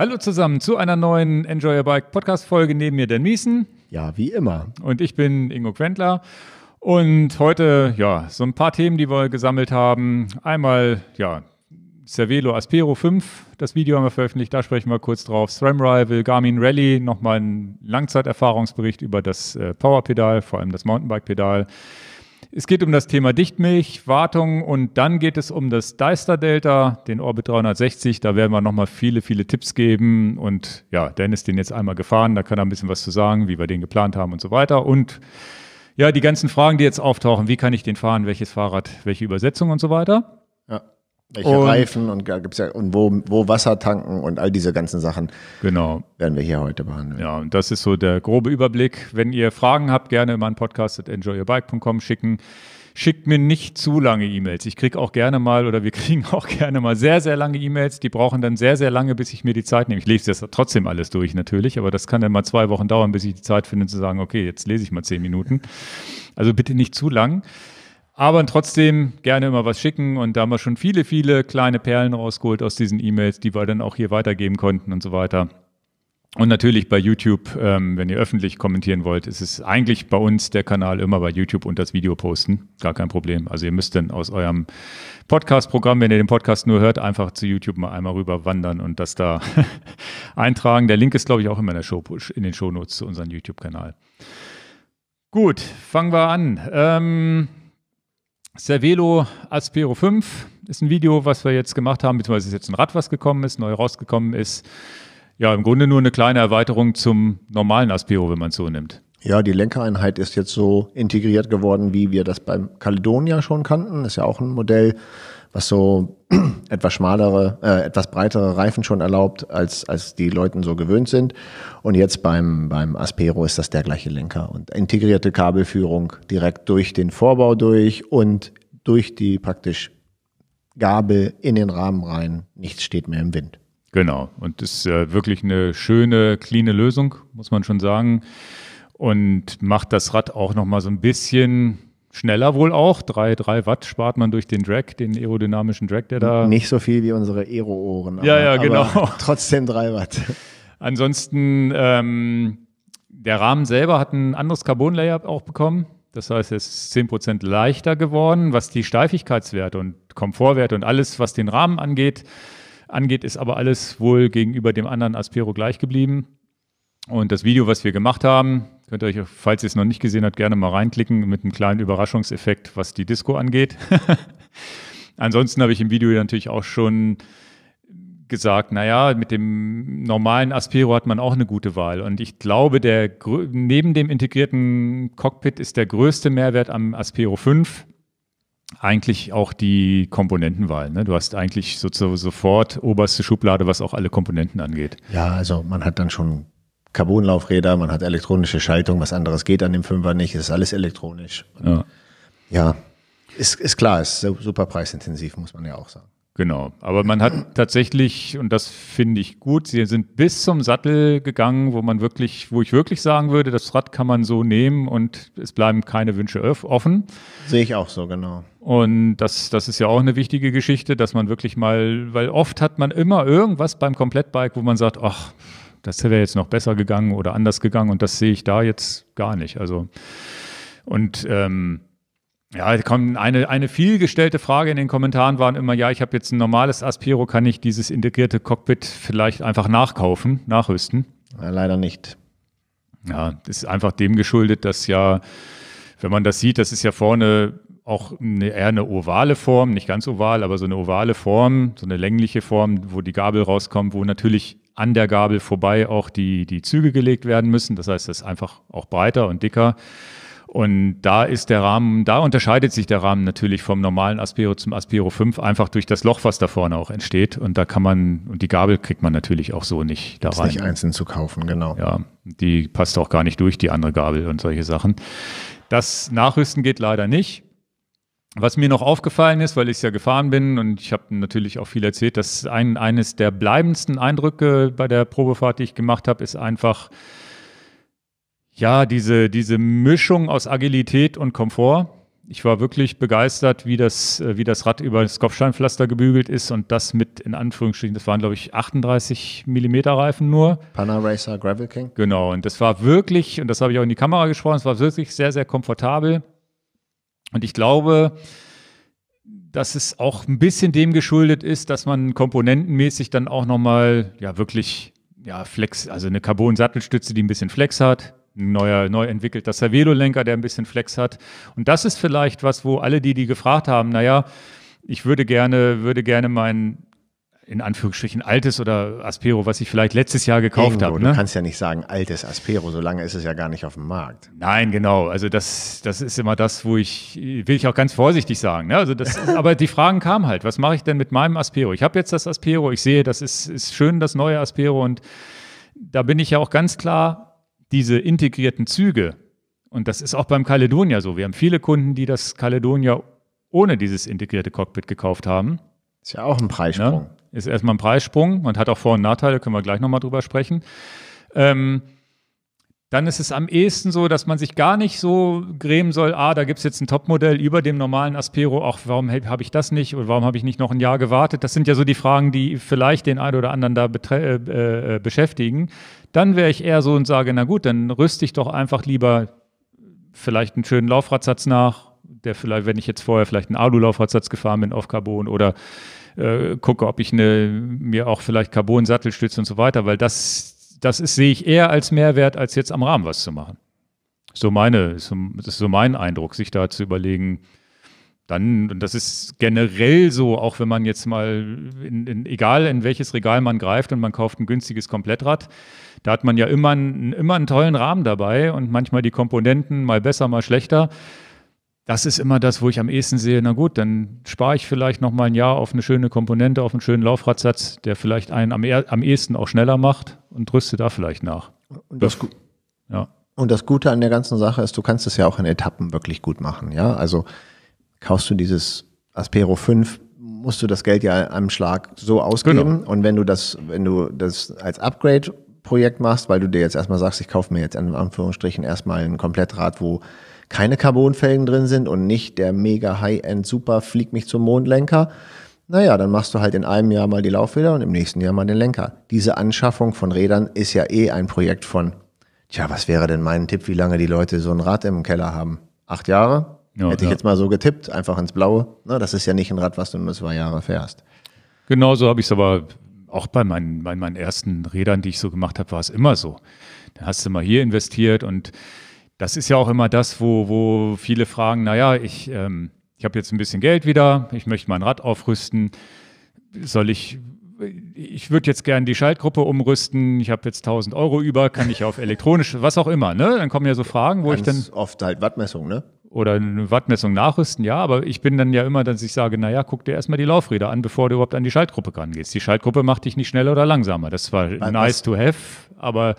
Hallo zusammen zu einer neuen Enjoy Your Bike Podcast Folge. Neben mir Dan Miesen. Ja, wie immer. Und ich bin Ingo Quentler. Und heute, ja, so ein paar Themen, die wir gesammelt haben. Einmal, ja, Cervelo Aspero 5, das Video haben wir veröffentlicht, da sprechen wir kurz drauf. SRAM Rival, Garmin Rally, nochmal ein Langzeiterfahrungsbericht über das äh, Powerpedal, vor allem das Mountainbike-Pedal. Es geht um das Thema Dichtmilch, Wartung und dann geht es um das Deister-Delta, den Orbit 360. Da werden wir nochmal viele, viele Tipps geben. Und ja, Dennis den jetzt einmal gefahren, da kann er ein bisschen was zu sagen, wie wir den geplant haben und so weiter. Und ja, die ganzen Fragen, die jetzt auftauchen, wie kann ich den fahren, welches Fahrrad, welche Übersetzung und so weiter. Welche und, Reifen und da ja und wo, wo Wasser tanken und all diese ganzen Sachen. Genau. Werden wir hier heute behandeln. Ja, und das ist so der grobe Überblick. Wenn ihr Fragen habt, gerne mal at enjoyyourbike.com schicken. Schickt mir nicht zu lange E-Mails. Ich kriege auch gerne mal oder wir kriegen auch gerne mal sehr, sehr lange E-Mails. Die brauchen dann sehr, sehr lange, bis ich mir die Zeit nehme. Ich lese das trotzdem alles durch natürlich, aber das kann dann mal zwei Wochen dauern, bis ich die Zeit finde zu sagen, okay, jetzt lese ich mal zehn Minuten. Also bitte nicht zu lang. Aber trotzdem gerne immer was schicken und da haben wir schon viele, viele kleine Perlen rausgeholt aus diesen E-Mails, die wir dann auch hier weitergeben konnten und so weiter. Und natürlich bei YouTube, ähm, wenn ihr öffentlich kommentieren wollt, ist es eigentlich bei uns der Kanal immer bei YouTube und das Video posten. Gar kein Problem. Also ihr müsst dann aus eurem Podcast-Programm, wenn ihr den Podcast nur hört, einfach zu YouTube mal einmal rüber wandern und das da eintragen. Der Link ist, glaube ich, auch immer in, der Show, in den Shownotes zu unserem YouTube-Kanal. Gut, fangen wir an. Ähm Cervelo Aspero 5 ist ein Video, was wir jetzt gemacht haben, beziehungsweise ist jetzt ein Rad, was gekommen ist, neu rausgekommen ist. Ja, im Grunde nur eine kleine Erweiterung zum normalen Aspero, wenn man es so nimmt. Ja, die Lenkereinheit ist jetzt so integriert geworden, wie wir das beim Caledonia schon kannten. Ist ja auch ein Modell, was so etwas schmalere, äh, etwas breitere Reifen schon erlaubt, als, als die Leuten so gewöhnt sind. Und jetzt beim, beim Aspero ist das der gleiche Lenker. Und integrierte Kabelführung direkt durch den Vorbau durch und durch die praktisch Gabel in den Rahmen rein. Nichts steht mehr im Wind. Genau. Und das ist äh, wirklich eine schöne, clean Lösung, muss man schon sagen. Und macht das Rad auch nochmal so ein bisschen schneller wohl auch. 3, 3 Watt spart man durch den Drag, den aerodynamischen Drag, der da. Nicht so viel wie unsere Aero-Ohren. Ja, ja, genau. trotzdem 3 Watt. Ansonsten, ähm, der Rahmen selber hat ein anderes carbon layup auch bekommen. Das heißt, er ist 10% leichter geworden, was die Steifigkeitswerte und Komfortwerte und alles, was den Rahmen angeht, angeht, ist aber alles wohl gegenüber dem anderen Aspero gleich geblieben. Und das Video, was wir gemacht haben, Könnt ihr euch, falls ihr es noch nicht gesehen habt, gerne mal reinklicken mit einem kleinen Überraschungseffekt, was die Disco angeht. Ansonsten habe ich im Video natürlich auch schon gesagt, naja, mit dem normalen Aspero hat man auch eine gute Wahl. Und ich glaube, der, neben dem integrierten Cockpit ist der größte Mehrwert am Aspero 5 eigentlich auch die Komponentenwahl. Ne? Du hast eigentlich sozusagen sofort oberste Schublade, was auch alle Komponenten angeht. Ja, also man hat dann schon Carbonlaufräder, man hat elektronische Schaltung, was anderes geht an dem Fünfer nicht, es ist alles elektronisch. Ja, ja ist, ist klar, ist super preisintensiv, muss man ja auch sagen. Genau, aber man hat tatsächlich, und das finde ich gut, sie sind bis zum Sattel gegangen, wo man wirklich, wo ich wirklich sagen würde, das Rad kann man so nehmen und es bleiben keine Wünsche offen. Sehe ich auch so, genau. Und das, das ist ja auch eine wichtige Geschichte, dass man wirklich mal, weil oft hat man immer irgendwas beim Komplettbike, wo man sagt, ach, das wäre jetzt noch besser gegangen oder anders gegangen und das sehe ich da jetzt gar nicht. Also und ähm, ja, kommt eine, eine vielgestellte Frage in den Kommentaren waren immer, ja, ich habe jetzt ein normales Aspiro, kann ich dieses integrierte Cockpit vielleicht einfach nachkaufen, nachrüsten? Ja, leider nicht. Ja, das ist einfach dem geschuldet, dass ja, wenn man das sieht, das ist ja vorne auch eine, eher eine ovale Form, nicht ganz oval, aber so eine ovale Form, so eine längliche Form, wo die Gabel rauskommt, wo natürlich an der Gabel vorbei auch die, die Züge gelegt werden müssen. Das heißt, das ist einfach auch breiter und dicker. Und da ist der Rahmen, da unterscheidet sich der Rahmen natürlich vom normalen Aspiro zum Aspiro 5 einfach durch das Loch, was da vorne auch entsteht. Und da kann man, und die Gabel kriegt man natürlich auch so nicht da rein. Nicht einzeln zu kaufen, genau. Ja, die passt auch gar nicht durch, die andere Gabel und solche Sachen. Das Nachrüsten geht leider nicht. Was mir noch aufgefallen ist, weil ich es ja gefahren bin und ich habe natürlich auch viel erzählt, dass ein, eines der bleibendsten Eindrücke bei der Probefahrt, die ich gemacht habe, ist einfach ja diese, diese Mischung aus Agilität und Komfort. Ich war wirklich begeistert, wie das, äh, wie das Rad über das Kopfsteinpflaster gebügelt ist und das mit, in Anführungsstrichen, das waren, glaube ich, 38 Millimeter Reifen nur. Panaracer Gravel King. Genau, und das war wirklich, und das habe ich auch in die Kamera gesprochen, es war wirklich sehr, sehr komfortabel. Und ich glaube, dass es auch ein bisschen dem geschuldet ist, dass man komponentenmäßig dann auch nochmal, ja, wirklich, ja, Flex, also eine Carbon-Sattelstütze, die ein bisschen Flex hat, ein neuer, neu entwickelter Cervelo-Lenker, der ein bisschen Flex hat. Und das ist vielleicht was, wo alle die, die gefragt haben, naja, ich würde gerne, würde gerne meinen in Anführungsstrichen altes oder Aspero, was ich vielleicht letztes Jahr gekauft habe. Ne? Du kannst ja nicht sagen altes Aspero, so lange ist es ja gar nicht auf dem Markt. Nein, genau. Also das, das ist immer das, wo ich, will ich auch ganz vorsichtig sagen. Ne? Also das, aber die Fragen kamen halt, was mache ich denn mit meinem Aspero? Ich habe jetzt das Aspero, ich sehe, das ist, ist schön, das neue Aspero und da bin ich ja auch ganz klar, diese integrierten Züge, und das ist auch beim Caledonia so. Wir haben viele Kunden, die das Caledonia ohne dieses integrierte Cockpit gekauft haben. Ist ja auch ein Preissprung. Ja, ne? Ist erstmal ein Preissprung und hat auch Vor- und Nachteile, können wir gleich nochmal drüber sprechen. Ähm, dann ist es am ehesten so, dass man sich gar nicht so grämen soll, ah, da gibt es jetzt ein Topmodell über dem normalen Aspero, ach, warum habe ich das nicht oder warum habe ich nicht noch ein Jahr gewartet? Das sind ja so die Fragen, die vielleicht den einen oder anderen da äh, äh, beschäftigen. Dann wäre ich eher so und sage, na gut, dann rüste ich doch einfach lieber vielleicht einen schönen Laufradsatz nach, der vielleicht, wenn ich jetzt vorher vielleicht einen Alu-Laufradsatz gefahren bin auf Carbon oder äh, gucke, ob ich eine, mir auch vielleicht Carbon-Sattelstütze und so weiter, weil das, das ist, sehe ich eher als Mehrwert, als jetzt am Rahmen was zu machen. So meine, so, das ist so mein Eindruck, sich da zu überlegen, dann, und das ist generell so, auch wenn man jetzt mal, in, in, egal in welches Regal man greift und man kauft ein günstiges Komplettrad, da hat man ja immer einen, immer einen tollen Rahmen dabei und manchmal die Komponenten mal besser, mal schlechter das ist immer das, wo ich am ehesten sehe, na gut, dann spare ich vielleicht nochmal ein Jahr auf eine schöne Komponente, auf einen schönen Laufradsatz, der vielleicht einen am, am ehesten auch schneller macht und rüste da vielleicht nach. Und das, das, ja. und das Gute an der ganzen Sache ist, du kannst es ja auch in Etappen wirklich gut machen, ja? Also kaufst du dieses Aspero 5, musst du das Geld ja am Schlag so ausgeben genau. und wenn du das wenn du das als Upgrade Projekt machst, weil du dir jetzt erstmal sagst, ich kaufe mir jetzt in Anführungsstrichen erstmal ein Komplettrad, wo keine Carbonfelgen drin sind und nicht der mega High-End Super Flieg mich zum Mondlenker, naja, dann machst du halt in einem Jahr mal die Laufräder und im nächsten Jahr mal den Lenker. Diese Anschaffung von Rädern ist ja eh ein Projekt von, tja, was wäre denn mein Tipp, wie lange die Leute so ein Rad im Keller haben? Acht Jahre? Ja, Hätte ich jetzt mal so getippt, einfach ins Blaue. Na, das ist ja nicht ein Rad, was du nur zwei Jahre fährst. Genauso habe ich es aber auch bei meinen, bei meinen ersten Rädern, die ich so gemacht habe, war es immer so. Da hast du mal hier investiert und das ist ja auch immer das, wo, wo viele fragen, naja, ich, ähm, ich habe jetzt ein bisschen Geld wieder, ich möchte mein Rad aufrüsten, soll ich, ich würde jetzt gerne die Schaltgruppe umrüsten, ich habe jetzt 1000 Euro über, kann ich auf elektronisch, was auch immer, ne? Dann kommen ja so Fragen, wo Ganz ich dann... oft halt Wattmessung, ne? Oder eine Wattmessung nachrüsten, ja, aber ich bin dann ja immer, dass ich sage, naja, guck dir erstmal die Laufräder an, bevor du überhaupt an die Schaltgruppe rangehst. Die Schaltgruppe macht dich nicht schneller oder langsamer. Das war was? nice to have, aber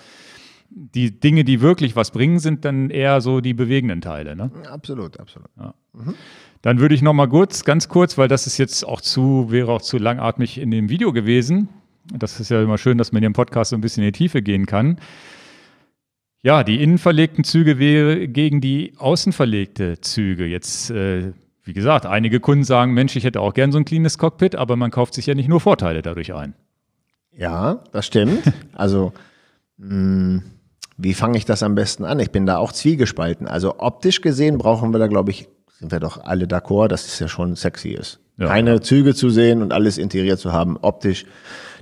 die Dinge, die wirklich was bringen, sind dann eher so die bewegenden Teile. Ne? Absolut, absolut. Ja. Mhm. Dann würde ich noch mal kurz, ganz kurz, weil das ist jetzt auch zu, wäre auch zu langatmig in dem Video gewesen. Das ist ja immer schön, dass man in dem Podcast so ein bisschen in die Tiefe gehen kann. Ja, die innenverlegten Züge wäre gegen die außenverlegte Züge. Jetzt, äh, wie gesagt, einige Kunden sagen, Mensch, ich hätte auch gern so ein cleanes Cockpit, aber man kauft sich ja nicht nur Vorteile dadurch ein. Ja, das stimmt. also mh, mm, wie fange ich das am besten an? Ich bin da auch zwiegespalten. Also optisch gesehen brauchen wir da, glaube ich, sind wir doch alle d'accord, dass es ja schon sexy ist. Ja. Keine Züge zu sehen und alles integriert zu haben, optisch,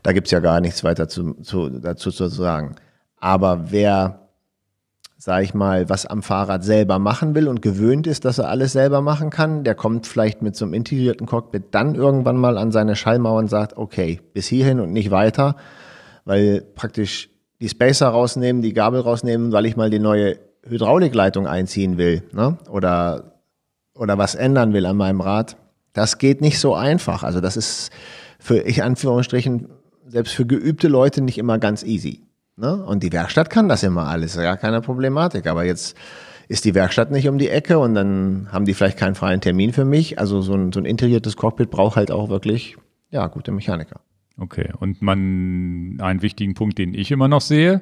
da gibt's ja gar nichts weiter zu, zu, dazu zu sagen. Aber wer, sag ich mal, was am Fahrrad selber machen will und gewöhnt ist, dass er alles selber machen kann, der kommt vielleicht mit so einem integrierten Cockpit dann irgendwann mal an seine Schallmauer und sagt, okay, bis hierhin und nicht weiter, weil praktisch die Spacer rausnehmen, die Gabel rausnehmen, weil ich mal die neue Hydraulikleitung einziehen will ne? oder, oder was ändern will an meinem Rad. Das geht nicht so einfach. Also das ist für, ich Anführungsstrichen, selbst für geübte Leute nicht immer ganz easy. Ne? Und die Werkstatt kann das immer alles, gar keine Problematik. Aber jetzt ist die Werkstatt nicht um die Ecke und dann haben die vielleicht keinen freien Termin für mich. Also so ein, so ein integriertes Cockpit braucht halt auch wirklich, ja, gute Mechaniker. Okay, und man, einen wichtigen Punkt, den ich immer noch sehe,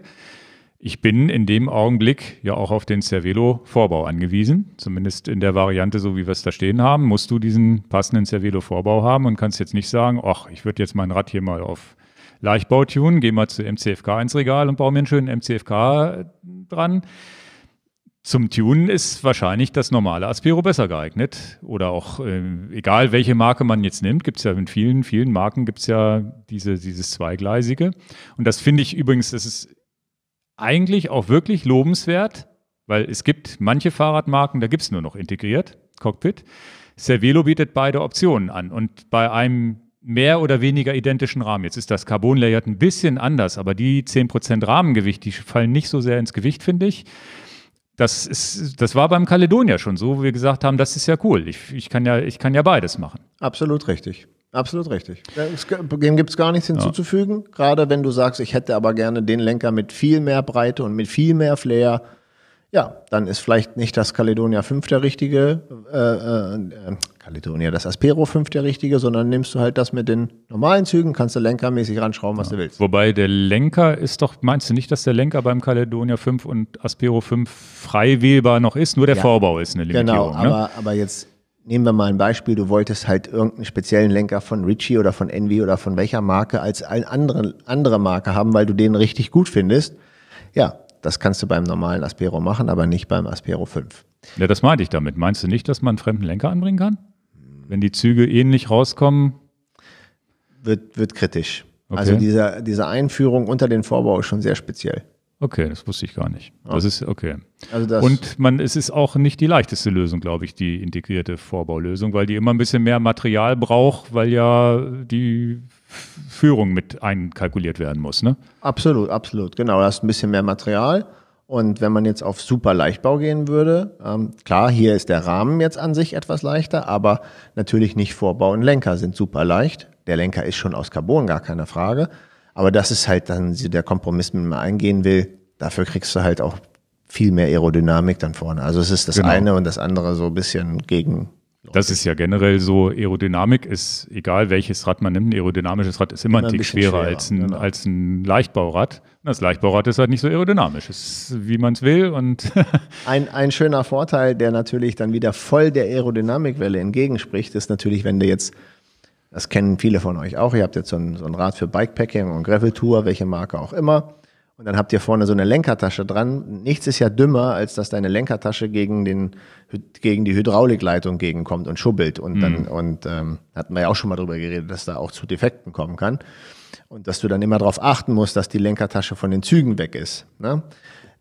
ich bin in dem Augenblick ja auch auf den Cervelo-Vorbau angewiesen. Zumindest in der Variante, so wie wir es da stehen haben, musst du diesen passenden Cervelo-Vorbau haben und kannst jetzt nicht sagen, ach, ich würde jetzt mein Rad hier mal auf Leichtbau tunen, gehe mal zu MCFK ins Regal und baue mir einen schönen MCFK dran. Zum Tunen ist wahrscheinlich das normale Aspiro besser geeignet. Oder auch, äh, egal welche Marke man jetzt nimmt, gibt es ja in vielen, vielen Marken gibt es ja diese, dieses Zweigleisige. Und das finde ich übrigens, das ist eigentlich auch wirklich lobenswert, weil es gibt manche Fahrradmarken, da gibt es nur noch integriert, Cockpit. Cervelo bietet beide Optionen an. Und bei einem mehr oder weniger identischen Rahmen. Jetzt ist das carbon layered ein bisschen anders, aber die 10% Rahmengewicht, die fallen nicht so sehr ins Gewicht, finde ich das ist, das war beim Caledonia schon so, wo wir gesagt haben, das ist ja cool. Ich, ich kann ja, ich kann ja beides machen. Absolut richtig. Absolut richtig. Dem gibt es gar nichts hinzuzufügen. Ja. Gerade wenn du sagst, ich hätte aber gerne den Lenker mit viel mehr Breite und mit viel mehr Flair, ja, dann ist vielleicht nicht das Caledonia 5 der richtige, äh, äh, äh, Caledonia, das Aspero 5 der richtige, sondern nimmst du halt das mit den normalen Zügen, kannst du lenkermäßig ranschrauben, was ja. du willst. Wobei der Lenker ist doch, meinst du nicht, dass der Lenker beim Caledonia 5 und Aspero 5 frei wählbar noch ist? Nur der ja. Vorbau ist eine genau, Limitierung. Genau, aber, ne? aber jetzt nehmen wir mal ein Beispiel, du wolltest halt irgendeinen speziellen Lenker von Ritchie oder von Envy oder von welcher Marke als eine andere, andere Marke haben, weil du den richtig gut findest. Ja, das kannst du beim normalen Aspero machen, aber nicht beim Aspero 5. Ja, das meinte ich damit. Meinst du nicht, dass man einen fremden Lenker anbringen kann? Wenn die Züge ähnlich rauskommen? Wird, wird kritisch. Okay. Also diese, diese Einführung unter den Vorbau ist schon sehr speziell. Okay, das wusste ich gar nicht. Das ist okay. Also und man, es ist auch nicht die leichteste Lösung, glaube ich, die integrierte Vorbaulösung, weil die immer ein bisschen mehr Material braucht, weil ja die Führung mit einkalkuliert werden muss. Ne? Absolut, absolut. Genau, du hast ein bisschen mehr Material. Und wenn man jetzt auf super Leichtbau gehen würde, ähm, klar, hier ist der Rahmen jetzt an sich etwas leichter, aber natürlich nicht Vorbau und Lenker sind super leicht. Der Lenker ist schon aus Carbon, gar keine Frage. Aber das ist halt dann der Kompromiss, den man eingehen will. Dafür kriegst du halt auch viel mehr Aerodynamik dann vorne. Also es ist das genau. eine und das andere so ein bisschen gegen, das ist ja generell so. Aerodynamik ist, egal welches Rad man nimmt, ein aerodynamisches Rad ist immer, immer ein Tick schwerer, schwerer, als, ein, genau. als ein Leichtbaurad. Das Leichtbaurad ist halt nicht so aerodynamisch, ist wie man es will. Und ein, ein schöner Vorteil, der natürlich dann wieder voll der Aerodynamikwelle entgegenspricht, ist natürlich, wenn du jetzt, das kennen viele von euch auch, ihr habt jetzt so ein, so ein Rad für Bikepacking und Graveltour, welche Marke auch immer. Und dann habt ihr vorne so eine Lenkertasche dran. Nichts ist ja dümmer, als dass deine Lenkertasche gegen, den, gegen die Hydraulikleitung gegenkommt und schubbelt. Und dann, mhm. und ähm, hatten wir ja auch schon mal drüber geredet, dass da auch zu Defekten kommen kann. Und dass du dann immer darauf achten musst, dass die Lenkertasche von den Zügen weg ist. Ne?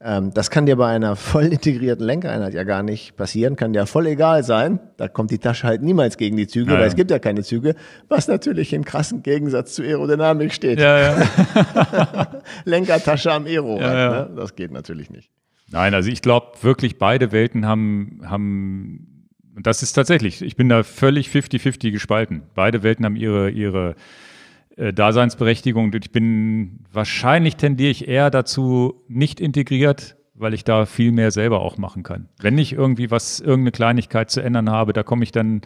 Ähm, das kann dir bei einer voll integrierten Lenkeinheit ja gar nicht passieren, kann dir voll egal sein. Da kommt die Tasche halt niemals gegen die Züge, ja, weil ja. es gibt ja keine Züge, was natürlich im krassen Gegensatz zu Aerodynamik steht. Ja, Lenkertasche am Aero, halt, ne? das geht natürlich nicht. Nein, also ich glaube wirklich, beide Welten haben, haben, und das ist tatsächlich, ich bin da völlig 50-50 gespalten. Beide Welten haben ihre, ihre, äh, Daseinsberechtigung. Ich bin wahrscheinlich tendiere ich eher dazu, nicht integriert, weil ich da viel mehr selber auch machen kann. Wenn ich irgendwie was, irgendeine Kleinigkeit zu ändern habe, da komme ich dann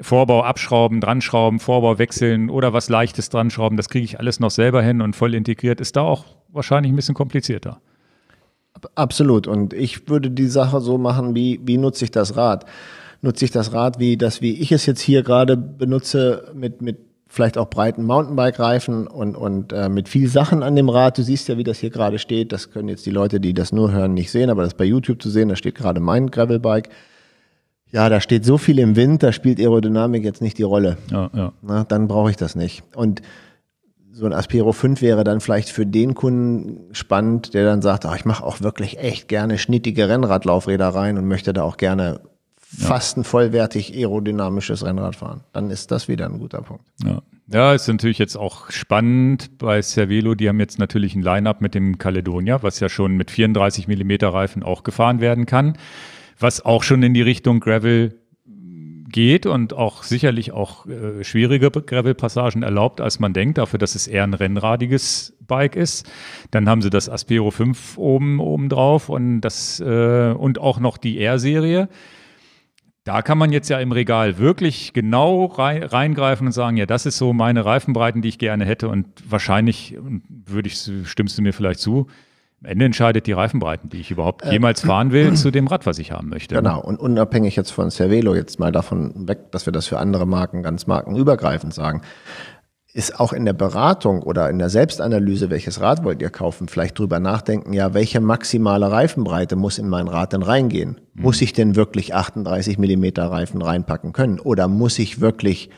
Vorbau abschrauben, dranschrauben, Vorbau wechseln oder was Leichtes dranschrauben, das kriege ich alles noch selber hin und voll integriert ist da auch wahrscheinlich ein bisschen komplizierter. Absolut. Und ich würde die Sache so machen, wie, wie nutze ich das Rad? Nutze ich das Rad, wie das, wie ich es jetzt hier gerade benutze, mit, mit vielleicht auch breiten Mountainbike-Reifen und, und äh, mit viel Sachen an dem Rad. Du siehst ja, wie das hier gerade steht. Das können jetzt die Leute, die das nur hören, nicht sehen, aber das ist bei YouTube zu sehen, da steht gerade mein Gravelbike. Ja, da steht so viel im Wind, da spielt Aerodynamik jetzt nicht die Rolle. Ja, ja. Na, dann brauche ich das nicht. Und so ein Aspiro 5 wäre dann vielleicht für den Kunden spannend, der dann sagt, ach, ich mache auch wirklich echt gerne schnittige Rennradlaufräder rein und möchte da auch gerne fast ein vollwertig aerodynamisches Rennrad fahren. Dann ist das wieder ein guter Punkt. Ja. Ja, ist natürlich jetzt auch spannend bei Cervelo. Die haben jetzt natürlich ein Line-Up mit dem Caledonia, was ja schon mit 34 Millimeter Reifen auch gefahren werden kann, was auch schon in die Richtung Gravel geht und auch sicherlich auch äh, schwierige Gravel-Passagen erlaubt, als man denkt, dafür, dass es eher ein rennradiges Bike ist. Dann haben sie das Aspero 5 oben, oben drauf und, das, äh, und auch noch die R-Serie. Da kann man jetzt ja im Regal wirklich genau rein, reingreifen und sagen, ja, das ist so meine Reifenbreiten, die ich gerne hätte und wahrscheinlich würde ich, stimmst du mir vielleicht zu, am Ende entscheidet die Reifenbreiten, die ich überhaupt äh, jemals fahren will, zu dem Rad, was ich haben möchte. Genau, und unabhängig jetzt von Cervelo, jetzt mal davon weg, dass wir das für andere Marken ganz markenübergreifend sagen ist auch in der Beratung oder in der Selbstanalyse, welches Rad wollt ihr kaufen, vielleicht drüber nachdenken, ja, welche maximale Reifenbreite muss in mein Rad denn reingehen? Mhm. Muss ich denn wirklich 38 Millimeter Reifen reinpacken können? Oder muss ich wirklich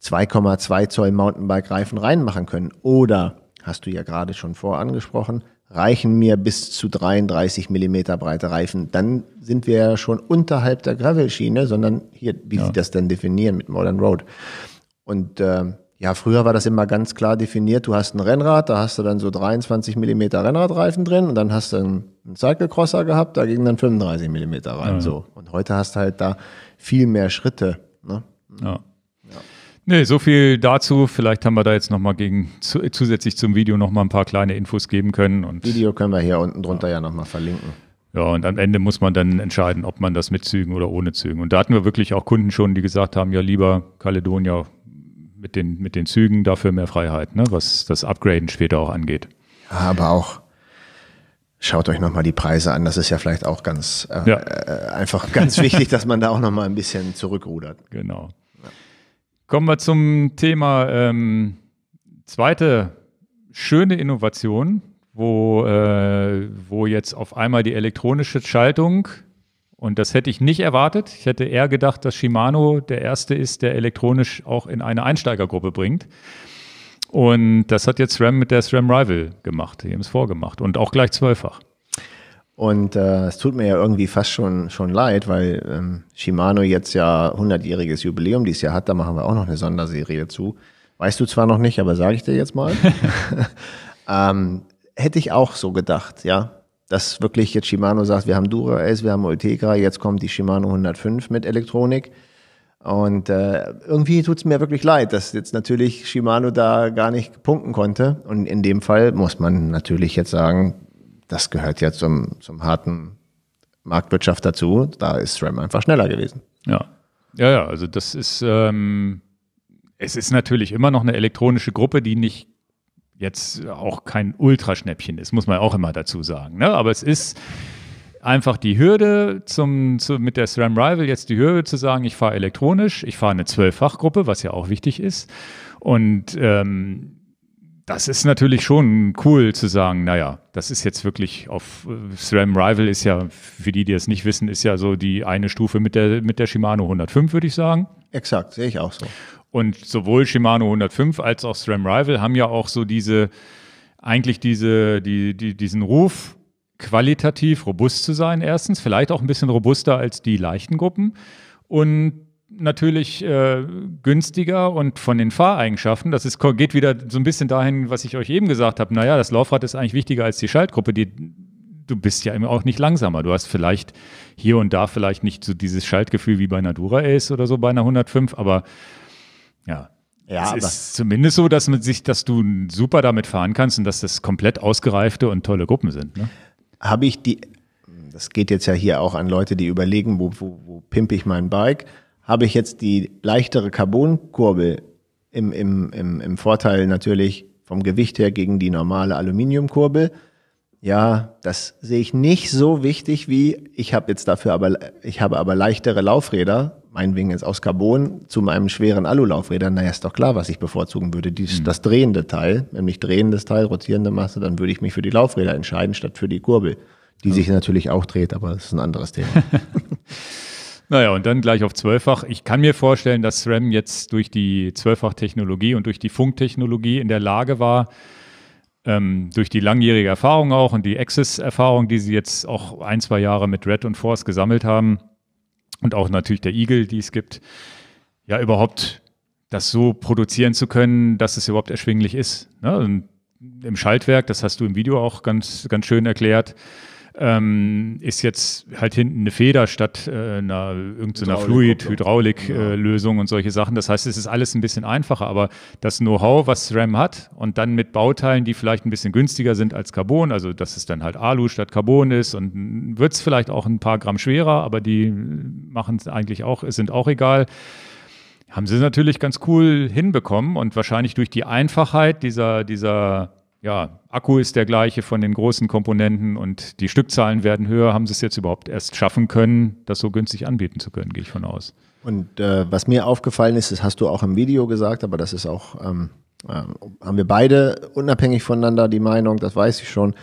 2,2 Zoll Mountainbike Reifen reinmachen können? Oder, hast du ja gerade schon vor angesprochen, reichen mir bis zu 33 Millimeter breite Reifen? Dann sind wir ja schon unterhalb der Gravelschiene, sondern hier, wie ja. sie das dann definieren mit Modern Road. Und äh, ja, früher war das immer ganz klar definiert. Du hast ein Rennrad, da hast du dann so 23 mm Rennradreifen drin und dann hast du einen Cyclecrosser gehabt, da ging dann 35 mm rein. Ja. Mhm. So. Und heute hast du halt da viel mehr Schritte. Ne? Ja. ja. Nee, so viel dazu. Vielleicht haben wir da jetzt nochmal gegen zu, zusätzlich zum Video nochmal ein paar kleine Infos geben können. Und Video können wir hier unten drunter ja, ja nochmal verlinken. Ja, und am Ende muss man dann entscheiden, ob man das mit Zügen oder ohne Zügen. Und da hatten wir wirklich auch Kunden schon, die gesagt haben, ja, lieber Caledonia mit den, mit den Zügen dafür mehr Freiheit, ne? was das Upgraden später auch angeht. Aber auch, schaut euch nochmal die Preise an. Das ist ja vielleicht auch ganz äh, ja. äh, einfach ganz wichtig, dass man da auch nochmal ein bisschen zurückrudert. Genau. Kommen wir zum Thema ähm, zweite schöne Innovation, wo, äh, wo jetzt auf einmal die elektronische Schaltung und das hätte ich nicht erwartet. Ich hätte eher gedacht, dass Shimano der erste ist, der elektronisch auch in eine Einsteigergruppe bringt. Und das hat jetzt SRAM mit der SRAM Rival gemacht. Die haben es vorgemacht und auch gleich zwölffach. Und äh, es tut mir ja irgendwie fast schon, schon leid, weil ähm, Shimano jetzt ja 100-jähriges Jubiläum dieses Jahr hat. Da machen wir auch noch eine Sonderserie zu. Weißt du zwar noch nicht, aber sage ich dir jetzt mal. ähm, hätte ich auch so gedacht, ja dass wirklich jetzt Shimano sagt, wir haben Dura S, wir haben Ultegra, jetzt kommt die Shimano 105 mit Elektronik. Und äh, irgendwie tut es mir wirklich leid, dass jetzt natürlich Shimano da gar nicht punkten konnte. Und in dem Fall muss man natürlich jetzt sagen, das gehört ja zum, zum harten Marktwirtschaft dazu. Da ist SRAM einfach schneller gewesen. Ja, ja, ja. Also das ist, ähm, es ist natürlich immer noch eine elektronische Gruppe, die nicht jetzt auch kein Ultraschnäppchen ist, muss man auch immer dazu sagen. Ne? Aber es ist einfach die Hürde zum, zu, mit der SRAM Rival jetzt die Hürde zu sagen, ich fahre elektronisch, ich fahre eine Zwölffachgruppe, was ja auch wichtig ist. Und ähm, das ist natürlich schon cool zu sagen, naja, das ist jetzt wirklich auf äh, SRAM Rival ist ja, für die, die es nicht wissen, ist ja so die eine Stufe mit der, mit der Shimano 105, würde ich sagen. Exakt, sehe ich auch so. Und sowohl Shimano 105 als auch SRAM Rival haben ja auch so diese, eigentlich diese, die, die, diesen Ruf, qualitativ robust zu sein, erstens, vielleicht auch ein bisschen robuster als die leichten Gruppen und natürlich äh, günstiger und von den Fahreigenschaften, das ist, geht wieder so ein bisschen dahin, was ich euch eben gesagt habe, naja, das Laufrad ist eigentlich wichtiger als die Schaltgruppe, die, du bist ja eben auch nicht langsamer, du hast vielleicht hier und da vielleicht nicht so dieses Schaltgefühl wie bei einer Dura Ace oder so bei einer 105, aber ja. Ja, es ist zumindest so, dass man sich, dass du super damit fahren kannst und dass das komplett ausgereifte und tolle Gruppen sind. Ne? Habe ich die, das geht jetzt ja hier auch an Leute, die überlegen, wo, wo, wo pimpe ich mein Bike, habe ich jetzt die leichtere Carbonkurbel im, im, im, im Vorteil natürlich vom Gewicht her gegen die normale Aluminiumkurbel ja, das sehe ich nicht so wichtig wie, ich habe jetzt dafür aber, ich habe aber leichtere Laufräder, meinetwegen jetzt aus Carbon, zu meinem schweren Alulaufrädern, naja, ist doch klar, was ich bevorzugen würde, dies, mhm. das drehende Teil, nämlich drehendes Teil, rotierende Masse, dann würde ich mich für die Laufräder entscheiden, statt für die Kurbel, die ja. sich natürlich auch dreht, aber das ist ein anderes Thema. Naja, und dann gleich auf zwölffach. Ich kann mir vorstellen, dass SRAM jetzt durch die zwölffach Technologie und durch die Funktechnologie in der Lage war, ähm, durch die langjährige Erfahrung auch und die Access-Erfahrung, die sie jetzt auch ein, zwei Jahre mit Red und Force gesammelt haben und auch natürlich der Eagle, die es gibt, ja überhaupt das so produzieren zu können, dass es überhaupt erschwinglich ist. Ne? Im Schaltwerk, das hast du im Video auch ganz, ganz schön erklärt, ähm, ist jetzt halt hinten eine Feder statt äh, einer irgendeiner so Fluid-Hydraulik-Lösung ja. und solche Sachen. Das heißt, es ist alles ein bisschen einfacher, aber das Know-how, was SRAM hat und dann mit Bauteilen, die vielleicht ein bisschen günstiger sind als Carbon, also dass es dann halt Alu statt Carbon ist und wird es vielleicht auch ein paar Gramm schwerer, aber die machen es eigentlich auch, sind auch egal haben sie natürlich ganz cool hinbekommen und wahrscheinlich durch die Einfachheit dieser, dieser ja, Akku ist der gleiche von den großen Komponenten und die Stückzahlen werden höher, haben sie es jetzt überhaupt erst schaffen können, das so günstig anbieten zu können, gehe ich von aus. Und äh, was mir aufgefallen ist, das hast du auch im Video gesagt, aber das ist auch, ähm, äh, haben wir beide unabhängig voneinander die Meinung, das weiß ich schon,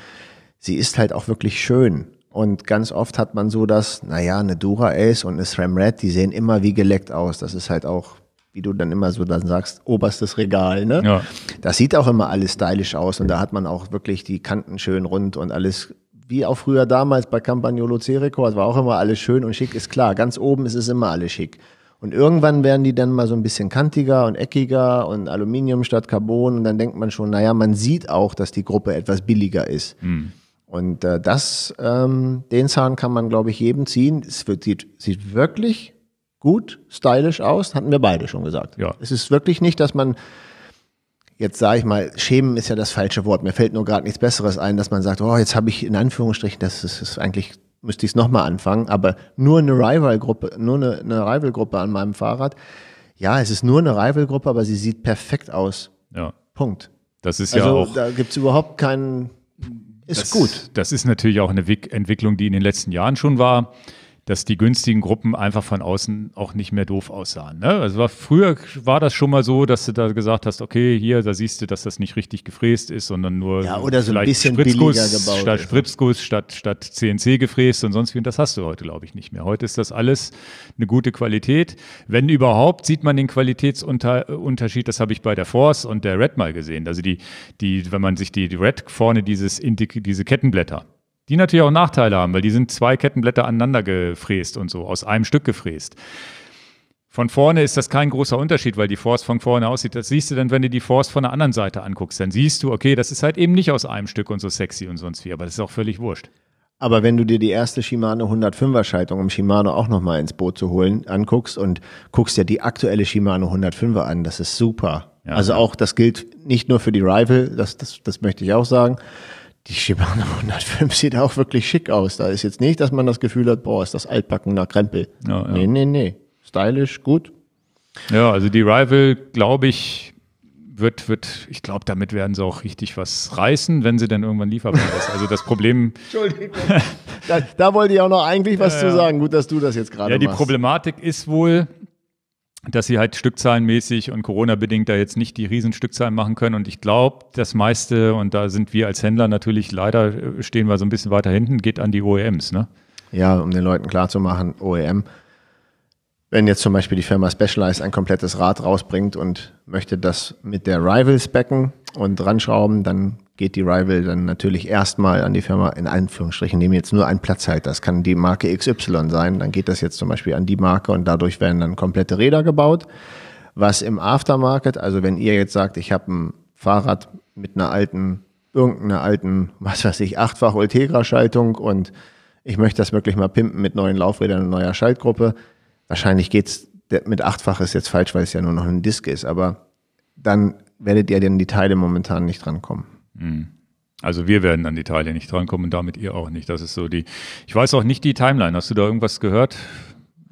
sie ist halt auch wirklich schön. Und ganz oft hat man so das, naja, eine Dura Ace und eine SRAM Red, die sehen immer wie geleckt aus. Das ist halt auch wie du dann immer so dann sagst, oberstes Regal. Ne? Ja. Das sieht auch immer alles stylisch aus und da hat man auch wirklich die Kanten schön rund und alles wie auch früher damals bei Campagnolo C-Rekord, war auch immer alles schön und schick, ist klar. Ganz oben ist es immer alles schick. Und irgendwann werden die dann mal so ein bisschen kantiger und eckiger und Aluminium statt Carbon. Und dann denkt man schon, naja, man sieht auch, dass die Gruppe etwas billiger ist. Mhm. Und äh, das, ähm, den Zahn kann man, glaube ich, jedem ziehen. Es wird, sieht, sieht wirklich gut, stylisch aus, hatten wir beide schon gesagt. Ja. Es ist wirklich nicht, dass man jetzt sage ich mal, schämen ist ja das falsche Wort. Mir fällt nur gerade nichts Besseres ein, dass man sagt, oh, jetzt habe ich in Anführungsstrichen, das ist, ist eigentlich, müsste ich es nochmal anfangen, aber nur eine Rival-Gruppe, nur eine, eine Rival-Gruppe an meinem Fahrrad. Ja, es ist nur eine Rival-Gruppe, aber sie sieht perfekt aus. Ja. Punkt. Das ist also, ja auch. Da gibt es überhaupt keinen. Ist das, gut. Das ist natürlich auch eine Entwicklung, die in den letzten Jahren schon war dass die günstigen Gruppen einfach von außen auch nicht mehr doof aussahen. Ne? Also war, früher war das schon mal so, dass du da gesagt hast, okay, hier, da siehst du, dass das nicht richtig gefräst ist, sondern nur ja, oder so ein bisschen Spritzguss billiger gebaut statt Spritzguss statt, statt CNC gefräst und sonst wie. Und das hast du heute, glaube ich, nicht mehr. Heute ist das alles eine gute Qualität. Wenn überhaupt, sieht man den Qualitätsunterschied. Das habe ich bei der Force und der Red mal gesehen. Also die, die, wenn man sich die, die Red vorne dieses, diese Kettenblätter die natürlich auch Nachteile haben, weil die sind zwei Kettenblätter aneinander gefräst und so, aus einem Stück gefräst. Von vorne ist das kein großer Unterschied, weil die Force von vorne aussieht. Das siehst du dann, wenn du die Force von der anderen Seite anguckst. Dann siehst du, okay, das ist halt eben nicht aus einem Stück und so sexy und sonst wie, aber das ist auch völlig wurscht. Aber wenn du dir die erste Shimano 105er Schaltung, um Shimano auch nochmal ins Boot zu holen, anguckst und guckst dir die aktuelle Shimano 105er an, das ist super. Ja. Also auch, das gilt nicht nur für die Rival, das, das, das möchte ich auch sagen, die Shimano 105 sieht auch wirklich schick aus. Da ist jetzt nicht, dass man das Gefühl hat, boah, ist das altbackener Krempel. Ja, ja. Nee, nee, nee. Stylisch, gut. Ja, also die Rival, glaube ich, wird, wird, ich glaube, damit werden sie auch richtig was reißen, wenn sie dann irgendwann lieferbar ist. Also das Problem. Entschuldigung. da, da, wollte ich auch noch eigentlich was äh, zu sagen. Gut, dass du das jetzt gerade Ja, die machst. Problematik ist wohl, dass sie halt stückzahlenmäßig und Corona-bedingt da jetzt nicht die Riesenstückzahlen machen können. Und ich glaube, das meiste, und da sind wir als Händler natürlich leider, äh, stehen wir so ein bisschen weiter hinten, geht an die OEMs, ne? Ja, um den Leuten klarzumachen, OEM. Wenn jetzt zum Beispiel die Firma Specialized ein komplettes Rad rausbringt und möchte das mit der Rivals backen und dran schrauben, dann geht die Rival dann natürlich erstmal an die Firma, in Anführungsstrichen, nehmen jetzt nur einen Platzhalter. Das kann die Marke XY sein, dann geht das jetzt zum Beispiel an die Marke und dadurch werden dann komplette Räder gebaut. Was im Aftermarket, also wenn ihr jetzt sagt, ich habe ein Fahrrad mit einer alten, irgendeiner alten, was weiß ich, achtfach Ultegra-Schaltung und ich möchte das wirklich mal pimpen mit neuen Laufrädern und neuer Schaltgruppe. Wahrscheinlich geht's mit achtfach ist jetzt falsch, weil es ja nur noch ein Disk ist, aber dann werdet ihr an die Teile momentan nicht drankommen. Hm. Also wir werden an die Teile nicht drankommen und damit ihr auch nicht. Das ist so die. Ich weiß auch nicht die Timeline. Hast du da irgendwas gehört?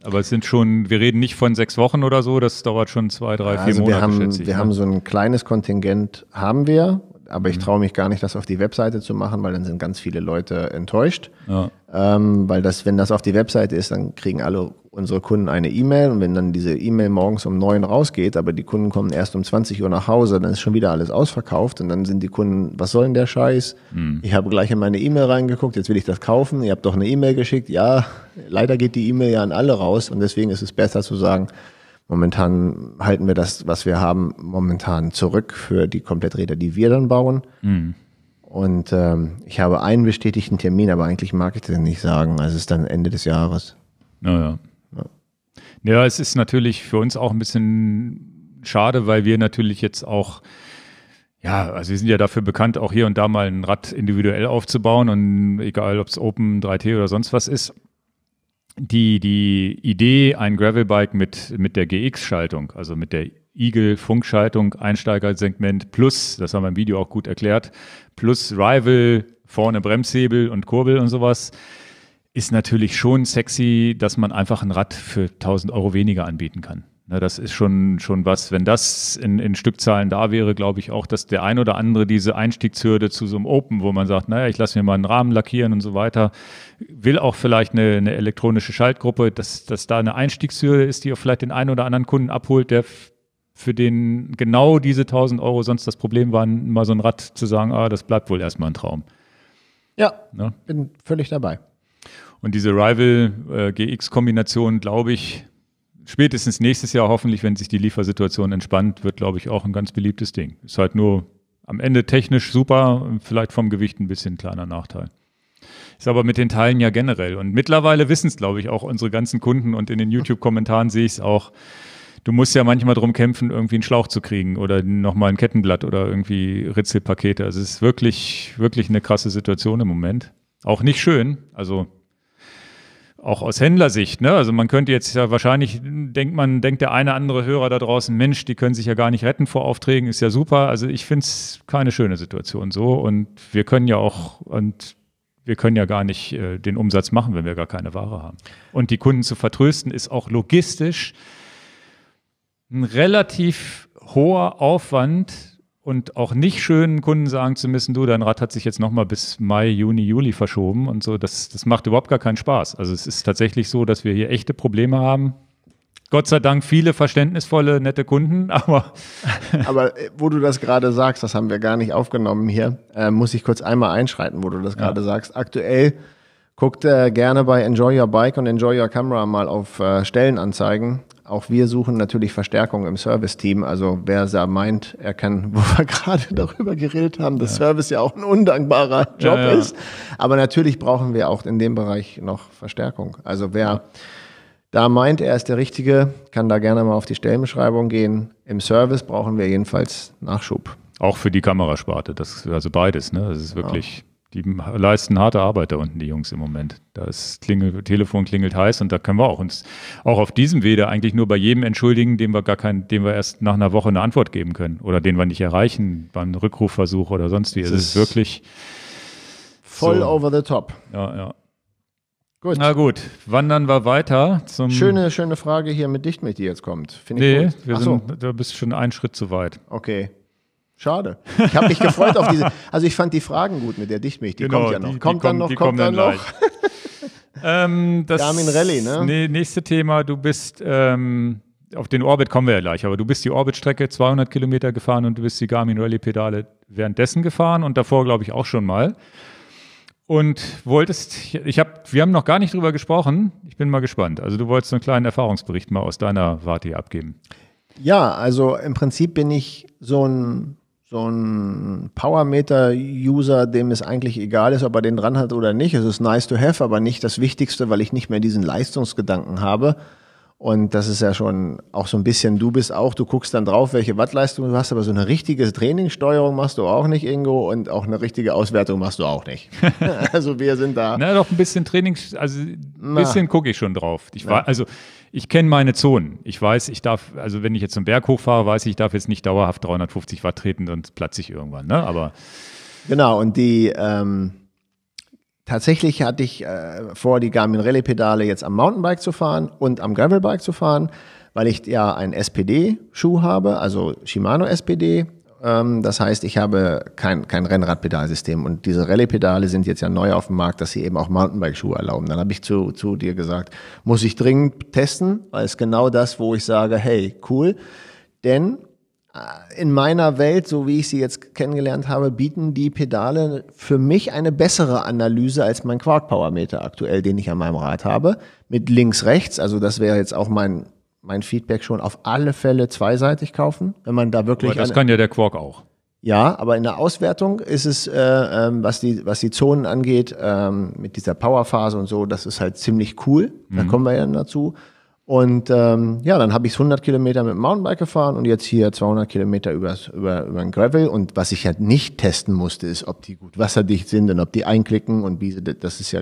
Aber es sind schon, wir reden nicht von sechs Wochen oder so, das dauert schon zwei, drei, also vier Monate. Wir, haben, ich, wir ne? haben so ein kleines Kontingent, haben wir, aber ich mhm. traue mich gar nicht, das auf die Webseite zu machen, weil dann sind ganz viele Leute enttäuscht. Ja ähm, weil das, wenn das auf die Webseite ist, dann kriegen alle unsere Kunden eine E-Mail und wenn dann diese E-Mail morgens um neun rausgeht, aber die Kunden kommen erst um 20 Uhr nach Hause, dann ist schon wieder alles ausverkauft und dann sind die Kunden, was soll denn der Scheiß? Mhm. Ich habe gleich in meine E-Mail reingeguckt, jetzt will ich das kaufen, ihr habt doch eine E-Mail geschickt, ja, leider geht die E-Mail ja an alle raus und deswegen ist es besser zu sagen, Momentan halten wir das, was wir haben, momentan zurück für die Kompletträder, die wir dann bauen. Mhm. Und ähm, ich habe einen bestätigten Termin, aber eigentlich mag ich den nicht sagen. Also es ist dann Ende des Jahres. Naja. Ja. ja, es ist natürlich für uns auch ein bisschen schade, weil wir natürlich jetzt auch ja, also wir sind ja dafür bekannt, auch hier und da mal ein Rad individuell aufzubauen und egal, ob es Open, 3T oder sonst was ist. Die, die Idee, ein Gravelbike mit, mit der GX-Schaltung, also mit der Eagle, Funkschaltung, Einsteigersegment plus, das haben wir im Video auch gut erklärt, plus Rival, vorne Bremshebel und Kurbel und sowas, ist natürlich schon sexy, dass man einfach ein Rad für 1000 Euro weniger anbieten kann. Na, das ist schon, schon was. Wenn das in, in Stückzahlen da wäre, glaube ich auch, dass der ein oder andere diese Einstiegshürde zu so einem Open, wo man sagt, naja, ich lasse mir mal einen Rahmen lackieren und so weiter, will auch vielleicht eine, eine elektronische Schaltgruppe, dass, dass da eine Einstiegshürde ist, die auch vielleicht den einen oder anderen Kunden abholt, der für den genau diese 1000 Euro sonst das Problem waren, mal so ein Rad zu sagen, ah, das bleibt wohl erstmal ein Traum. Ja, ne? bin völlig dabei. Und diese Rival-GX-Kombination, äh, glaube ich, spätestens nächstes Jahr hoffentlich, wenn sich die Liefersituation entspannt, wird, glaube ich, auch ein ganz beliebtes Ding. Ist halt nur am Ende technisch super, vielleicht vom Gewicht ein bisschen kleiner Nachteil. Ist aber mit den Teilen ja generell. Und mittlerweile wissen es, glaube ich, auch unsere ganzen Kunden und in den YouTube-Kommentaren sehe ich es auch du musst ja manchmal drum kämpfen, irgendwie einen Schlauch zu kriegen oder nochmal ein Kettenblatt oder irgendwie Ritzelpakete. Also es ist wirklich, wirklich eine krasse Situation im Moment. Auch nicht schön. Also auch aus Händlersicht, ne? Also man könnte jetzt ja wahrscheinlich, denkt man, denkt der eine andere Hörer da draußen, Mensch, die können sich ja gar nicht retten vor Aufträgen, ist ja super. Also ich finde es keine schöne Situation so. Und wir können ja auch, und wir können ja gar nicht äh, den Umsatz machen, wenn wir gar keine Ware haben. Und die Kunden zu vertrösten, ist auch logistisch ein relativ hoher Aufwand und auch nicht schönen Kunden sagen zu müssen, du, dein Rad hat sich jetzt nochmal bis Mai, Juni, Juli verschoben und so, das, das macht überhaupt gar keinen Spaß. Also es ist tatsächlich so, dass wir hier echte Probleme haben. Gott sei Dank viele verständnisvolle, nette Kunden, aber. aber äh, wo du das gerade sagst, das haben wir gar nicht aufgenommen hier, äh, muss ich kurz einmal einschreiten, wo du das gerade ja. sagst. Aktuell guckt äh, gerne bei Enjoy Your Bike und Enjoy Your Camera mal auf äh, Stellenanzeigen. Auch wir suchen natürlich Verstärkung im Service-Team. Also wer da meint, er kann, wo wir gerade darüber geredet haben, dass ja. Service ja auch ein undankbarer Job ja, ja. ist. Aber natürlich brauchen wir auch in dem Bereich noch Verstärkung. Also wer da meint, er ist der Richtige, kann da gerne mal auf die Stellenbeschreibung gehen. Im Service brauchen wir jedenfalls Nachschub. Auch für die Kamerasparte, das, also beides. Ne? Das ist wirklich die leisten harte Arbeit da unten, die Jungs im Moment. Das Klingel, Telefon klingelt heiß und da können wir auch uns auch auf diesem Wege eigentlich nur bei jedem entschuldigen, dem wir gar kein, dem wir erst nach einer Woche eine Antwort geben können oder den wir nicht erreichen beim Rückrufversuch oder sonst wie. Es, ist, ist wirklich voll so. over the top. Ja, ja. Gut. Na gut, wandern wir weiter zum. Schöne, schöne Frage hier mit Dichtmilch, die jetzt kommt. Finde nee, ich gut. Wir sind, so. du bist schon einen Schritt zu weit. Okay. Schade. Ich habe mich gefreut auf diese. Also ich fand die Fragen gut mit der Dichtmilch. Die genau, kommt ja noch. Die, die kommt dann noch, kommt dann, noch. ähm, das Garmin Rallye, ne? ne? Nächste Thema, du bist, ähm, auf den Orbit kommen wir ja gleich, aber du bist die Orbitstrecke 200 Kilometer gefahren und du bist die Garmin Rally-Pedale währenddessen gefahren und davor, glaube ich, auch schon mal. Und wolltest, ich habe, wir haben noch gar nicht drüber gesprochen. Ich bin mal gespannt. Also du wolltest so einen kleinen Erfahrungsbericht mal aus deiner Warte abgeben. Ja, also im Prinzip bin ich so ein so ein Powermeter-User, dem es eigentlich egal ist, ob er den dran hat oder nicht. Es ist nice to have, aber nicht das Wichtigste, weil ich nicht mehr diesen Leistungsgedanken habe. Und das ist ja schon auch so ein bisschen, du bist auch, du guckst dann drauf, welche Wattleistung du hast, aber so eine richtige Trainingssteuerung machst du auch nicht, Ingo, und auch eine richtige Auswertung machst du auch nicht. also wir sind da. Na, doch ein bisschen Trainings, also ein bisschen gucke ich schon drauf. Ich war, also ich kenne meine Zonen. Ich weiß, ich darf, also wenn ich jetzt zum Berg hochfahre, weiß ich, ich darf jetzt nicht dauerhaft 350 Watt treten, sonst platze ich irgendwann. Ne? Aber genau, und die ähm, tatsächlich hatte ich äh, vor, die Garmin Rallye Pedale jetzt am Mountainbike zu fahren und am Gravelbike zu fahren, weil ich ja einen SPD-Schuh habe, also Shimano SPD ähm, das heißt, ich habe kein, kein Rennradpedalsystem. Und diese Rallye-Pedale sind jetzt ja neu auf dem Markt, dass sie eben auch Mountainbike-Schuhe erlauben. Dann habe ich zu, zu dir gesagt, muss ich dringend testen, weil es genau das, wo ich sage, hey, cool. Denn äh, in meiner Welt, so wie ich sie jetzt kennengelernt habe, bieten die Pedale für mich eine bessere Analyse als mein quark power meter aktuell, den ich an meinem Rad habe. Mit links, rechts, also das wäre jetzt auch mein mein Feedback schon auf alle Fälle zweiseitig kaufen, wenn man da wirklich. Aber das kann ja der Quark auch. Ja, aber in der Auswertung ist es, äh, ähm, was die was die Zonen angeht, ähm, mit dieser Powerphase und so, das ist halt ziemlich cool. Mhm. Da kommen wir ja dazu. Und ähm, ja, dann habe ich 100 Kilometer mit dem Mountainbike gefahren und jetzt hier 200 Kilometer übers, über, über den Gravel. Und was ich halt nicht testen musste, ist, ob die gut wasserdicht sind und ob die einklicken und wie, das ist ja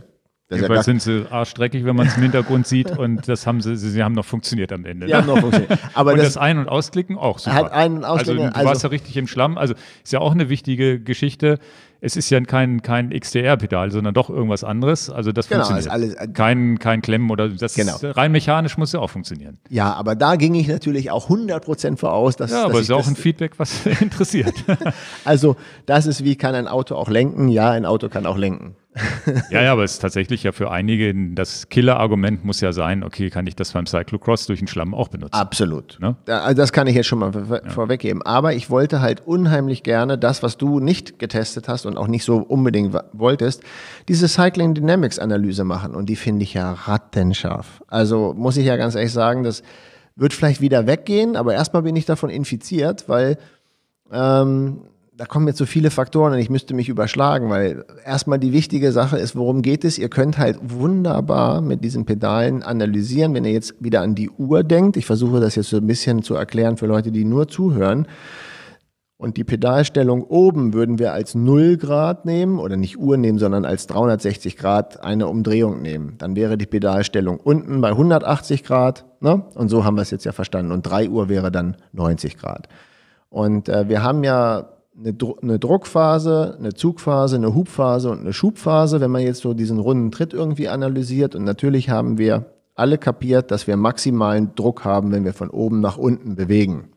Jedenfalls ja sind sie arschdreckig, wenn man es im Hintergrund sieht und das haben sie, sie, sie, haben noch funktioniert am Ende. Haben ne? noch funktioniert. Aber und das, das Ein- und Ausklicken auch super. Hat Ein- und also du also warst ja richtig im Schlamm. Also ist ja auch eine wichtige Geschichte. Es ist ja kein, kein XDR-Pedal, sondern doch irgendwas anderes. Also das genau, funktioniert. Alles, äh, kein, kein Klemmen oder das genau. ist, rein mechanisch muss ja auch funktionieren. Ja, aber da ging ich natürlich auch 100% voraus. Dass, ja, aber es ist auch ein Feedback, was interessiert. also das ist, wie kann ein Auto auch lenken? Ja, ein Auto kann auch lenken ja, ja, aber es ist tatsächlich ja für einige, das Killer-Argument muss ja sein, okay, kann ich das beim Cyclocross durch den Schlamm auch benutzen? Absolut. Ne? Also das kann ich jetzt schon mal ja. vorweggeben. Aber ich wollte halt unheimlich gerne das, was du nicht getestet hast und auch nicht so unbedingt wolltest, diese Cycling Dynamics Analyse machen. Und die finde ich ja rattenscharf. Also muss ich ja ganz ehrlich sagen, das wird vielleicht wieder weggehen, aber erstmal bin ich davon infiziert, weil ähm, da kommen jetzt so viele Faktoren und ich müsste mich überschlagen, weil erstmal die wichtige Sache ist, worum geht es? Ihr könnt halt wunderbar mit diesen Pedalen analysieren, wenn ihr jetzt wieder an die Uhr denkt. Ich versuche das jetzt so ein bisschen zu erklären für Leute, die nur zuhören. Und die Pedalstellung oben würden wir als 0 Grad nehmen oder nicht Uhr nehmen, sondern als 360 Grad eine Umdrehung nehmen. Dann wäre die Pedalstellung unten bei 180 Grad. Ne? Und so haben wir es jetzt ja verstanden. Und 3 Uhr wäre dann 90 Grad. Und äh, wir haben ja eine, Dru eine, Druckphase, eine Zugphase, eine Hubphase und eine Schubphase, wenn man jetzt so diesen runden Tritt irgendwie analysiert. Und natürlich haben wir alle kapiert, dass wir maximalen Druck haben, wenn wir von oben nach unten bewegen.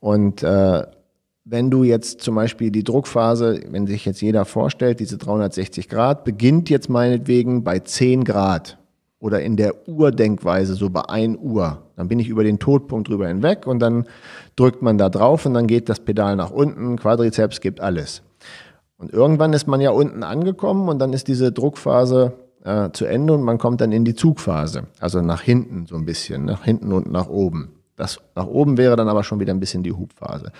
Und äh, wenn du jetzt zum Beispiel die Druckphase, wenn sich jetzt jeder vorstellt, diese 360 Grad, beginnt jetzt meinetwegen bei 10 Grad oder in der Urdenkweise, so bei 1 Uhr. Dann bin ich über den Todpunkt drüber hinweg und dann drückt man da drauf und dann geht das Pedal nach unten, Quadrizeps gibt alles. Und irgendwann ist man ja unten angekommen und dann ist diese Druckphase äh, zu Ende und man kommt dann in die Zugphase, also nach hinten so ein bisschen, nach hinten und nach oben. Das nach oben wäre dann aber schon wieder ein bisschen die Hubphase.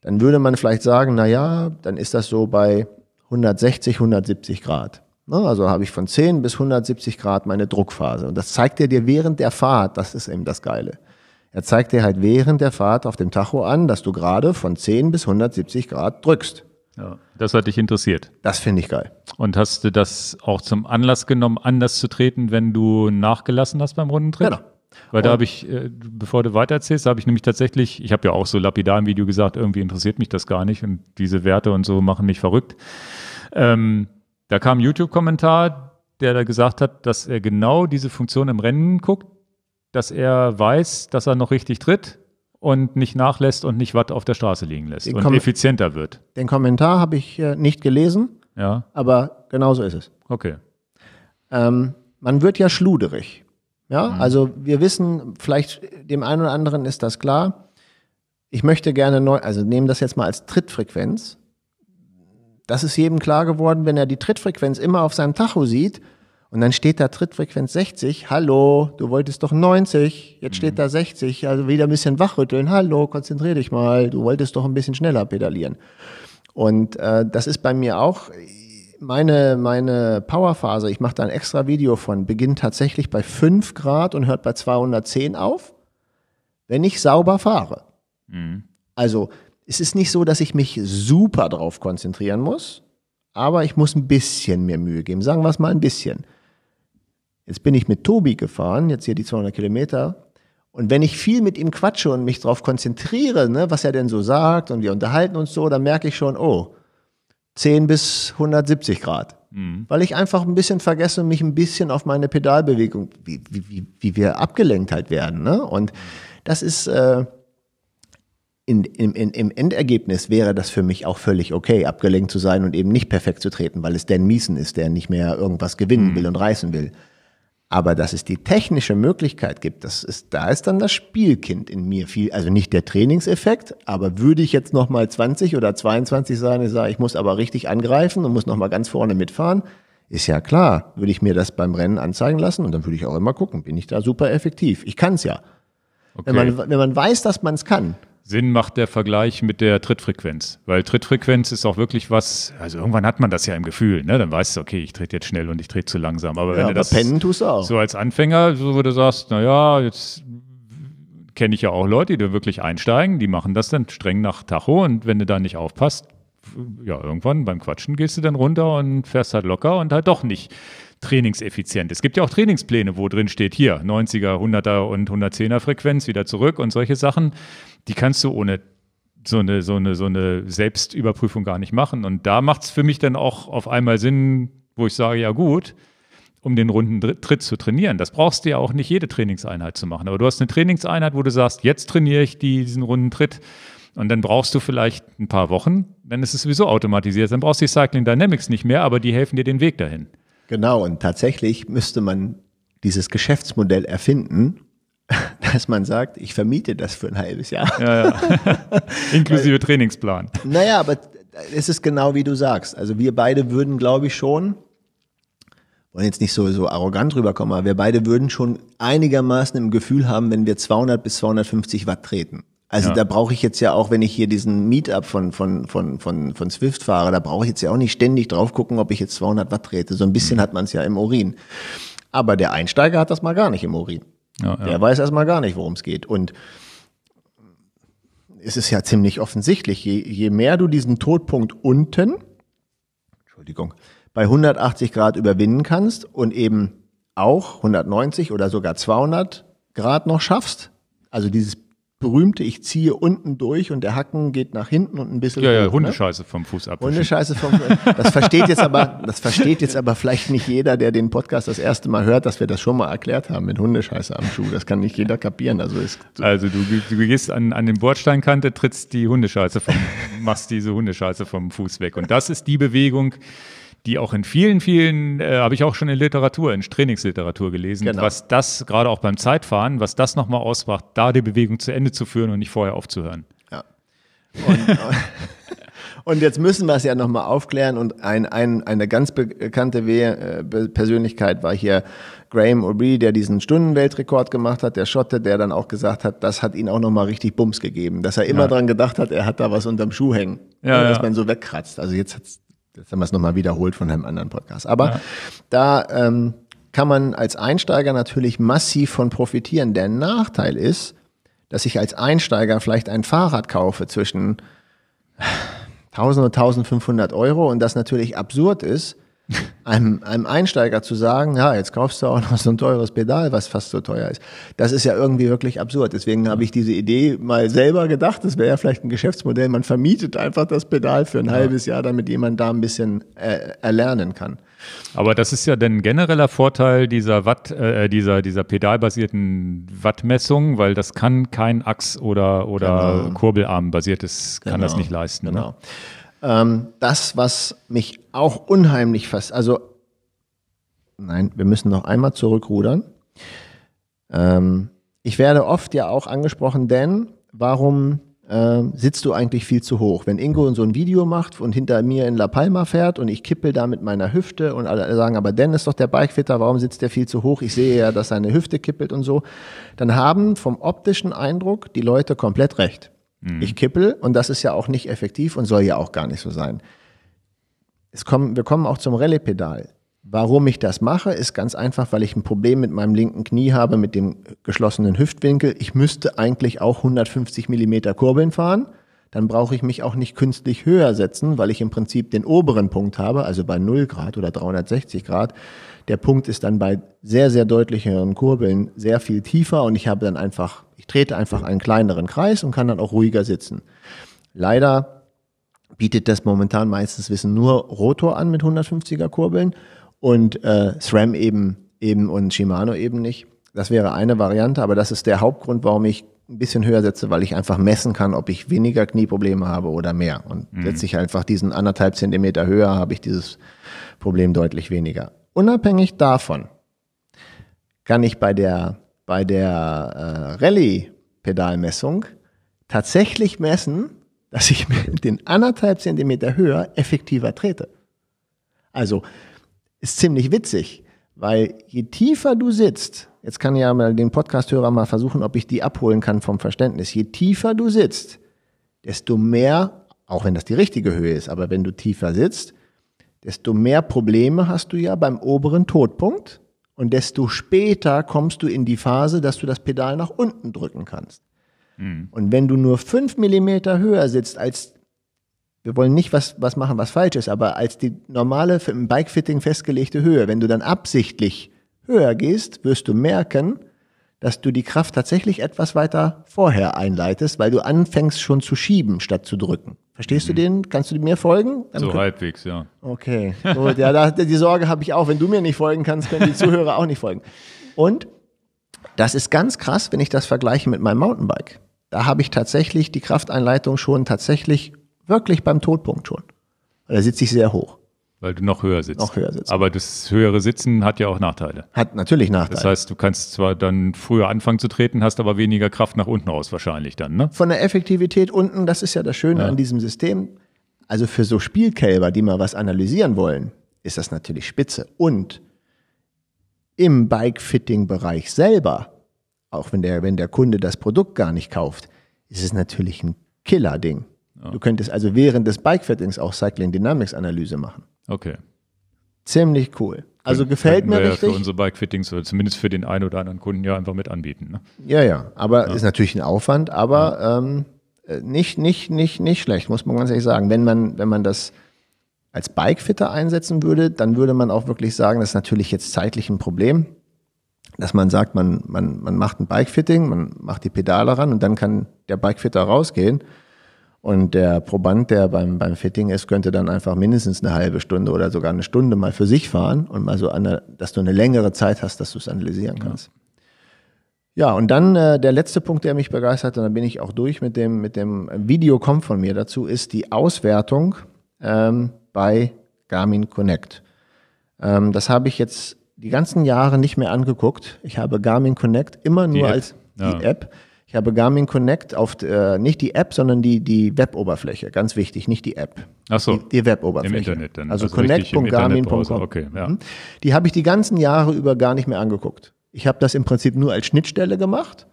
Dann würde man vielleicht sagen, na ja, dann ist das so bei 160, 170 Grad. Ne? Also habe ich von 10 bis 170 Grad meine Druckphase. Und das zeigt er dir während der Fahrt. Das ist eben das Geile. Er zeigt dir halt während der Fahrt auf dem Tacho an, dass du gerade von 10 bis 170 Grad drückst. Ja, das hat dich interessiert. Das finde ich geil. Und hast du das auch zum Anlass genommen, anders zu treten, wenn du nachgelassen hast beim Rundentritt? Genau. Weil da habe ich, äh, bevor du weitererzählst, habe ich nämlich tatsächlich, ich habe ja auch so lapidar im Video gesagt, irgendwie interessiert mich das gar nicht und diese Werte und so machen mich verrückt. Ähm, da kam ein YouTube-Kommentar, der da gesagt hat, dass er genau diese Funktion im Rennen guckt, dass er weiß, dass er noch richtig tritt und nicht nachlässt und nicht Watt auf der Straße liegen lässt den und Kom effizienter wird. Den Kommentar habe ich äh, nicht gelesen, ja. aber so ist es. Okay. Ähm, man wird ja schluderig. Ja, mhm. also wir wissen, vielleicht dem einen oder anderen ist das klar. Ich möchte gerne neu, also nehmen das jetzt mal als Trittfrequenz. Das ist jedem klar geworden, wenn er die Trittfrequenz immer auf seinem Tacho sieht und dann steht da Trittfrequenz 60. Hallo, du wolltest doch 90, jetzt mhm. steht da 60. Also wieder ein bisschen wachrütteln. Hallo, konzentrier dich mal. Du wolltest doch ein bisschen schneller pedalieren. Und äh, das ist bei mir auch meine, meine Powerphase. Ich mache da ein extra Video von. Beginnt tatsächlich bei 5 Grad und hört bei 210 auf, wenn ich sauber fahre. Mhm. Also es ist nicht so, dass ich mich super drauf konzentrieren muss, aber ich muss ein bisschen mehr Mühe geben. Sagen wir es mal ein bisschen. Jetzt bin ich mit Tobi gefahren, jetzt hier die 200 Kilometer. Und wenn ich viel mit ihm quatsche und mich darauf konzentriere, ne, was er denn so sagt und wir unterhalten uns so, dann merke ich schon, oh, 10 bis 170 Grad. Mhm. Weil ich einfach ein bisschen vergesse und mich ein bisschen auf meine Pedalbewegung, wie, wie, wie wir abgelenkt halt werden. Ne? Und das ist, äh, in, im, im Endergebnis wäre das für mich auch völlig okay, abgelenkt zu sein und eben nicht perfekt zu treten, weil es Dan Miesen ist, der nicht mehr irgendwas gewinnen mhm. will und reißen will. Aber dass es die technische Möglichkeit gibt, das ist, da ist dann das Spielkind in mir viel, also nicht der Trainingseffekt, aber würde ich jetzt nochmal 20 oder 22 sein, ich sage, ich muss aber richtig angreifen und muss nochmal ganz vorne mitfahren, ist ja klar, würde ich mir das beim Rennen anzeigen lassen und dann würde ich auch immer gucken, bin ich da super effektiv? Ich kann es ja. Okay. Wenn, man, wenn man weiß, dass man es kann, Sinn macht der Vergleich mit der Trittfrequenz, weil Trittfrequenz ist auch wirklich was, also irgendwann hat man das ja im Gefühl, ne? dann weißt du, okay, ich trete jetzt schnell und ich trete zu langsam. Aber ja, wenn aber das pennen tust du auch. so als Anfänger, so wo du sagst, naja, jetzt kenne ich ja auch Leute, die da wirklich einsteigen, die machen das dann streng nach Tacho und wenn du da nicht aufpasst, ja, irgendwann beim Quatschen gehst du dann runter und fährst halt locker und halt doch nicht trainingseffizient. Es gibt ja auch Trainingspläne, wo drin steht, hier 90er, 100er und 110er Frequenz wieder zurück und solche Sachen, die kannst du ohne so eine, so eine, so eine Selbstüberprüfung gar nicht machen. Und da macht es für mich dann auch auf einmal Sinn, wo ich sage, ja gut, um den runden Tritt zu trainieren. Das brauchst du ja auch nicht jede Trainingseinheit zu machen. Aber du hast eine Trainingseinheit, wo du sagst, jetzt trainiere ich diesen runden Tritt. Und dann brauchst du vielleicht ein paar Wochen, dann ist es sowieso automatisiert, dann brauchst du die Cycling Dynamics nicht mehr, aber die helfen dir den Weg dahin. Genau, und tatsächlich müsste man dieses Geschäftsmodell erfinden, dass man sagt, ich vermiete das für ein halbes Jahr. Ja, ja. Inklusive Trainingsplan. Naja, aber es ist genau wie du sagst. Also wir beide würden, glaube ich, schon, wollen jetzt nicht so, so arrogant rüberkommen, aber wir beide würden schon einigermaßen im Gefühl haben, wenn wir 200 bis 250 Watt treten. Also ja. da brauche ich jetzt ja auch, wenn ich hier diesen Meetup von, von, von, von, von Swift fahre, da brauche ich jetzt ja auch nicht ständig drauf gucken, ob ich jetzt 200 Watt trete. So ein bisschen mhm. hat man es ja im Urin. Aber der Einsteiger hat das mal gar nicht im Urin. Ja, ja. Der weiß erstmal gar nicht, worum es geht. Und es ist ja ziemlich offensichtlich, je, je mehr du diesen Todpunkt unten, Entschuldigung, bei 180 Grad überwinden kannst und eben auch 190 oder sogar 200 Grad noch schaffst, also dieses berühmte, ich ziehe unten durch und der Hacken geht nach hinten und ein bisschen. Ja, ja, ne? Hundescheiße ne? vom Fuß ab. Hundescheiße vom Das versteht jetzt aber, das versteht jetzt aber vielleicht nicht jeder, der den Podcast das erste Mal hört, dass wir das schon mal erklärt haben mit Hundescheiße am Schuh. Das kann nicht jeder kapieren. Also, ist, so also du, du gehst an, an den Bordsteinkante, trittst die Hundescheiße vom, machst diese Hundescheiße vom Fuß weg. Und das ist die Bewegung, die auch in vielen, vielen, äh, habe ich auch schon in Literatur, in Trainingsliteratur gelesen, genau. was das gerade auch beim Zeitfahren, was das nochmal ausmacht, da die Bewegung zu Ende zu führen und nicht vorher aufzuhören. Ja. Und, und jetzt müssen wir es ja nochmal aufklären und ein, ein, eine ganz bekannte We äh, Persönlichkeit war hier Graham O'Brien, der diesen Stundenweltrekord gemacht hat, der Schotte, der dann auch gesagt hat, das hat ihn auch nochmal richtig Bums gegeben, dass er immer ja. dran gedacht hat, er hat da was unterm Schuh hängen, ja, ne, ja. dass man so wegkratzt. Also jetzt hat's Jetzt haben wir es nochmal wiederholt von einem anderen Podcast. Aber ja. da ähm, kann man als Einsteiger natürlich massiv von profitieren. Der Nachteil ist, dass ich als Einsteiger vielleicht ein Fahrrad kaufe zwischen 1000 und 1500 Euro und das natürlich absurd ist, einem, einem Einsteiger zu sagen, ja, jetzt kaufst du auch noch so ein teures Pedal, was fast so teuer ist. Das ist ja irgendwie wirklich absurd. Deswegen habe ich diese Idee mal selber gedacht, das wäre ja vielleicht ein Geschäftsmodell. Man vermietet einfach das Pedal für ein ja. halbes Jahr, damit jemand da ein bisschen äh, erlernen kann. Aber das ist ja dann ein genereller Vorteil dieser Watt, äh, dieser, dieser pedalbasierten Wattmessung, weil das kann kein Achs- oder, oder genau. Kurbelarm-basiertes, kann genau. das nicht leisten. Ne? Genau. Ne? das, was mich auch unheimlich fast. Also, nein, wir müssen noch einmal zurückrudern. Ähm, ich werde oft ja auch angesprochen, denn warum äh, sitzt du eigentlich viel zu hoch? Wenn Ingo so ein Video macht und hinter mir in La Palma fährt und ich kippel da mit meiner Hüfte und alle sagen, aber Dan ist doch der Bikefitter, warum sitzt der viel zu hoch? Ich sehe ja, dass seine Hüfte kippelt und so. Dann haben vom optischen Eindruck die Leute komplett recht. Mhm. Ich kippel und das ist ja auch nicht effektiv und soll ja auch gar nicht so sein es kommen, wir kommen auch zum Rallye-Pedal. Warum ich das mache, ist ganz einfach, weil ich ein Problem mit meinem linken Knie habe, mit dem geschlossenen Hüftwinkel. Ich müsste eigentlich auch 150 Millimeter Kurbeln fahren. Dann brauche ich mich auch nicht künstlich höher setzen, weil ich im Prinzip den oberen Punkt habe, also bei 0 Grad oder 360 Grad. Der Punkt ist dann bei sehr, sehr deutlicheren Kurbeln sehr viel tiefer und ich habe dann einfach, ich trete einfach einen kleineren Kreis und kann dann auch ruhiger sitzen. Leider bietet das momentan meistens Wissen nur Rotor an mit 150er Kurbeln und äh, SRAM eben, eben und Shimano eben nicht. Das wäre eine Variante, aber das ist der Hauptgrund, warum ich ein bisschen höher setze, weil ich einfach messen kann, ob ich weniger Knieprobleme habe oder mehr. Und mhm. setze ich einfach diesen anderthalb Zentimeter höher, habe ich dieses Problem deutlich weniger. Unabhängig davon kann ich bei der, bei der äh, Rallye-Pedalmessung tatsächlich messen, dass ich mit den anderthalb Zentimeter höher effektiver trete. Also ist ziemlich witzig, weil je tiefer du sitzt, jetzt kann ja mal den Podcasthörer mal versuchen, ob ich die abholen kann vom Verständnis. Je tiefer du sitzt, desto mehr, auch wenn das die richtige Höhe ist, aber wenn du tiefer sitzt, desto mehr Probleme hast du ja beim oberen Todpunkt und desto später kommst du in die Phase, dass du das Pedal nach unten drücken kannst. Mhm. Und wenn du nur fünf Millimeter höher sitzt als, wir wollen nicht was, was machen, was falsch ist, aber als die normale für ein Bikefitting festgelegte Höhe, wenn du dann absichtlich höher gehst, wirst du merken, dass du die Kraft tatsächlich etwas weiter vorher einleitest, weil du anfängst schon zu schieben, statt zu drücken. Verstehst mhm. du den? Kannst du mir folgen? Dann so halbwegs, ja. Okay. Gut, ja, da, die Sorge habe ich auch. Wenn du mir nicht folgen kannst, können die Zuhörer auch nicht folgen. Und das ist ganz krass, wenn ich das vergleiche mit meinem Mountainbike da habe ich tatsächlich die Krafteinleitung schon tatsächlich wirklich beim Todpunkt schon. Da sitze ich sehr hoch. Weil du noch höher sitzt. Noch höher sitzt. Aber das höhere Sitzen hat ja auch Nachteile. Hat natürlich Nachteile. Das heißt, du kannst zwar dann früher anfangen zu treten, hast aber weniger Kraft nach unten raus wahrscheinlich dann, ne? Von der Effektivität unten, das ist ja das Schöne ja. an diesem System. Also für so Spielkälber, die mal was analysieren wollen, ist das natürlich spitze. Und im Bike-Fitting-Bereich selber auch wenn der, wenn der Kunde das Produkt gar nicht kauft, ist es natürlich ein Killer-Ding. Ja. Du könntest also während des Bike-Fittings auch Cycling Dynamics Analyse machen. Okay. Ziemlich cool. Also gefällt mir wir richtig. für unsere Bike-Fittings oder äh, zumindest für den einen oder anderen Kunden ja einfach mit anbieten. Ne? Ja, ja. Aber ja. ist natürlich ein Aufwand, aber ja. ähm, äh, nicht, nicht, nicht, nicht schlecht, muss man ganz ehrlich sagen. Wenn man, wenn man das als Bike-Fitter einsetzen würde, dann würde man auch wirklich sagen, das ist natürlich jetzt zeitlich ein Problem dass man sagt, man, man, man macht ein Bikefitting, man macht die Pedale ran und dann kann der Bikefitter rausgehen. Und der Proband, der beim, beim Fitting ist, könnte dann einfach mindestens eine halbe Stunde oder sogar eine Stunde mal für sich fahren und mal so, an, dass du eine längere Zeit hast, dass du es analysieren kannst. Ja, ja und dann äh, der letzte Punkt, der mich begeistert, und da bin ich auch durch mit dem, mit dem Video kommt von mir dazu, ist die Auswertung ähm, bei Garmin Connect. Ähm, das habe ich jetzt die ganzen Jahre nicht mehr angeguckt. Ich habe Garmin Connect immer nur die als ja. die App. Ich habe Garmin Connect auf äh, nicht die App, sondern die, die Web-Oberfläche. Ganz wichtig, nicht die App. Ach so. Die, die Web-Oberfläche. Im Internet dann. Also, also connect.garmin.com. Okay, ja. Mhm. Die habe ich die ganzen Jahre über gar nicht mehr angeguckt. Ich habe das im Prinzip nur als Schnittstelle gemacht.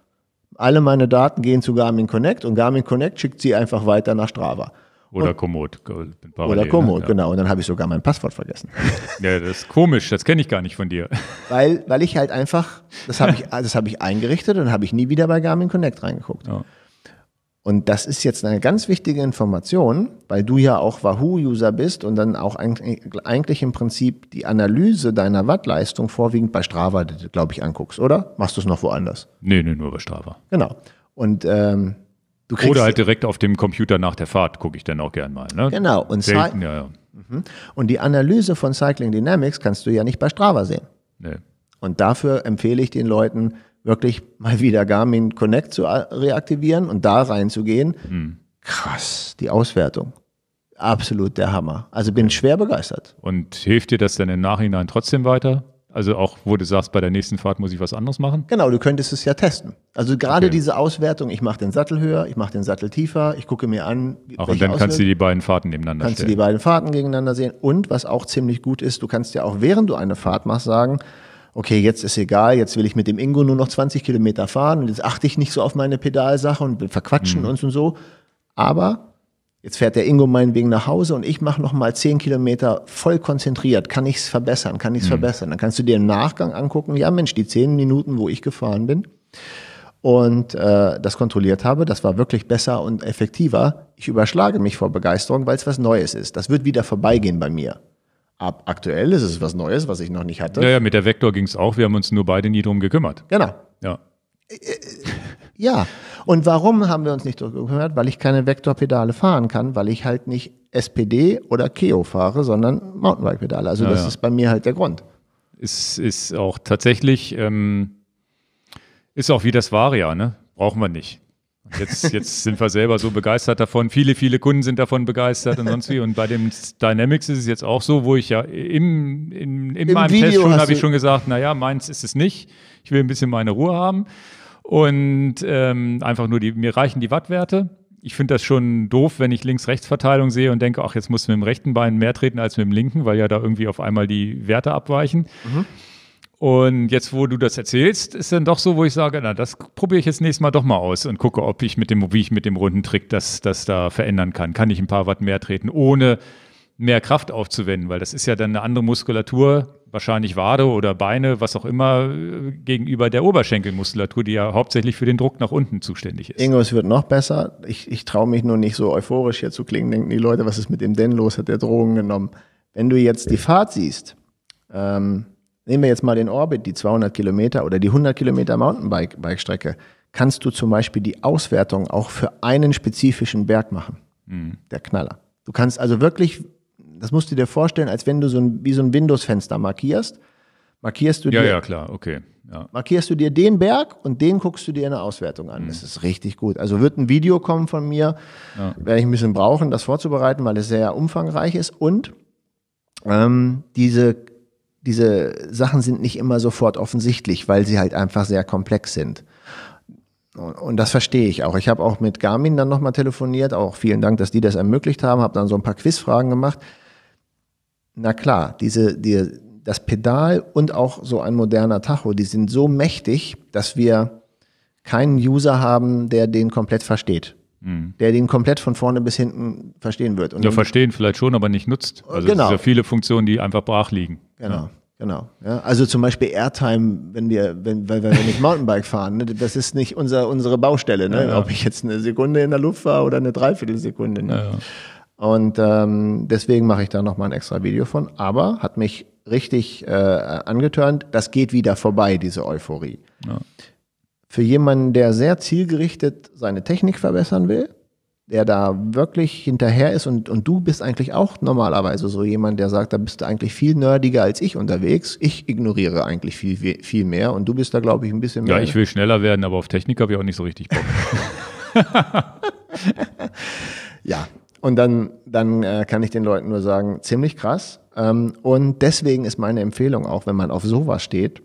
Alle meine Daten gehen zu Garmin Connect und Garmin Connect schickt sie einfach weiter nach Strava. Oder Komoot. oder ne? Komoot, ja. genau. Und dann habe ich sogar mein Passwort vergessen. Ja, das ist komisch, das kenne ich gar nicht von dir. Weil, weil ich halt einfach, das habe ich, hab ich eingerichtet und habe ich nie wieder bei Garmin Connect reingeguckt. Ja. Und das ist jetzt eine ganz wichtige Information, weil du ja auch Wahoo-User bist und dann auch eigentlich im Prinzip die Analyse deiner Wattleistung vorwiegend bei Strava, glaube ich, anguckst, oder? Machst du es noch woanders? Nee, nee, nur bei Strava. Genau. Und ähm, oder halt direkt auf dem Computer nach der Fahrt gucke ich dann auch gern mal. Ne? Genau. Und, Selten, ja, ja. Mhm. und die Analyse von Cycling Dynamics kannst du ja nicht bei Strava sehen. Nee. Und dafür empfehle ich den Leuten, wirklich mal wieder Garmin Connect zu reaktivieren und da reinzugehen. Mhm. Krass, die Auswertung. Absolut der Hammer. Also bin schwer begeistert. Und hilft dir das dann im Nachhinein trotzdem weiter? Also auch, wo du sagst, bei der nächsten Fahrt muss ich was anderes machen? Genau, du könntest es ja testen. Also gerade okay. diese Auswertung, ich mache den Sattel höher, ich mache den Sattel tiefer, ich gucke mir an. Auch und dann Auswirkung. kannst du die beiden Fahrten nebeneinander sehen. stellen. Kannst du die beiden Fahrten gegeneinander sehen. Und was auch ziemlich gut ist, du kannst ja auch während du eine Fahrt machst sagen, okay, jetzt ist egal, jetzt will ich mit dem Ingo nur noch 20 Kilometer fahren und jetzt achte ich nicht so auf meine Pedalsache und verquatschen mhm. uns und so. Aber Jetzt fährt der Ingo meinetwegen nach Hause und ich mache nochmal zehn Kilometer voll konzentriert. Kann ich es verbessern? Kann ich es mhm. verbessern? Dann kannst du dir im Nachgang angucken, ja Mensch, die zehn Minuten, wo ich gefahren bin und äh, das kontrolliert habe, das war wirklich besser und effektiver. Ich überschlage mich vor Begeisterung, weil es was Neues ist. Das wird wieder vorbeigehen bei mir. Ab aktuell ist es was Neues, was ich noch nicht hatte. Naja, mit der Vektor ging es auch. Wir haben uns nur beide nie drum gekümmert. Genau. Ja. Äh, äh, ja. Und warum haben wir uns nicht zurückgehört? Weil ich keine Vektorpedale fahren kann, weil ich halt nicht SPD oder Keo fahre, sondern Mountainbike-Pedale. Also ja, das ja. ist bei mir halt der Grund. Es ist auch tatsächlich, ähm, ist auch wie das Varia, ne? Brauchen wir nicht. Jetzt, jetzt sind wir selber so begeistert davon. Viele, viele Kunden sind davon begeistert und sonst wie. Und bei dem Dynamics ist es jetzt auch so, wo ich ja im, in, in Im meinem Video Test schon habe ich schon gesagt, naja, meins ist es nicht. Ich will ein bisschen meine Ruhe haben und ähm, einfach nur die, mir reichen die Wattwerte. Ich finde das schon doof, wenn ich Links-Rechts-Verteilung sehe und denke, ach, jetzt muss mit dem rechten Bein mehr treten als mit dem linken, weil ja da irgendwie auf einmal die Werte abweichen. Mhm. Und jetzt, wo du das erzählst, ist dann doch so, wo ich sage, na, das probiere ich jetzt nächstes Mal doch mal aus und gucke, ob ich mit dem, wie ich mit dem runden Trick das, das da verändern kann. Kann ich ein paar Watt mehr treten, ohne mehr Kraft aufzuwenden, weil das ist ja dann eine andere Muskulatur, wahrscheinlich Wade oder Beine, was auch immer, äh, gegenüber der Oberschenkelmuskulatur, die ja hauptsächlich für den Druck nach unten zuständig ist. Ingo, es wird noch besser. Ich, ich traue mich nur nicht so euphorisch hier zu klingen, denken die Leute, was ist mit dem denn los, hat der Drogen genommen. Wenn du jetzt die Fahrt siehst, ähm, nehmen wir jetzt mal den Orbit, die 200 Kilometer oder die 100 Kilometer Mountainbike-Strecke, kannst du zum Beispiel die Auswertung auch für einen spezifischen Berg machen. Mhm. Der Knaller. Du kannst also wirklich das musst du dir vorstellen, als wenn du so ein, wie so ein Windows-Fenster markierst. Markierst du ja, dir, ja, klar, okay. Ja. Markierst du dir den Berg und den guckst du dir in der Auswertung an. Mhm. Das ist richtig gut. Also wird ein Video kommen von mir, ja. werde ich ein bisschen brauchen, das vorzubereiten, weil es sehr umfangreich ist. Und ähm, diese, diese Sachen sind nicht immer sofort offensichtlich, weil sie halt einfach sehr komplex sind. Und, das verstehe ich auch. Ich habe auch mit Garmin dann nochmal telefoniert. Auch vielen Dank, dass die das ermöglicht haben. Habe dann so ein paar Quizfragen gemacht na klar, diese, die, das Pedal und auch so ein moderner Tacho, die sind so mächtig, dass wir keinen User haben, der den komplett versteht. Mhm. Der den komplett von vorne bis hinten verstehen wird. Und ja, verstehen vielleicht schon, aber nicht nutzt. Also genau. es sind ja viele Funktionen, die einfach brach liegen. Genau. Ja. Genau. Ja, also zum Beispiel Airtime, wenn wir, wenn, weil wir nicht Mountainbike fahren, ne, das ist nicht unser, unsere Baustelle, ne? Ja, ja. ob ich jetzt eine Sekunde in der Luft war oder eine Dreiviertelsekunde. Ne? Und ähm, deswegen mache ich da nochmal ein extra Video von. Aber hat mich richtig äh, angetörnt. Das geht wieder vorbei, diese Euphorie. Ja. Für jemanden, der sehr zielgerichtet seine Technik verbessern will, der da wirklich hinterher ist und, und du bist eigentlich auch normalerweise so jemand, der sagt, da bist du eigentlich viel nerdiger als ich unterwegs. Ich ignoriere eigentlich viel, viel mehr und du bist da, glaube ich, ein bisschen mehr. Ja, ich will schneller werden, aber auf Technik habe ich auch nicht so richtig Bock. ja, und dann, dann äh, kann ich den Leuten nur sagen, ziemlich krass. Ähm, und deswegen ist meine Empfehlung auch, wenn man auf sowas steht,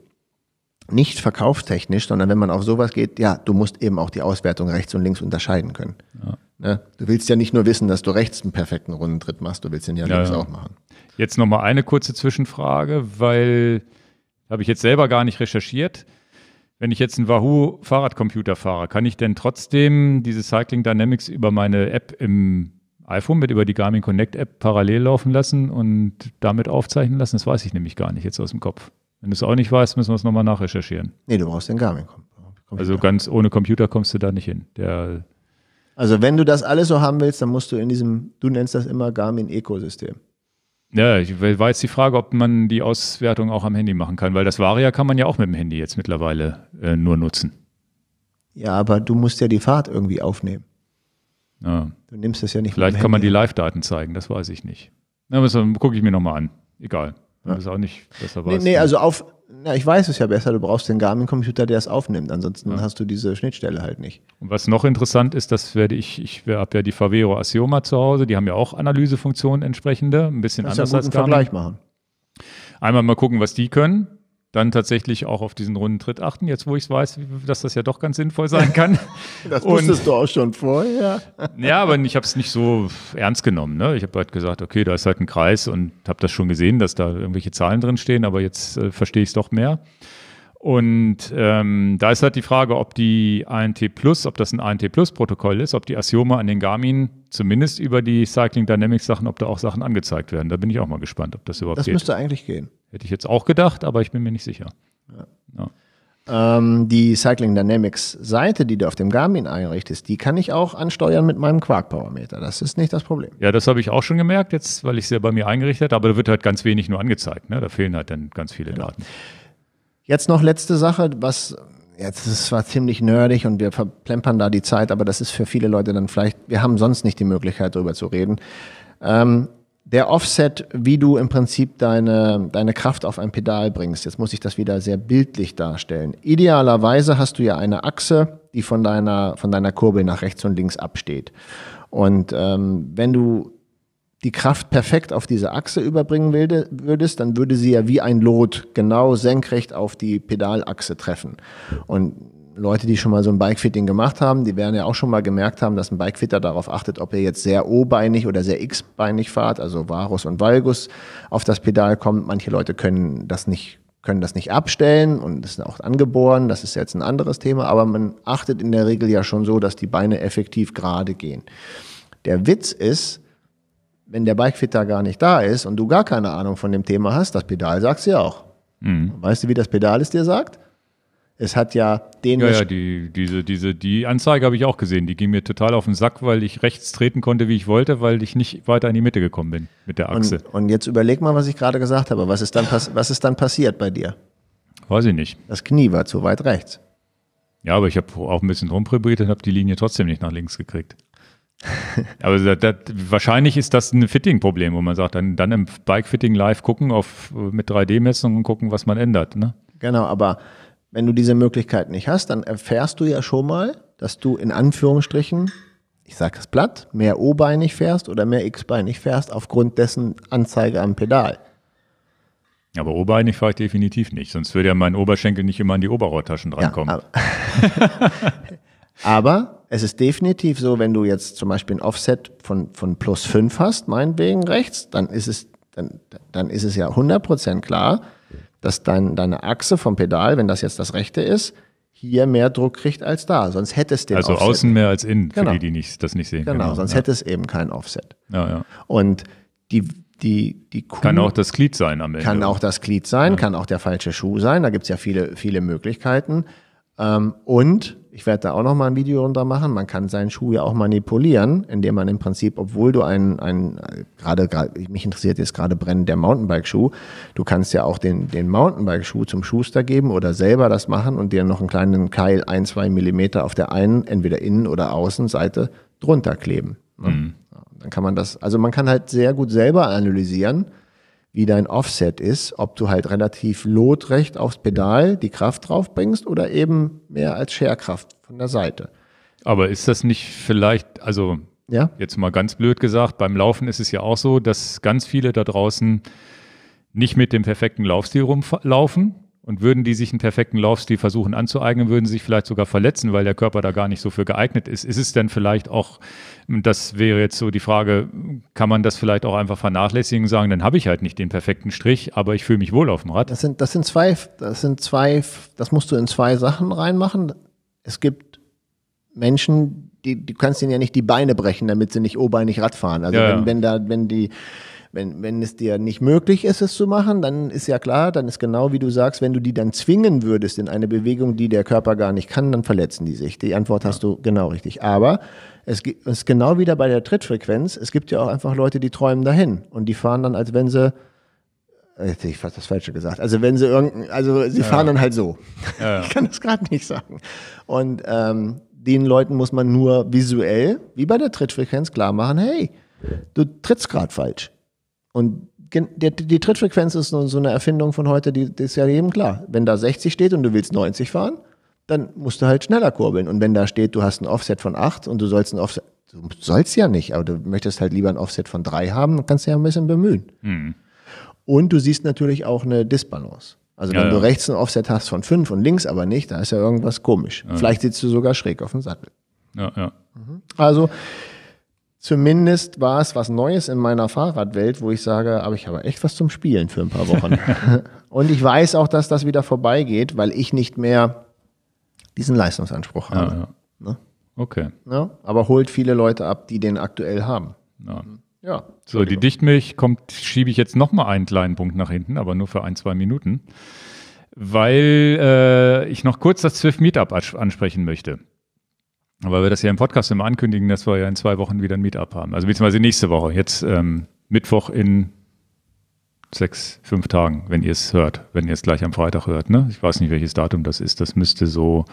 nicht verkaufstechnisch, sondern wenn man auf sowas geht, ja, du musst eben auch die Auswertung rechts und links unterscheiden können. Ja. Ne? Du willst ja nicht nur wissen, dass du rechts einen perfekten Rundentritt machst, du willst ihn ja, ja links ja. auch machen. Jetzt nochmal eine kurze Zwischenfrage, weil habe ich jetzt selber gar nicht recherchiert. Wenn ich jetzt einen Wahoo Fahrradcomputer fahre, kann ich denn trotzdem diese Cycling Dynamics über meine App im iPhone mit über die Garmin Connect App parallel laufen lassen und damit aufzeichnen lassen? Das weiß ich nämlich gar nicht jetzt aus dem Kopf. Wenn du es auch nicht weißt, müssen wir es nochmal nachrecherchieren. Nee, du brauchst den Garmin. Computer. Also ganz ohne Computer kommst du da nicht hin. Der also wenn du das alles so haben willst, dann musst du in diesem, du nennst das immer Garmin-Ökosystem. Ja, ich war jetzt die Frage, ob man die Auswertung auch am Handy machen kann, weil das Varia kann man ja auch mit dem Handy jetzt mittlerweile äh, nur nutzen. Ja, aber du musst ja die Fahrt irgendwie aufnehmen. Ja. Du nimmst das ja nicht Vielleicht kann man die Live-Daten zeigen, das weiß ich nicht. Na, aber gucke ich mir nochmal an. Egal. Ja. ist auch nicht besser weiß. Nee, ne? also auf, na, ich weiß es ja besser, du brauchst den Garmin-Computer, der es aufnimmt. Ansonsten ja. hast du diese Schnittstelle halt nicht. Und was noch interessant ist, das werde ich, ich habe ja die Favero Asioma zu Hause, die haben ja auch Analysefunktionen entsprechende, ein bisschen das anders ja als Garmin. Vergleich machen. Einmal mal gucken, was die können dann tatsächlich auch auf diesen runden Tritt achten. Jetzt, wo ich es weiß, dass das ja doch ganz sinnvoll sein kann. das und, wusstest du auch schon vorher. ja, aber ich habe es nicht so ernst genommen. Ne? Ich habe halt gesagt, okay, da ist halt ein Kreis und habe das schon gesehen, dass da irgendwelche Zahlen drin stehen, aber jetzt äh, verstehe ich es doch mehr. Und ähm, da ist halt die Frage, ob die ANT Plus, ob das ein ANT Plus Protokoll ist, ob die Asioma an den Garmin zumindest über die Cycling Dynamics Sachen, ob da auch Sachen angezeigt werden. Da bin ich auch mal gespannt, ob das überhaupt das geht. Das müsste eigentlich gehen. Hätte ich jetzt auch gedacht, aber ich bin mir nicht sicher. Ja. Ja. Ähm, die Cycling Dynamics Seite, die du auf dem Garmin einrichtest, die kann ich auch ansteuern mit meinem Quark Powermeter. Das ist nicht das Problem. Ja, das habe ich auch schon gemerkt, jetzt, weil ich es ja bei mir eingerichtet habe. Aber da wird halt ganz wenig nur angezeigt. Ne? Da fehlen halt dann ganz viele genau. Daten. Jetzt noch letzte Sache, was jetzt ist zwar ziemlich nerdig und wir verplempern da die Zeit, aber das ist für viele Leute dann vielleicht, wir haben sonst nicht die Möglichkeit, darüber zu reden. Ähm, der Offset, wie du im Prinzip deine, deine Kraft auf ein Pedal bringst. Jetzt muss ich das wieder sehr bildlich darstellen. Idealerweise hast du ja eine Achse, die von deiner, von deiner Kurbel nach rechts und links absteht. Und ähm, wenn du die Kraft perfekt auf diese Achse überbringen würdest, dann würde sie ja wie ein Lot genau senkrecht auf die Pedalachse treffen. Und Leute, die schon mal so ein Bikefitting gemacht haben, die werden ja auch schon mal gemerkt haben, dass ein Bikefitter darauf achtet, ob er jetzt sehr O-beinig oder sehr X-beinig fahrt, also Varus und Valgus auf das Pedal kommt. Manche Leute können das nicht können das nicht abstellen und das ist auch angeboren, das ist jetzt ein anderes Thema, aber man achtet in der Regel ja schon so, dass die Beine effektiv gerade gehen. Der Witz ist, wenn der Bikefitter gar nicht da ist und du gar keine Ahnung von dem Thema hast, das Pedal sagst du ja auch. Mhm. Weißt du, wie das Pedal es dir sagt? Es hat ja den. Ja, ja, die, diese, diese, die Anzeige habe ich auch gesehen. Die ging mir total auf den Sack, weil ich rechts treten konnte, wie ich wollte, weil ich nicht weiter in die Mitte gekommen bin mit der Achse. Und, und jetzt überleg mal, was ich gerade gesagt habe. Was ist, dann was ist dann passiert bei dir? Weiß ich nicht. Das Knie war zu weit rechts. Ja, aber ich habe auch ein bisschen rumprobiert und habe die Linie trotzdem nicht nach links gekriegt. Aber das, das, wahrscheinlich ist das ein Fitting-Problem, wo man sagt, dann, dann im Bike-Fitting live gucken auf, mit 3D-Messungen und gucken, was man ändert. Ne? Genau, aber wenn du diese Möglichkeit nicht hast, dann erfährst du ja schon mal, dass du in Anführungsstrichen, ich sage das platt, mehr O-beinig fährst oder mehr X-beinig fährst aufgrund dessen Anzeige am Pedal. Aber O-beinig fahre ich definitiv nicht, sonst würde ja mein Oberschenkel nicht immer an die Oberrohrtaschen drankommen. Ja, aber, aber es ist definitiv so, wenn du jetzt zum Beispiel ein Offset von, von plus 5 hast, meinetwegen rechts, dann ist es, dann, dann ist es ja 100% klar, dass dein, deine Achse vom Pedal, wenn das jetzt das rechte ist, hier mehr Druck kriegt als da. Sonst hätte es den Also Offset. außen mehr als innen, genau. für die, die nicht, das nicht sehen. Genau, genau. sonst ja. hätte es eben kein Offset. Ja, ja. Und die, die, die Kuh Kann auch das Glied sein am Ende. Kann auch das Glied sein, ja. kann auch der falsche Schuh sein. Da gibt es ja viele, viele Möglichkeiten. Ähm, und ich werde da auch noch mal ein Video runter machen. Man kann seinen Schuh ja auch manipulieren, indem man im Prinzip, obwohl du einen, einen gerade, mich interessiert jetzt gerade brennend der Mountainbike-Schuh, du kannst ja auch den, den Mountainbike-Schuh zum Schuster geben oder selber das machen und dir noch einen kleinen Keil, ein, zwei Millimeter auf der einen, entweder Innen- oder Außenseite drunter kleben. Ne? Mhm. Dann kann man das, also man kann halt sehr gut selber analysieren, wie dein Offset ist, ob du halt relativ lotrecht aufs Pedal die Kraft draufbringst oder eben mehr als Scherkraft von der Seite. Aber ist das nicht vielleicht, also ja? jetzt mal ganz blöd gesagt, beim Laufen ist es ja auch so, dass ganz viele da draußen nicht mit dem perfekten Laufstil rumlaufen und würden die sich einen perfekten Laufstil versuchen anzueignen, würden sie sich vielleicht sogar verletzen, weil der Körper da gar nicht so für geeignet ist. Ist es denn vielleicht auch, das wäre jetzt so die Frage, kann man das vielleicht auch einfach vernachlässigen und sagen, dann habe ich halt nicht den perfekten Strich, aber ich fühle mich wohl auf dem Rad? Das sind, das sind zwei, das sind zwei, das musst du in zwei Sachen reinmachen. Es gibt Menschen, die, du kannst ihnen ja nicht die Beine brechen, damit sie nicht obeinig Rad fahren. Also ja, wenn, wenn da, wenn die, wenn, wenn es dir nicht möglich ist, es zu machen, dann ist ja klar, dann ist genau wie du sagst, wenn du die dann zwingen würdest in eine Bewegung, die der Körper gar nicht kann, dann verletzen die sich. Die Antwort hast ja. du genau richtig. Aber es ist genau wieder bei der Trittfrequenz. Es gibt ja auch einfach Leute, die träumen dahin und die fahren dann, als wenn sie äh, Hätte ich fast das Falsche gesagt. Also wenn sie irgendein, also sie fahren dann halt so. Ja. Ich kann das gerade nicht sagen. Und ähm, den Leuten muss man nur visuell, wie bei der Trittfrequenz, klar machen, hey, du trittst gerade falsch. Und die, die Trittfrequenz ist so eine Erfindung von heute, die, die ist ja jedem klar. Wenn da 60 steht und du willst 90 fahren, dann musst du halt schneller kurbeln. Und wenn da steht, du hast ein Offset von 8 und du sollst ein Offset, du sollst ja nicht, aber du möchtest halt lieber ein Offset von 3 haben, dann kannst du ja ein bisschen bemühen. Hm. Und du siehst natürlich auch eine Disbalance. Also ja, wenn ja. du rechts ein Offset hast von 5 und links aber nicht, da ist ja irgendwas komisch. Ja. Vielleicht sitzt du sogar schräg auf dem Sattel. Ja, ja. Also Zumindest war es was Neues in meiner Fahrradwelt, wo ich sage, aber ich habe echt was zum Spielen für ein paar Wochen. und ich weiß auch, dass das wieder vorbeigeht, weil ich nicht mehr diesen Leistungsanspruch ah, habe. Ja. Ne? Okay. Ja, ne? aber holt viele Leute ab, die den aktuell haben. Ja. so, die Dichtmilch kommt, schiebe ich jetzt nochmal einen kleinen Punkt nach hinten, aber nur für ein, zwei Minuten, weil äh, ich noch kurz das Zwift Meetup ansprechen möchte weil wir das ja im Podcast immer ankündigen, dass wir ja in zwei Wochen wieder ein Meetup haben. Also beziehungsweise nächste Woche, jetzt ähm, Mittwoch in sechs, fünf Tagen, wenn ihr es hört, wenn ihr es gleich am Freitag hört. Ne? Ich weiß nicht, welches Datum das ist. Das müsste so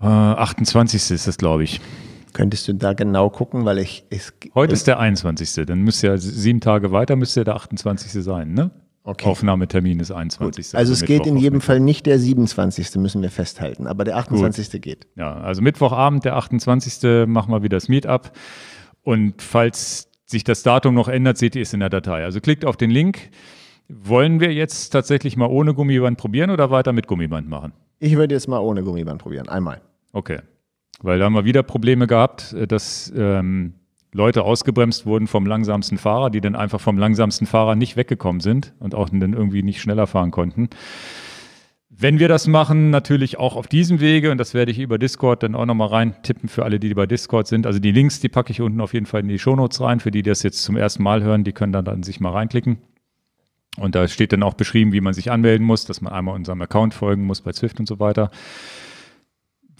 äh, 28. ist das, glaube ich. Könntest du da genau gucken, weil ich... ich Heute ist der 21. Dann müsste ja sieben Tage weiter, müsste ja der 28. sein, ne? Okay. Aufnahmetermin ist 21. Gut. Also es Mittwoch geht in jedem Fall nicht der 27. müssen wir festhalten, aber der 28. Gut. geht. Ja, also Mittwochabend, der 28. machen wir wieder das Meetup. Und falls sich das Datum noch ändert, seht ihr es in der Datei. Also klickt auf den Link. Wollen wir jetzt tatsächlich mal ohne Gummiband probieren oder weiter mit Gummiband machen? Ich würde jetzt mal ohne Gummiband probieren, einmal. Okay, weil da haben wir wieder Probleme gehabt, äh, dass ähm, Leute ausgebremst wurden vom langsamsten Fahrer, die dann einfach vom langsamsten Fahrer nicht weggekommen sind und auch dann irgendwie nicht schneller fahren konnten. Wenn wir das machen, natürlich auch auf diesem Wege, und das werde ich über Discord dann auch nochmal reintippen für alle, die bei Discord sind. Also die Links, die packe ich unten auf jeden Fall in die Shownotes rein. Für die, die das jetzt zum ersten Mal hören, die können dann, dann sich mal reinklicken. Und da steht dann auch beschrieben, wie man sich anmelden muss, dass man einmal unserem Account folgen muss bei Zwift und so weiter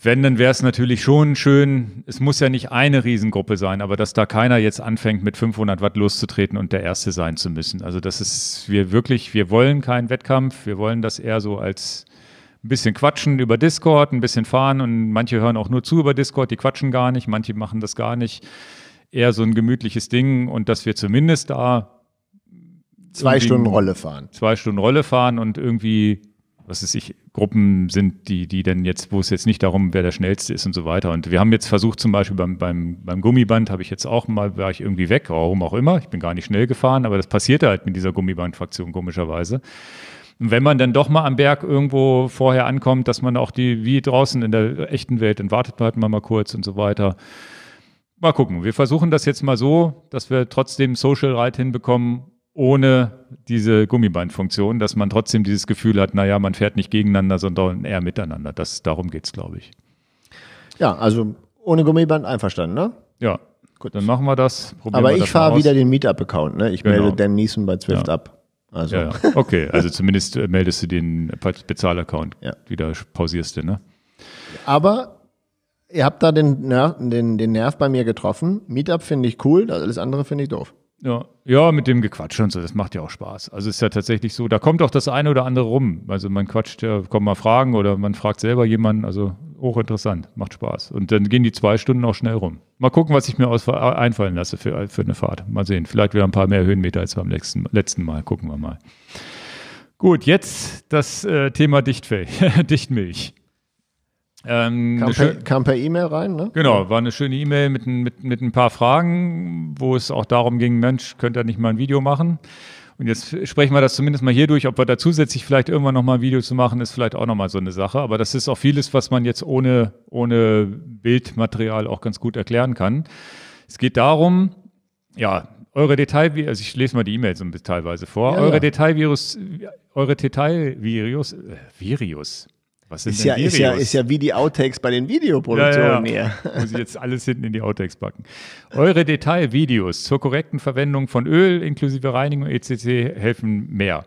wenn, dann wäre es natürlich schon schön, es muss ja nicht eine Riesengruppe sein, aber dass da keiner jetzt anfängt, mit 500 Watt loszutreten und der Erste sein zu müssen. Also das ist, wir wirklich, wir wollen keinen Wettkampf, wir wollen das eher so als ein bisschen quatschen über Discord, ein bisschen fahren und manche hören auch nur zu über Discord, die quatschen gar nicht, manche machen das gar nicht. Eher so ein gemütliches Ding und dass wir zumindest da Zwei Stunden Rolle fahren. Zwei Stunden Rolle fahren und irgendwie was ist ich, Gruppen sind, die, die denn jetzt, wo es jetzt nicht darum, wer der schnellste ist und so weiter. Und wir haben jetzt versucht, zum Beispiel beim, beim, beim Gummiband habe ich jetzt auch mal, war ich irgendwie weg, warum auch immer, ich bin gar nicht schnell gefahren, aber das passierte halt mit dieser Gummibandfraktion komischerweise. Und wenn man dann doch mal am Berg irgendwo vorher ankommt, dass man auch die, wie draußen in der echten Welt, dann wartet halt man mal kurz und so weiter. Mal gucken. Wir versuchen das jetzt mal so, dass wir trotzdem Social Ride hinbekommen ohne diese Gummibandfunktion, dass man trotzdem dieses Gefühl hat, naja, man fährt nicht gegeneinander, sondern eher miteinander. Das, darum geht es, glaube ich. Ja, also ohne Gummiband einverstanden, ne? Ja. Gut. Dann machen wir das. Aber ich fahre wieder den Meetup-Account, ne? Ich genau. melde Dan Niesen bei Zwift ja. ab. Also. Ja, ja. Okay, also zumindest äh, meldest du den Bezahl-Account ja. wieder, pausierst du, ne? Aber ihr habt da den den, den Nerv bei mir getroffen. Meetup finde ich cool, alles andere finde ich doof. Ja, ja, mit dem Gequatsch und so, das macht ja auch Spaß. Also ist ja tatsächlich so, da kommt auch das eine oder andere rum. Also man quatscht, ja, kommen mal Fragen oder man fragt selber jemanden, also hochinteressant, macht Spaß. Und dann gehen die zwei Stunden auch schnell rum. Mal gucken, was ich mir aus, einfallen lasse für, für eine Fahrt. Mal sehen, vielleicht wieder ein paar mehr Höhenmeter als beim letzten, letzten Mal, gucken wir mal. Gut, jetzt das äh, Thema Dichtfäh Dichtmilch. Ähm, kam, per, kam, per, E-Mail rein, ne? Genau, war eine schöne E-Mail mit, mit, mit ein paar Fragen, wo es auch darum ging, Mensch, könnt ihr nicht mal ein Video machen? Und jetzt sprechen wir das zumindest mal hier durch. Ob wir da zusätzlich vielleicht irgendwann nochmal ein Video zu machen, ist vielleicht auch nochmal so eine Sache. Aber das ist auch vieles, was man jetzt ohne, ohne Bildmaterial auch ganz gut erklären kann. Es geht darum, ja, eure Detail, also ich lese mal die E-Mail so teilweise vor. Ja, eure ja. Detailvirus, eure Detailvirus, äh, Virus, was sind ist, ja, ist, ja, ist ja wie die Outtakes bei den Videoproduktionen ja, ja. hier. Muss ich jetzt alles hinten in die Outtakes packen. Eure Detailvideos zur korrekten Verwendung von Öl inklusive Reinigung etc. helfen mehr.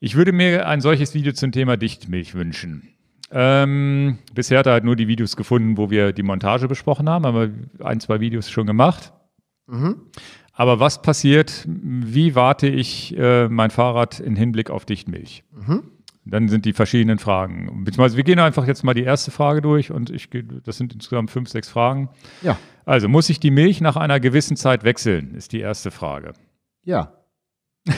Ich würde mir ein solches Video zum Thema Dichtmilch wünschen. Ähm, bisher hat er halt nur die Videos gefunden, wo wir die Montage besprochen haben, aber ein, zwei Videos schon gemacht. Mhm. Aber was passiert, wie warte ich äh, mein Fahrrad in Hinblick auf Dichtmilch? Mhm. Dann sind die verschiedenen Fragen. Beziehungsweise wir gehen einfach jetzt mal die erste Frage durch und ich, das sind insgesamt fünf, sechs Fragen. Ja. Also, muss ich die Milch nach einer gewissen Zeit wechseln, ist die erste Frage. Ja.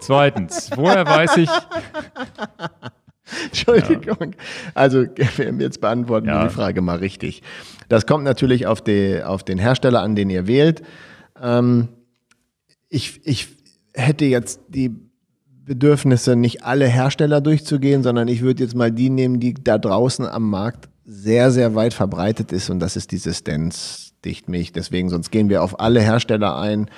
Zweitens, woher weiß ich. Entschuldigung. Ja. Also, jetzt beantworten wir die Frage mal richtig. Das kommt natürlich auf, die, auf den Hersteller an, den ihr wählt. Ähm, ich, ich hätte jetzt die Bedürfnisse nicht alle Hersteller durchzugehen, sondern ich würde jetzt mal die nehmen, die da draußen am Markt sehr, sehr weit verbreitet ist und das ist diese Stance Dichtmilch. Deswegen, sonst gehen wir auf alle Hersteller ein.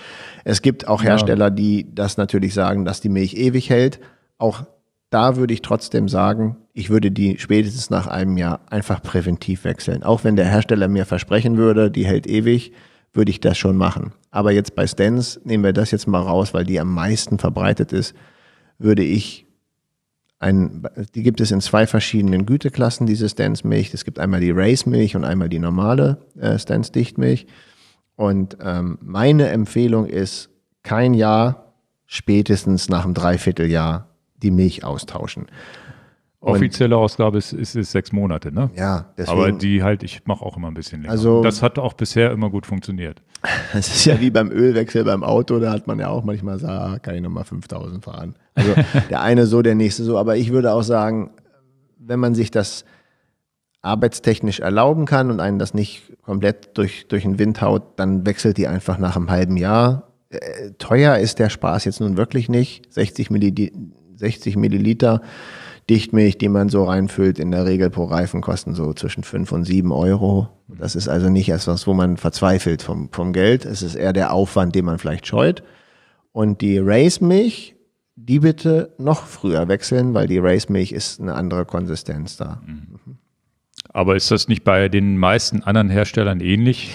Es gibt auch Hersteller, ja. die das natürlich sagen, dass die Milch ewig hält. Auch da würde ich trotzdem sagen, ich würde die spätestens nach einem Jahr einfach präventiv wechseln. Auch wenn der Hersteller mir versprechen würde, die hält ewig, würde ich das schon machen. Aber jetzt bei Stens nehmen wir das jetzt mal raus, weil die am meisten verbreitet ist würde ich ein, die gibt es in zwei verschiedenen Güteklassen, diese Stance-Milch. Es gibt einmal die Race-Milch und einmal die normale äh, Stance-Dichtmilch. Und ähm, meine Empfehlung ist, kein Jahr, spätestens nach einem Dreivierteljahr die Milch austauschen. Offizielle Ausgabe ist, ist, ist sechs Monate, ne? Ja, deswegen. Aber die halt, ich mache auch immer ein bisschen länger. Also, das hat auch bisher immer gut funktioniert. Das ist ja wie beim Ölwechsel beim Auto, da hat man ja auch manchmal gesagt, ah, kann ich nochmal 5000 fahren. Also der eine so, der nächste so. Aber ich würde auch sagen, wenn man sich das arbeitstechnisch erlauben kann und einen das nicht komplett durch, durch den Wind haut, dann wechselt die einfach nach einem halben Jahr. Äh, teuer ist der Spaß jetzt nun wirklich nicht. 60, Millil 60 Milliliter Dichtmilch, die man so reinfüllt, in der Regel pro Reifen kosten so zwischen 5 und 7 Euro. Das ist also nicht etwas, wo man verzweifelt vom, vom Geld. Es ist eher der Aufwand, den man vielleicht scheut. Und die Race-Milch, die bitte noch früher wechseln, weil die Race-Milch ist eine andere Konsistenz da. Mhm. Aber ist das nicht bei den meisten anderen Herstellern ähnlich?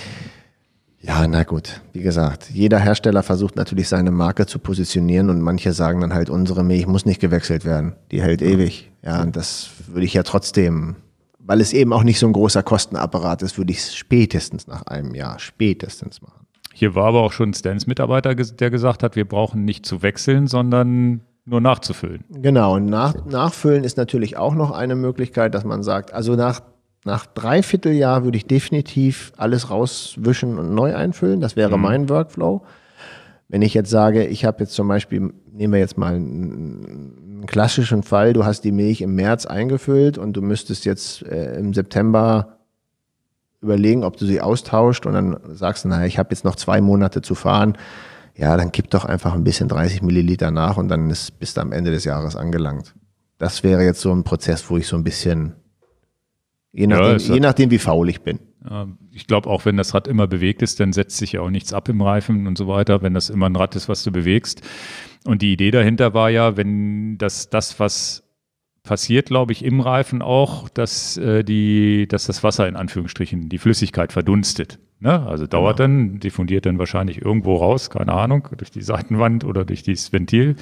Ja, na gut. Wie gesagt, jeder Hersteller versucht natürlich seine Marke zu positionieren und manche sagen dann halt, unsere Milch muss nicht gewechselt werden. Die hält mhm. ewig. Ja, und das würde ich ja trotzdem, weil es eben auch nicht so ein großer Kostenapparat ist, würde ich es spätestens nach einem Jahr, spätestens machen. Hier war aber auch schon Stans Mitarbeiter, der gesagt hat, wir brauchen nicht zu wechseln, sondern nur nachzufüllen. Genau, und nach, nachfüllen ist natürlich auch noch eine Möglichkeit, dass man sagt, also nach nach dreiviertel Jahr würde ich definitiv alles rauswischen und neu einfüllen. Das wäre mhm. mein Workflow. Wenn ich jetzt sage, ich habe jetzt zum Beispiel, nehmen wir jetzt mal einen, klassischen Fall, du hast die Milch im März eingefüllt und du müsstest jetzt äh, im September überlegen, ob du sie austauscht und dann sagst du, naja, ich habe jetzt noch zwei Monate zu fahren. Ja, dann kipp doch einfach ein bisschen 30 Milliliter nach und dann ist, bist du am Ende des Jahres angelangt. Das wäre jetzt so ein Prozess, wo ich so ein bisschen Je nachdem, ja, je nachdem wie faul ich bin. Ich glaube, auch wenn das Rad immer bewegt ist, dann setzt sich ja auch nichts ab im Reifen und so weiter, wenn das immer ein Rad ist, was du bewegst. Und die Idee dahinter war ja, wenn das, das was passiert, glaube ich, im Reifen auch, dass, äh, die, dass das Wasser in Anführungsstrichen, die Flüssigkeit verdunstet. Ne? Also dauert genau. dann, diffundiert dann wahrscheinlich irgendwo raus, keine Ahnung, durch die Seitenwand oder durch dieses Ventil,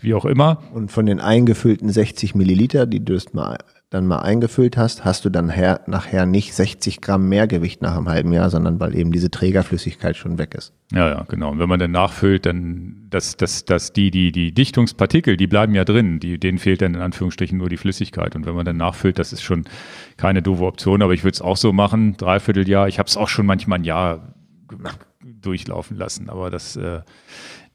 wie auch immer. Und von den eingefüllten 60 Milliliter, die dürst mal dann mal eingefüllt hast, hast du dann her, nachher nicht 60 Gramm mehr Gewicht nach einem halben Jahr, sondern weil eben diese Trägerflüssigkeit schon weg ist. Ja, ja, genau. Und wenn man dann nachfüllt, dann das, das, das, die, die, die Dichtungspartikel, die bleiben ja drin, die, denen fehlt dann in Anführungsstrichen nur die Flüssigkeit. Und wenn man dann nachfüllt, das ist schon keine doofe Option, aber ich würde es auch so machen, Dreivierteljahr. Ich habe es auch schon manchmal ein Jahr durchlaufen lassen, aber das äh,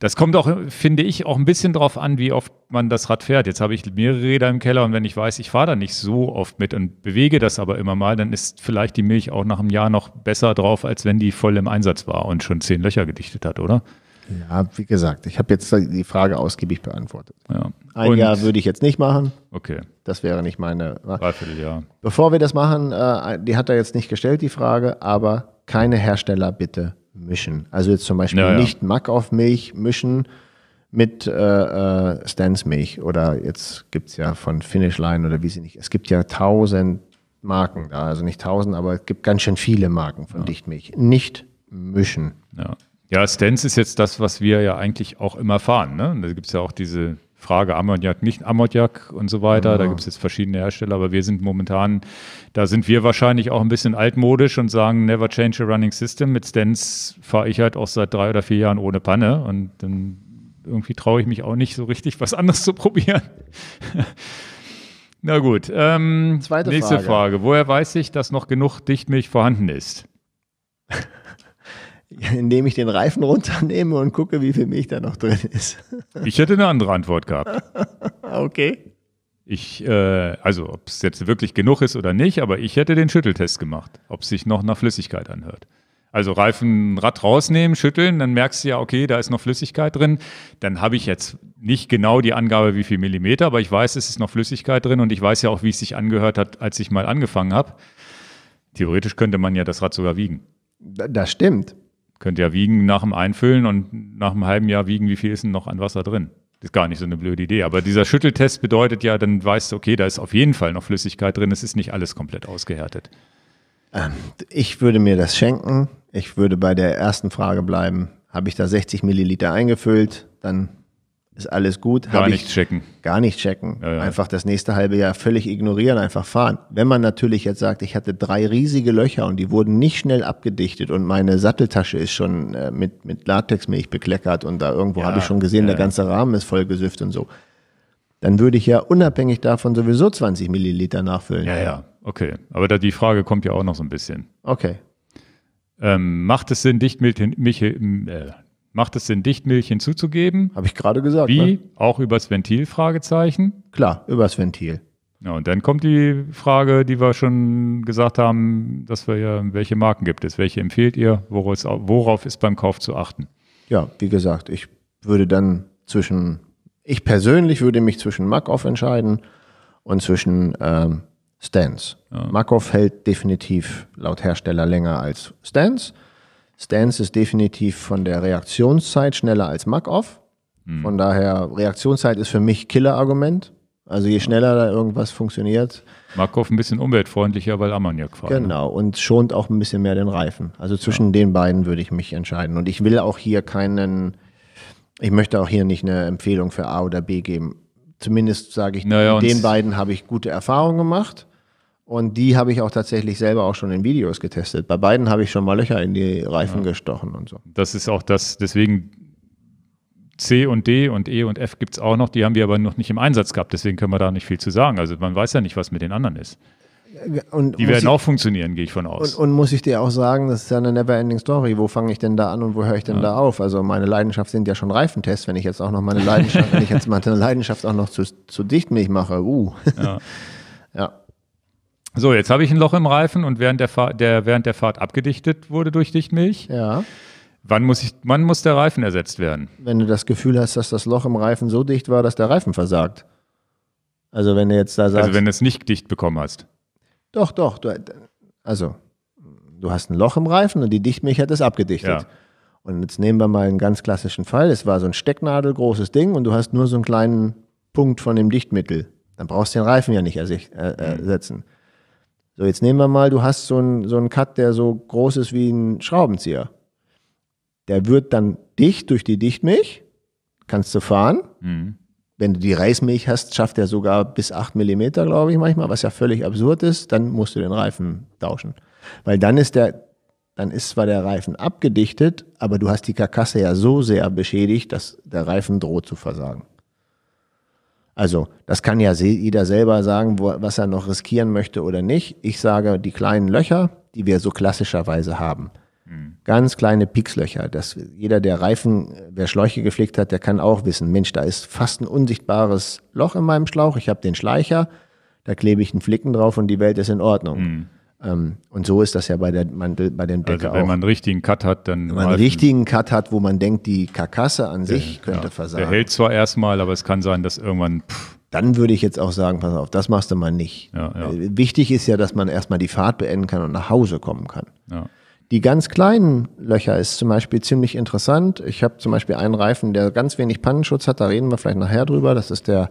das kommt auch, finde ich, auch ein bisschen drauf an, wie oft man das Rad fährt. Jetzt habe ich mehrere Räder im Keller und wenn ich weiß, ich fahre da nicht so oft mit und bewege das aber immer mal, dann ist vielleicht die Milch auch nach einem Jahr noch besser drauf, als wenn die voll im Einsatz war und schon zehn Löcher gedichtet hat, oder? Ja, wie gesagt, ich habe jetzt die Frage ausgiebig beantwortet. Ja. Ein und Jahr würde ich jetzt nicht machen. Okay. Das wäre nicht meine. Dreivierteljahr. Bevor wir das machen, äh, die hat er jetzt nicht gestellt, die Frage, aber keine Hersteller bitte mischen. Also jetzt zum Beispiel ja, ja. nicht Mack auf Milch mischen mit äh, äh Stans Milch oder jetzt gibt es ja von Finish Line oder wie sie nicht. Es gibt ja tausend Marken da, also nicht tausend, aber es gibt ganz schön viele Marken von ja. Dichtmilch. Nicht mischen. Ja. Ja, Stance ist jetzt das, was wir ja eigentlich auch immer fahren. Ne? Da gibt es ja auch diese, Frage Ammoniak, nicht Ammoniak und so weiter. Ja. Da gibt es jetzt verschiedene Hersteller, aber wir sind momentan, da sind wir wahrscheinlich auch ein bisschen altmodisch und sagen, never change a running system. Mit Stents fahre ich halt auch seit drei oder vier Jahren ohne Panne und dann irgendwie traue ich mich auch nicht so richtig, was anderes zu probieren. Na gut, ähm, Zweite nächste Frage. Frage. Woher weiß ich, dass noch genug Dichtmilch vorhanden ist? indem ich den Reifen runternehme und gucke, wie viel Milch da noch drin ist. Ich hätte eine andere Antwort gehabt. okay. Ich, äh, also ob es jetzt wirklich genug ist oder nicht, aber ich hätte den Schütteltest gemacht, ob es sich noch nach Flüssigkeit anhört. Also Reifenrad rausnehmen, schütteln, dann merkst du ja, okay, da ist noch Flüssigkeit drin. Dann habe ich jetzt nicht genau die Angabe, wie viel Millimeter, aber ich weiß, es ist noch Flüssigkeit drin und ich weiß ja auch, wie es sich angehört hat, als ich mal angefangen habe. Theoretisch könnte man ja das Rad sogar wiegen. Das stimmt. Könnt ja wiegen nach dem Einfüllen und nach einem halben Jahr wiegen, wie viel ist denn noch an Wasser drin. Das ist gar nicht so eine blöde Idee. Aber dieser Schütteltest bedeutet ja, dann weißt du, okay, da ist auf jeden Fall noch Flüssigkeit drin, es ist nicht alles komplett ausgehärtet. Ähm, ich würde mir das schenken. Ich würde bei der ersten Frage bleiben. Habe ich da 60 Milliliter eingefüllt, dann ist alles gut. Gar nicht checken. Gar nicht checken. Ja, ja. Einfach das nächste halbe Jahr völlig ignorieren, einfach fahren. Wenn man natürlich jetzt sagt, ich hatte drei riesige Löcher und die wurden nicht schnell abgedichtet und meine Satteltasche ist schon äh, mit, mit Latexmilch bekleckert und da irgendwo ja, habe ich schon gesehen, der ganze Rahmen ist voll gesüfft und so. Dann würde ich ja unabhängig davon sowieso 20 Milliliter nachfüllen. Ja, ja, okay. Aber da die Frage kommt ja auch noch so ein bisschen. Okay. Ähm, macht es Sinn, Dichtmittel, mich, äh, Macht es Sinn, Dichtmilch hinzuzugeben? Habe ich gerade gesagt. Wie? Ne? Auch übers Ventil? Fragezeichen. Klar, übers Ventil. Ja, und dann kommt die Frage, die wir schon gesagt haben, dass wir ja, welche Marken gibt es? Welche empfehlt ihr? Worauf, worauf ist beim Kauf zu achten? Ja, wie gesagt, ich würde dann zwischen, ich persönlich würde mich zwischen Makoff entscheiden und zwischen ähm, Stance. Ja. Makoff hält definitiv laut Hersteller länger als Stance. Stance ist definitiv von der Reaktionszeit schneller als Mac-Off. Hm. Von daher, Reaktionszeit ist für mich Killer-Argument. Also je schneller da irgendwas funktioniert. Markov ein bisschen umweltfreundlicher, weil Ammoniak fahren. Ne? Genau, und schont auch ein bisschen mehr den Reifen. Also zwischen ja. den beiden würde ich mich entscheiden. Und ich will auch hier keinen, ich möchte auch hier nicht eine Empfehlung für A oder B geben. Zumindest sage ich, naja, den beiden habe ich gute Erfahrungen gemacht. Und die habe ich auch tatsächlich selber auch schon in Videos getestet. Bei beiden habe ich schon mal Löcher in die Reifen ja. gestochen und so. Das ist auch das, deswegen C und D und E und F gibt es auch noch, die haben wir aber noch nicht im Einsatz gehabt, deswegen können wir da nicht viel zu sagen. Also man weiß ja nicht, was mit den anderen ist. Und die werden ich, auch funktionieren, gehe ich von aus. Und, und, muss ich dir auch sagen, das ist ja eine Neverending Story. Wo fange ich denn da an und wo höre ich denn ja. da auf? Also meine Leidenschaft sind ja schon Reifentests, wenn ich jetzt auch noch meine Leidenschaft, wenn ich jetzt meine Leidenschaft auch noch zu, zu Dichtmilch mache. Uh. ja. ja. So, jetzt habe ich ein Loch im Reifen und während der, Fahr der, während der Fahrt abgedichtet wurde durch Dichtmilch. Ja. Wann muss, ich, wann muss der Reifen ersetzt werden? Wenn du das Gefühl hast, dass das Loch im Reifen so dicht war, dass der Reifen versagt. Also wenn du jetzt da also sagst. Also wenn du es nicht dicht bekommen hast. Doch, doch. Du, also, du hast ein Loch im Reifen und die Dichtmilch hat es abgedichtet. Ja. Und jetzt nehmen wir mal einen ganz klassischen Fall. Es war so ein stecknadelgroßes Ding und du hast nur so einen kleinen Punkt von dem Dichtmittel. Dann brauchst du den Reifen ja nicht äh, mhm. ersetzen. So, jetzt nehmen wir mal, du hast so einen, so einen Cut, der so groß ist wie ein Schraubenzieher. Der wird dann dicht durch die Dichtmilch, kannst du fahren. Mhm. Wenn du die Reismilch hast, schafft er sogar bis 8 mm, glaube ich, manchmal, was ja völlig absurd ist. Dann musst du den Reifen tauschen. Weil dann ist der, dann ist zwar der Reifen abgedichtet, aber du hast die Karkasse ja so sehr beschädigt, dass der Reifen droht zu versagen. Also, das kann ja jeder selber sagen, wo, was er noch riskieren möchte oder nicht. Ich sage die kleinen Löcher, die wir so klassischerweise haben. Mhm. Ganz kleine Piekslöcher. Das, jeder, der Reifen, äh, wer Schläuche gepflegt hat, der kann auch wissen, Mensch, da ist fast ein unsichtbares Loch in meinem Schlauch. Ich habe den Schleicher, da klebe ich einen Flicken drauf und die Welt ist in Ordnung. Mhm. Ähm, und so ist das ja bei der man, bei dem Decke also wenn auch. Wenn man einen richtigen Cut hat, dann. Wenn man einen richtigen Cut hat, wo man denkt, die Karkasse an der, sich könnte ja, versagen. Der hält zwar erstmal, aber es kann sein, dass irgendwann. Pff. Dann würde ich jetzt auch sagen, pass auf, das machst du mal nicht. Ja, ja. Äh, wichtig ist ja, dass man erstmal die Fahrt beenden kann und nach Hause kommen kann. Ja. Die ganz kleinen Löcher ist zum Beispiel ziemlich interessant. Ich habe zum Beispiel einen Reifen, der ganz wenig Pannenschutz hat, da reden wir vielleicht nachher drüber. Das ist der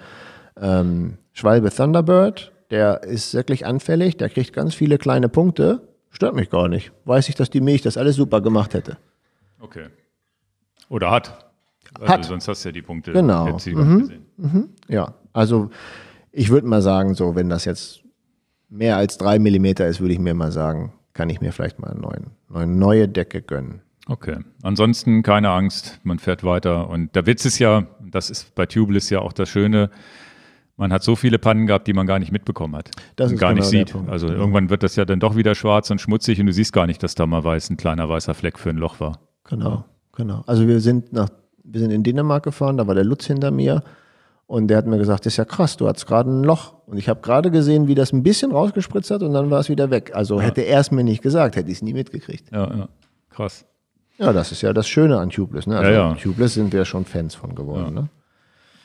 ähm, Schwalbe Thunderbird der ist wirklich anfällig, der kriegt ganz viele kleine Punkte, stört mich gar nicht. Weiß ich, dass die Milch das alles super gemacht hätte. Okay. Oder hat. Also sonst hast du ja die Punkte. Genau. Mhm. Mhm. Ja, also ich würde mal sagen, so wenn das jetzt mehr als drei Millimeter ist, würde ich mir mal sagen, kann ich mir vielleicht mal eine neue Decke gönnen. Okay. Ansonsten keine Angst, man fährt weiter. Und der Witz ist ja, das ist bei Tubeless ja auch das Schöne, man hat so viele Pannen gehabt, die man gar nicht mitbekommen hat das und gar genau nicht sieht. Punkt. Also irgendwann wird das ja dann doch wieder schwarz und schmutzig und du siehst gar nicht, dass da mal weiß ein kleiner weißer Fleck für ein Loch war. Genau, genau. Also wir sind nach, wir sind in Dänemark gefahren, da war der Lutz hinter mir und der hat mir gesagt, das ist ja krass, du hattest gerade ein Loch und ich habe gerade gesehen, wie das ein bisschen rausgespritzt hat und dann war es wieder weg. Also ja. hätte er es mir nicht gesagt, hätte ich es nie mitgekriegt. Ja, ja, krass. Ja, das ist ja das Schöne an Tubeless. Ne? Also ja, ja. Tubeless sind wir schon Fans von geworden. Ja. Ne?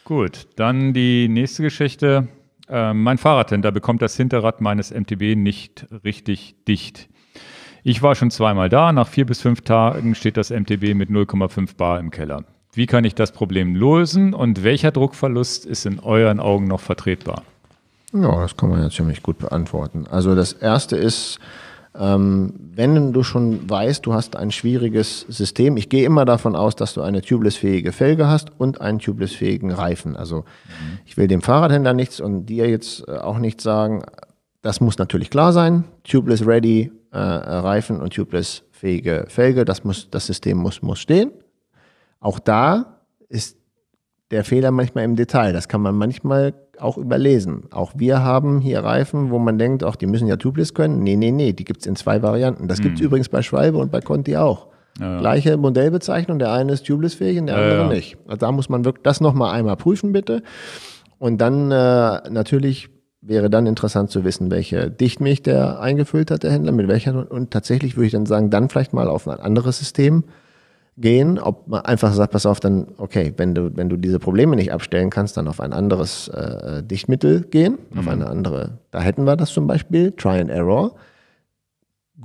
Gut, dann die nächste Geschichte. Äh, mein Fahrradhändler bekommt das Hinterrad meines MTB nicht richtig dicht. Ich war schon zweimal da. Nach vier bis fünf Tagen steht das MTB mit 0,5 Bar im Keller. Wie kann ich das Problem lösen und welcher Druckverlust ist in euren Augen noch vertretbar? Ja, das kann man ja ziemlich gut beantworten. Also das Erste ist, ähm, wenn du schon weißt, du hast ein schwieriges System, ich gehe immer davon aus, dass du eine tubeless-fähige Felge hast und einen tubeless-fähigen Reifen. Also mhm. ich will dem Fahrradhändler nichts und dir jetzt äh, auch nichts sagen. Das muss natürlich klar sein. Tubeless-ready äh, Reifen und tubeless-fähige Felge, das, muss, das System muss, muss stehen. Auch da ist der Fehler manchmal im Detail. Das kann man manchmal auch überlesen. Auch wir haben hier Reifen, wo man denkt, ach, die müssen ja tubeless können. Nee, nee, nee, die gibt es in zwei Varianten. Das mhm. gibt es hm. übrigens bei Schwalbe und bei Conti auch. Ja. Gleiche Modellbezeichnung, der eine ist tubeless-fähig und der andere ja, ja. nicht. Also da muss man wirklich das nochmal einmal prüfen, bitte. Und dann äh, natürlich wäre dann interessant zu wissen, welche Dichtmilch der eingefüllt hat, der Händler, mit welcher. Und tatsächlich würde ich dann sagen, dann vielleicht mal auf ein anderes System gehen, ob man einfach sagt, pass auf, dann, okay, wenn du, wenn du diese Probleme nicht abstellen kannst, dann auf ein anderes äh, äh Dichtmittel gehen, mhm. auf eine andere, da hätten wir das zum Beispiel, Try and Error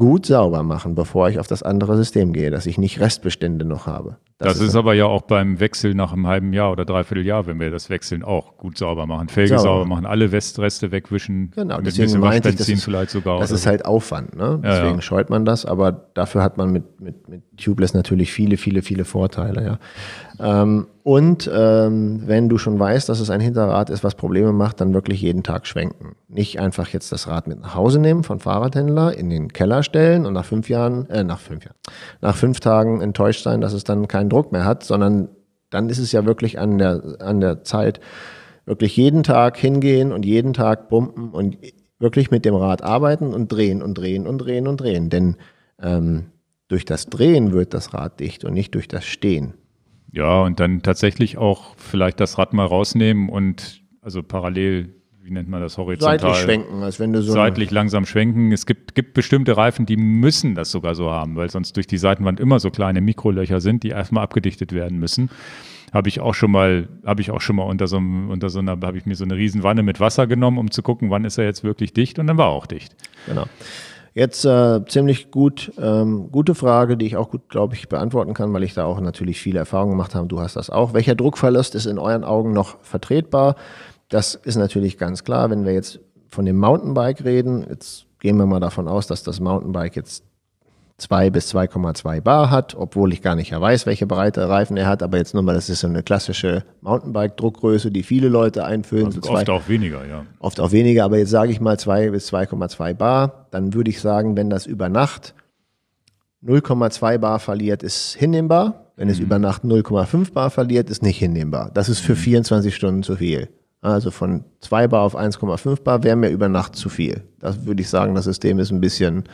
gut sauber machen, bevor ich auf das andere System gehe, dass ich nicht Restbestände noch habe. Das, das ist, ist, aber ja auch beim Wechsel nach einem halben Jahr oder Dreivierteljahr, wenn wir das wechseln, auch gut sauber machen. Felge sauber, sauber machen, alle Westreste wegwischen. Genau, mit deswegen ein bisschen meinte ich, das vielleicht sogar. Das ist halt Aufwand, ne? Deswegen ja, ja. scheut man das, aber dafür hat man mit, mit, mit Tubeless natürlich viele, viele, viele Vorteile, ja. Ähm, und ähm, wenn du schon weißt, dass es ein Hinterrad ist, was Probleme macht, dann wirklich jeden Tag schwenken. Nicht einfach jetzt das Rad mit nach Hause nehmen von Fahrradhändler, in den Keller stellen und nach fünf Jahren, äh, nach fünf Jahren, nach fünf Tagen enttäuscht sein, dass es dann keinen Druck mehr hat, sondern dann ist es ja wirklich an der, an der Zeit, wirklich jeden Tag hingehen und jeden Tag pumpen und wirklich mit dem Rad arbeiten und drehen und drehen und drehen und drehen. Denn ähm, durch das Drehen wird das Rad dicht und nicht durch das Stehen. Ja, und dann tatsächlich auch vielleicht das Rad mal rausnehmen und also parallel, wie nennt man das, horizontal. Seitlich schwenken, als wenn du so. Seitlich langsam schwenken. Es gibt, gibt bestimmte Reifen, die müssen das sogar so haben, weil sonst durch die Seitenwand immer so kleine Mikrolöcher sind, die erstmal abgedichtet werden müssen habe ich auch schon mal, habe ich auch schon mal unter so, einem, unter so einer, habe ich mir so eine Riesenwanne mit Wasser genommen, um zu gucken, wann ist er jetzt wirklich dicht und dann war er auch dicht. Genau. Jetzt äh, ziemlich gut, ähm, gute Frage, die ich auch gut, glaube ich, beantworten kann, weil ich da auch natürlich viele Erfahrungen gemacht habe. Du hast das auch. Welcher Druckverlust ist in euren Augen noch vertretbar? Das ist natürlich ganz klar, wenn wir jetzt von dem Mountainbike reden. Jetzt gehen wir mal davon aus, dass das Mountainbike jetzt 2 bis 2,2 Bar hat, obwohl ich gar nicht ja weiß, welche breite Reifen er hat. Aber jetzt nur mal, das ist so eine klassische Mountainbike-Druckgröße, die viele Leute einfüllen. Also so oft auch weniger, ja. Oft auch weniger, aber jetzt sage ich mal 2 bis 2,2 Bar. Dann würde ich sagen, wenn das über Nacht 0,2 Bar verliert, ist hinnehmbar. Wenn mhm. es über Nacht 0,5 Bar verliert, ist nicht hinnehmbar. Das ist für mhm. 24 Stunden zu viel. Also von 2 Bar auf 1,5 Bar wäre mir über Nacht zu viel. Das würde ich sagen, das System ist ein bisschen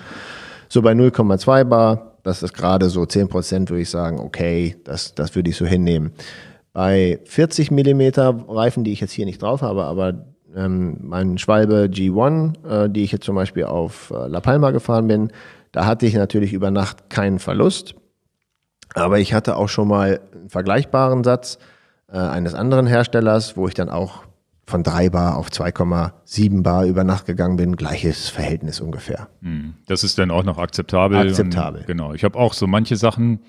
so bei 0,2 Bar, das ist gerade so 10 Prozent, würde ich sagen, okay, das, das würde ich so hinnehmen. Bei 40 mm Reifen, die ich jetzt hier nicht drauf habe, aber ähm, mein Schwalbe G1, äh, die ich jetzt zum Beispiel auf äh, La Palma gefahren bin, da hatte ich natürlich über Nacht keinen Verlust. Aber ich hatte auch schon mal einen vergleichbaren Satz äh, eines anderen Herstellers, wo ich dann auch von 3 Bar auf 2,7 Bar über Nacht gegangen bin, gleiches Verhältnis ungefähr. Hm. Das ist dann auch noch akzeptabel. Akzeptabel. Und, genau. Ich habe auch so manche Sachen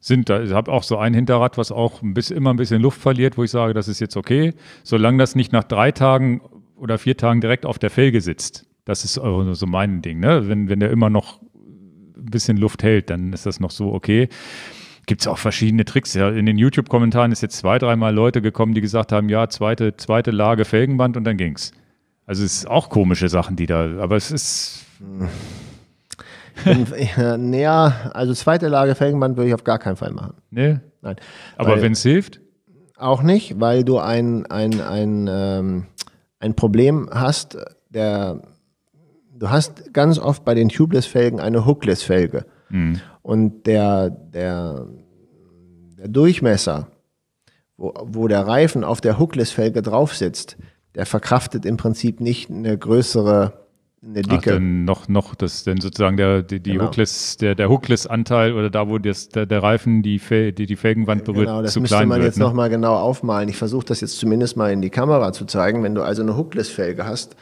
sind da, ich habe auch so ein Hinterrad, was auch ein bisschen, immer ein bisschen Luft verliert, wo ich sage, das ist jetzt okay, solange das nicht nach drei Tagen oder vier Tagen direkt auf der Felge sitzt. Das ist so mein Ding. Ne? Wenn, wenn der immer noch ein bisschen Luft hält, dann ist das noch so okay gibt es auch verschiedene Tricks. Ja. In den YouTube-Kommentaren ist jetzt zwei, dreimal Leute gekommen, die gesagt haben, ja, zweite, zweite Lage Felgenband und dann ging's. Also es ist auch komische Sachen, die da, aber es ist. Hm. naja, also zweite Lage Felgenband würde ich auf gar keinen Fall machen. Nee. Nein. Aber wenn es hilft? Auch nicht, weil du ein, ein, ein, ähm, ein Problem hast, der du hast ganz oft bei den Tubeless-Felgen eine Hookless-Felge. Mhm. Und der, der, der Durchmesser, wo, wo der Reifen auf der Hookless-Felge drauf sitzt, der verkraftet im Prinzip nicht eine größere eine dicke. Ach, dann noch, noch, das denn sozusagen der, die, die genau. Hookless, der, der Hookless-Anteil oder da, wo das, der, der Reifen die, Fel, die, die Felgenwand berührt, genau, das müsste man wird, jetzt ne? nochmal genau aufmalen. Ich versuche das jetzt zumindest mal in die Kamera zu zeigen. Wenn du also eine Hookless-Felge hast,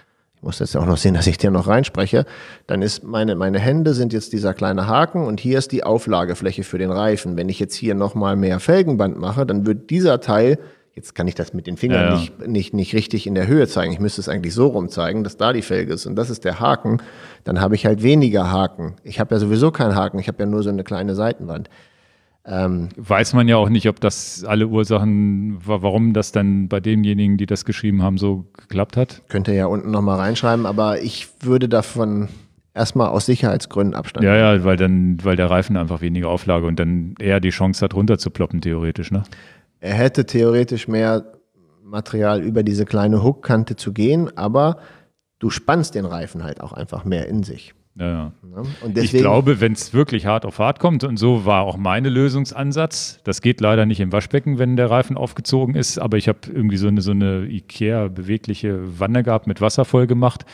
muss jetzt auch noch sehen, dass ich dir noch reinspreche, dann ist meine, meine Hände sind jetzt dieser kleine Haken und hier ist die Auflagefläche für den Reifen. Wenn ich jetzt hier nochmal mehr Felgenband mache, dann wird dieser Teil, jetzt kann ich das mit den Fingern ja, ja. Nicht, nicht, nicht richtig in der Höhe zeigen, ich müsste es eigentlich so rum zeigen, dass da die Felge ist und das ist der Haken, dann habe ich halt weniger Haken. Ich habe ja sowieso keinen Haken, ich habe ja nur so eine kleine Seitenwand. Ähm, Weiß man ja auch nicht, ob das alle Ursachen, warum das dann bei denjenigen, die das geschrieben haben, so geklappt hat. Könnt ihr ja unten nochmal reinschreiben, aber ich würde davon erstmal aus Sicherheitsgründen Abstand. Ja, ja, weil dann, weil der Reifen einfach weniger Auflage und dann eher die Chance hat, runterzuploppen, theoretisch, ne? Er hätte theoretisch mehr Material über diese kleine Hookkante zu gehen, aber du spannst den Reifen halt auch einfach mehr in sich. Ja, ja. Ne? ich glaube, wenn es wirklich hart auf hart kommt, und so war auch mein Lösungsansatz, das geht leider nicht im Waschbecken, wenn der Reifen aufgezogen ist, aber ich habe irgendwie so eine, so eine Ikea-bewegliche Wanne gehabt, mit Wasser voll gemacht.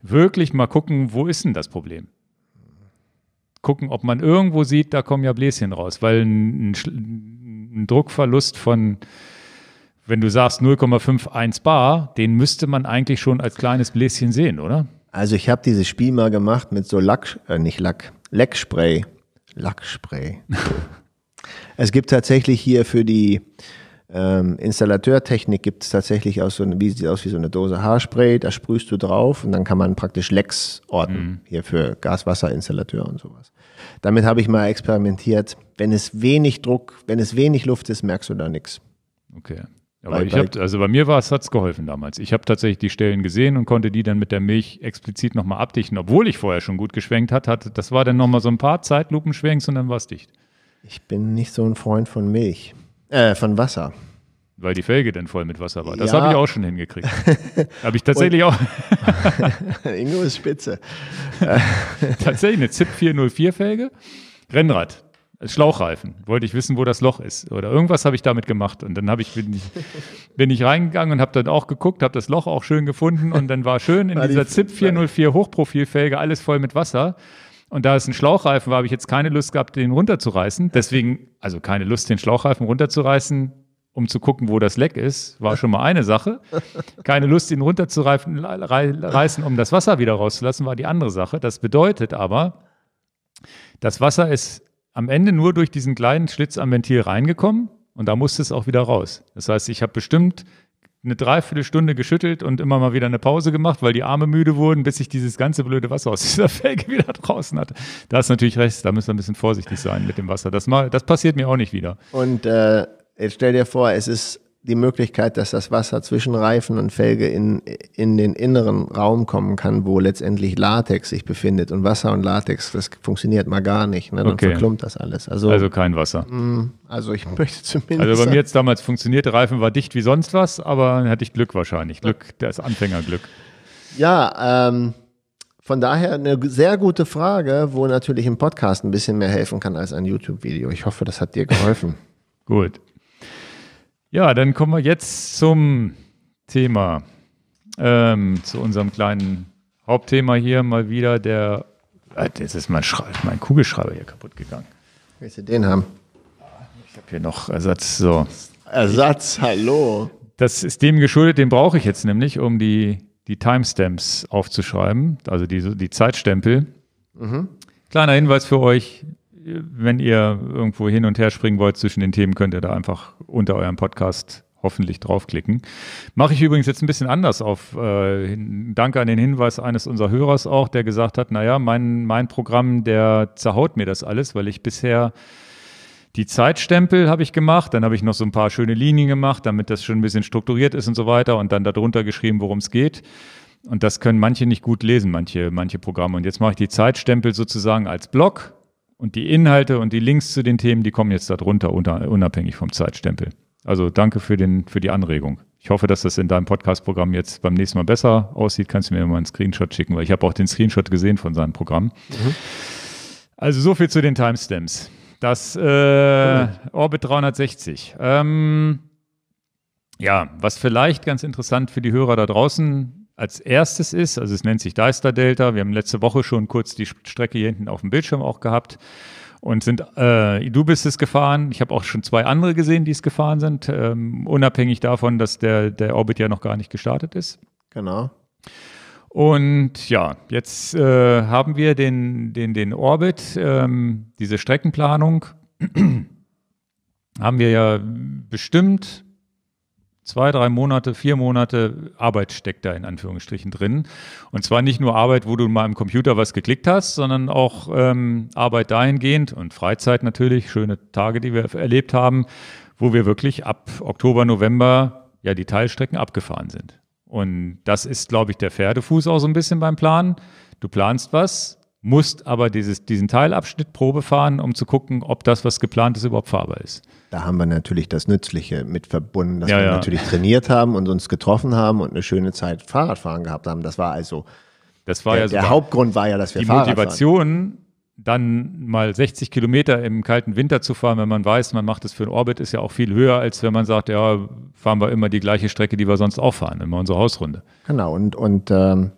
Wirklich mal gucken, wo ist denn das Problem? Gucken, ob man irgendwo sieht, da kommen ja Bläschen raus, weil ein, ein Druckverlust von wenn du sagst 0,51 Bar, den müsste man eigentlich schon als kleines Bläschen sehen, oder? Also ich habe dieses Spiel mal gemacht mit so Lack, äh, nicht Lack, Leckspray. Lackspray. es gibt tatsächlich hier für die ähm, Installateurtechnik gibt es tatsächlich aus so eine, wie sieht aus wie so eine Dose Haarspray, da sprühst du drauf und dann kann man praktisch Lecks orten mhm. hier für Gas, Wasser, Installateur und sowas. Damit habe ich mal experimentiert. Wenn es wenig Druck, wenn es wenig Luft ist, merkst du da nichts. Okay. Aber weil, ich hab, also bei mir war es, hat es geholfen damals. Ich habe tatsächlich die Stellen gesehen und konnte die dann mit der Milch explizit nochmal abdichten, obwohl ich vorher schon gut geschwenkt hatte. Das war dann nochmal so ein paar Zeitlupenschwenks und dann war es dicht. Ich bin nicht so ein Freund von Milch, äh, von Wasser. Weil die Felge dann voll mit Wasser war. Das ja. habe ich auch schon hingekriegt. habe ich tatsächlich auch. Ingo ist spitze. tatsächlich eine ZIP 404 Felge. Rennrad. Schlauchreifen. Wollte ich wissen, wo das Loch ist. Oder irgendwas habe ich damit gemacht. Und dann habe ich, bin, ich, bin ich reingegangen und habe dann auch geguckt, habe das Loch auch schön gefunden. Und dann war schön in dieser ZIP 404 Hochprofilfelge alles voll mit Wasser. Und da es ein Schlauchreifen war, habe ich jetzt keine Lust gehabt, den runterzureißen. Deswegen, also keine Lust, den Schlauchreifen runterzureißen, um zu gucken, wo das Leck ist, war schon mal eine Sache. Keine Lust, ihn runterzureißen, um das Wasser wieder rauszulassen, war die andere Sache. Das bedeutet aber, das Wasser ist am Ende nur durch diesen kleinen Schlitz am Ventil reingekommen und da musste es auch wieder raus. Das heißt, ich habe bestimmt eine Dreiviertelstunde geschüttelt und immer mal wieder eine Pause gemacht, weil die Arme müde wurden, bis ich dieses ganze blöde Wasser aus dieser Felge wieder draußen hatte. Da ist natürlich recht, da müssen wir ein bisschen vorsichtig sein mit dem Wasser. Das, mal, das passiert mir auch nicht wieder. Und äh, jetzt stell dir vor, es ist die Möglichkeit, dass das Wasser zwischen Reifen und Felge in, in den inneren Raum kommen kann, wo letztendlich Latex sich befindet. Und Wasser und Latex, das funktioniert mal gar nicht. Ne? Dann okay. verklumpt das alles. Also, also kein Wasser. Mh, mm, also ich möchte zumindest. Also bei mir jetzt damals funktionierte Reifen war dicht wie sonst was, aber dann hatte ich Glück wahrscheinlich. Glück, das Anfängerglück. Ja, ähm, von daher eine sehr gute Frage, wo natürlich ein Podcast ein bisschen mehr helfen kann als ein YouTube-Video. Ich hoffe, das hat dir geholfen. Gut. Ja, dann kommen wir jetzt zum Thema, ähm, zu unserem kleinen Hauptthema hier mal wieder. Der, äh, das ist mein, mein Kugelschreiber hier kaputt gegangen. Willst du den haben? Ich habe hier noch Ersatz. So. Ersatz, hallo. Das ist dem geschuldet, den brauche ich jetzt nämlich, um die, die Timestamps aufzuschreiben, also die, die Zeitstempel. Mhm. Kleiner Hinweis für euch, wenn ihr irgendwo hin und her springen wollt zwischen den Themen, könnt ihr da einfach unter eurem Podcast hoffentlich draufklicken. Mache ich übrigens jetzt ein bisschen anders auf. Äh, danke an den Hinweis eines unserer Hörers auch, der gesagt hat, naja, mein, mein Programm, der zerhaut mir das alles, weil ich bisher die Zeitstempel habe ich gemacht, dann habe ich noch so ein paar schöne Linien gemacht, damit das schon ein bisschen strukturiert ist und so weiter und dann darunter geschrieben, worum es geht. Und das können manche nicht gut lesen, manche, manche Programme. Und jetzt mache ich die Zeitstempel sozusagen als Blog und die Inhalte und die Links zu den Themen, die kommen jetzt darunter, unabhängig vom Zeitstempel. Also danke für, den, für die Anregung. Ich hoffe, dass das in deinem Podcast-Programm jetzt beim nächsten Mal besser aussieht. Kannst du mir mal einen Screenshot schicken, weil ich habe auch den Screenshot gesehen von seinem Programm. Mhm. Also so viel zu den Timestamps. Das äh, Orbit 360. Ähm, ja, was vielleicht ganz interessant für die Hörer da draußen ist, als erstes ist, also es nennt sich Deister Delta, wir haben letzte Woche schon kurz die Strecke hier hinten auf dem Bildschirm auch gehabt und sind, äh, du bist es gefahren, ich habe auch schon zwei andere gesehen, die es gefahren sind, ähm, unabhängig davon, dass der, der Orbit ja noch gar nicht gestartet ist. Genau. Und ja, jetzt äh, haben wir den, den, den Orbit, ähm, diese Streckenplanung, haben wir ja bestimmt zwei, drei Monate, vier Monate Arbeit steckt da in Anführungsstrichen drin. Und zwar nicht nur Arbeit, wo du mal im Computer was geklickt hast, sondern auch ähm, Arbeit dahingehend und Freizeit natürlich, schöne Tage, die wir erlebt haben, wo wir wirklich ab Oktober, November ja die Teilstrecken abgefahren sind. Und das ist, glaube ich, der Pferdefuß auch so ein bisschen beim Planen. Du planst was, musst aber dieses, diesen Teilabschnitt Probe fahren, um zu gucken, ob das, was geplant ist, überhaupt fahrbar ist. Da haben wir natürlich das Nützliche mit verbunden, dass ja, wir ja. natürlich trainiert haben und uns getroffen haben und eine schöne Zeit Fahrradfahren gehabt haben. Das war also das war der, ja der Hauptgrund war ja, dass wir die Fahrrad Motivation, fahren. dann mal 60 Kilometer im kalten Winter zu fahren, wenn man weiß, man macht es für den Orbit, ist ja auch viel höher, als wenn man sagt, ja, fahren wir immer die gleiche Strecke, die wir sonst auch fahren, immer unsere Hausrunde. Genau und und ähm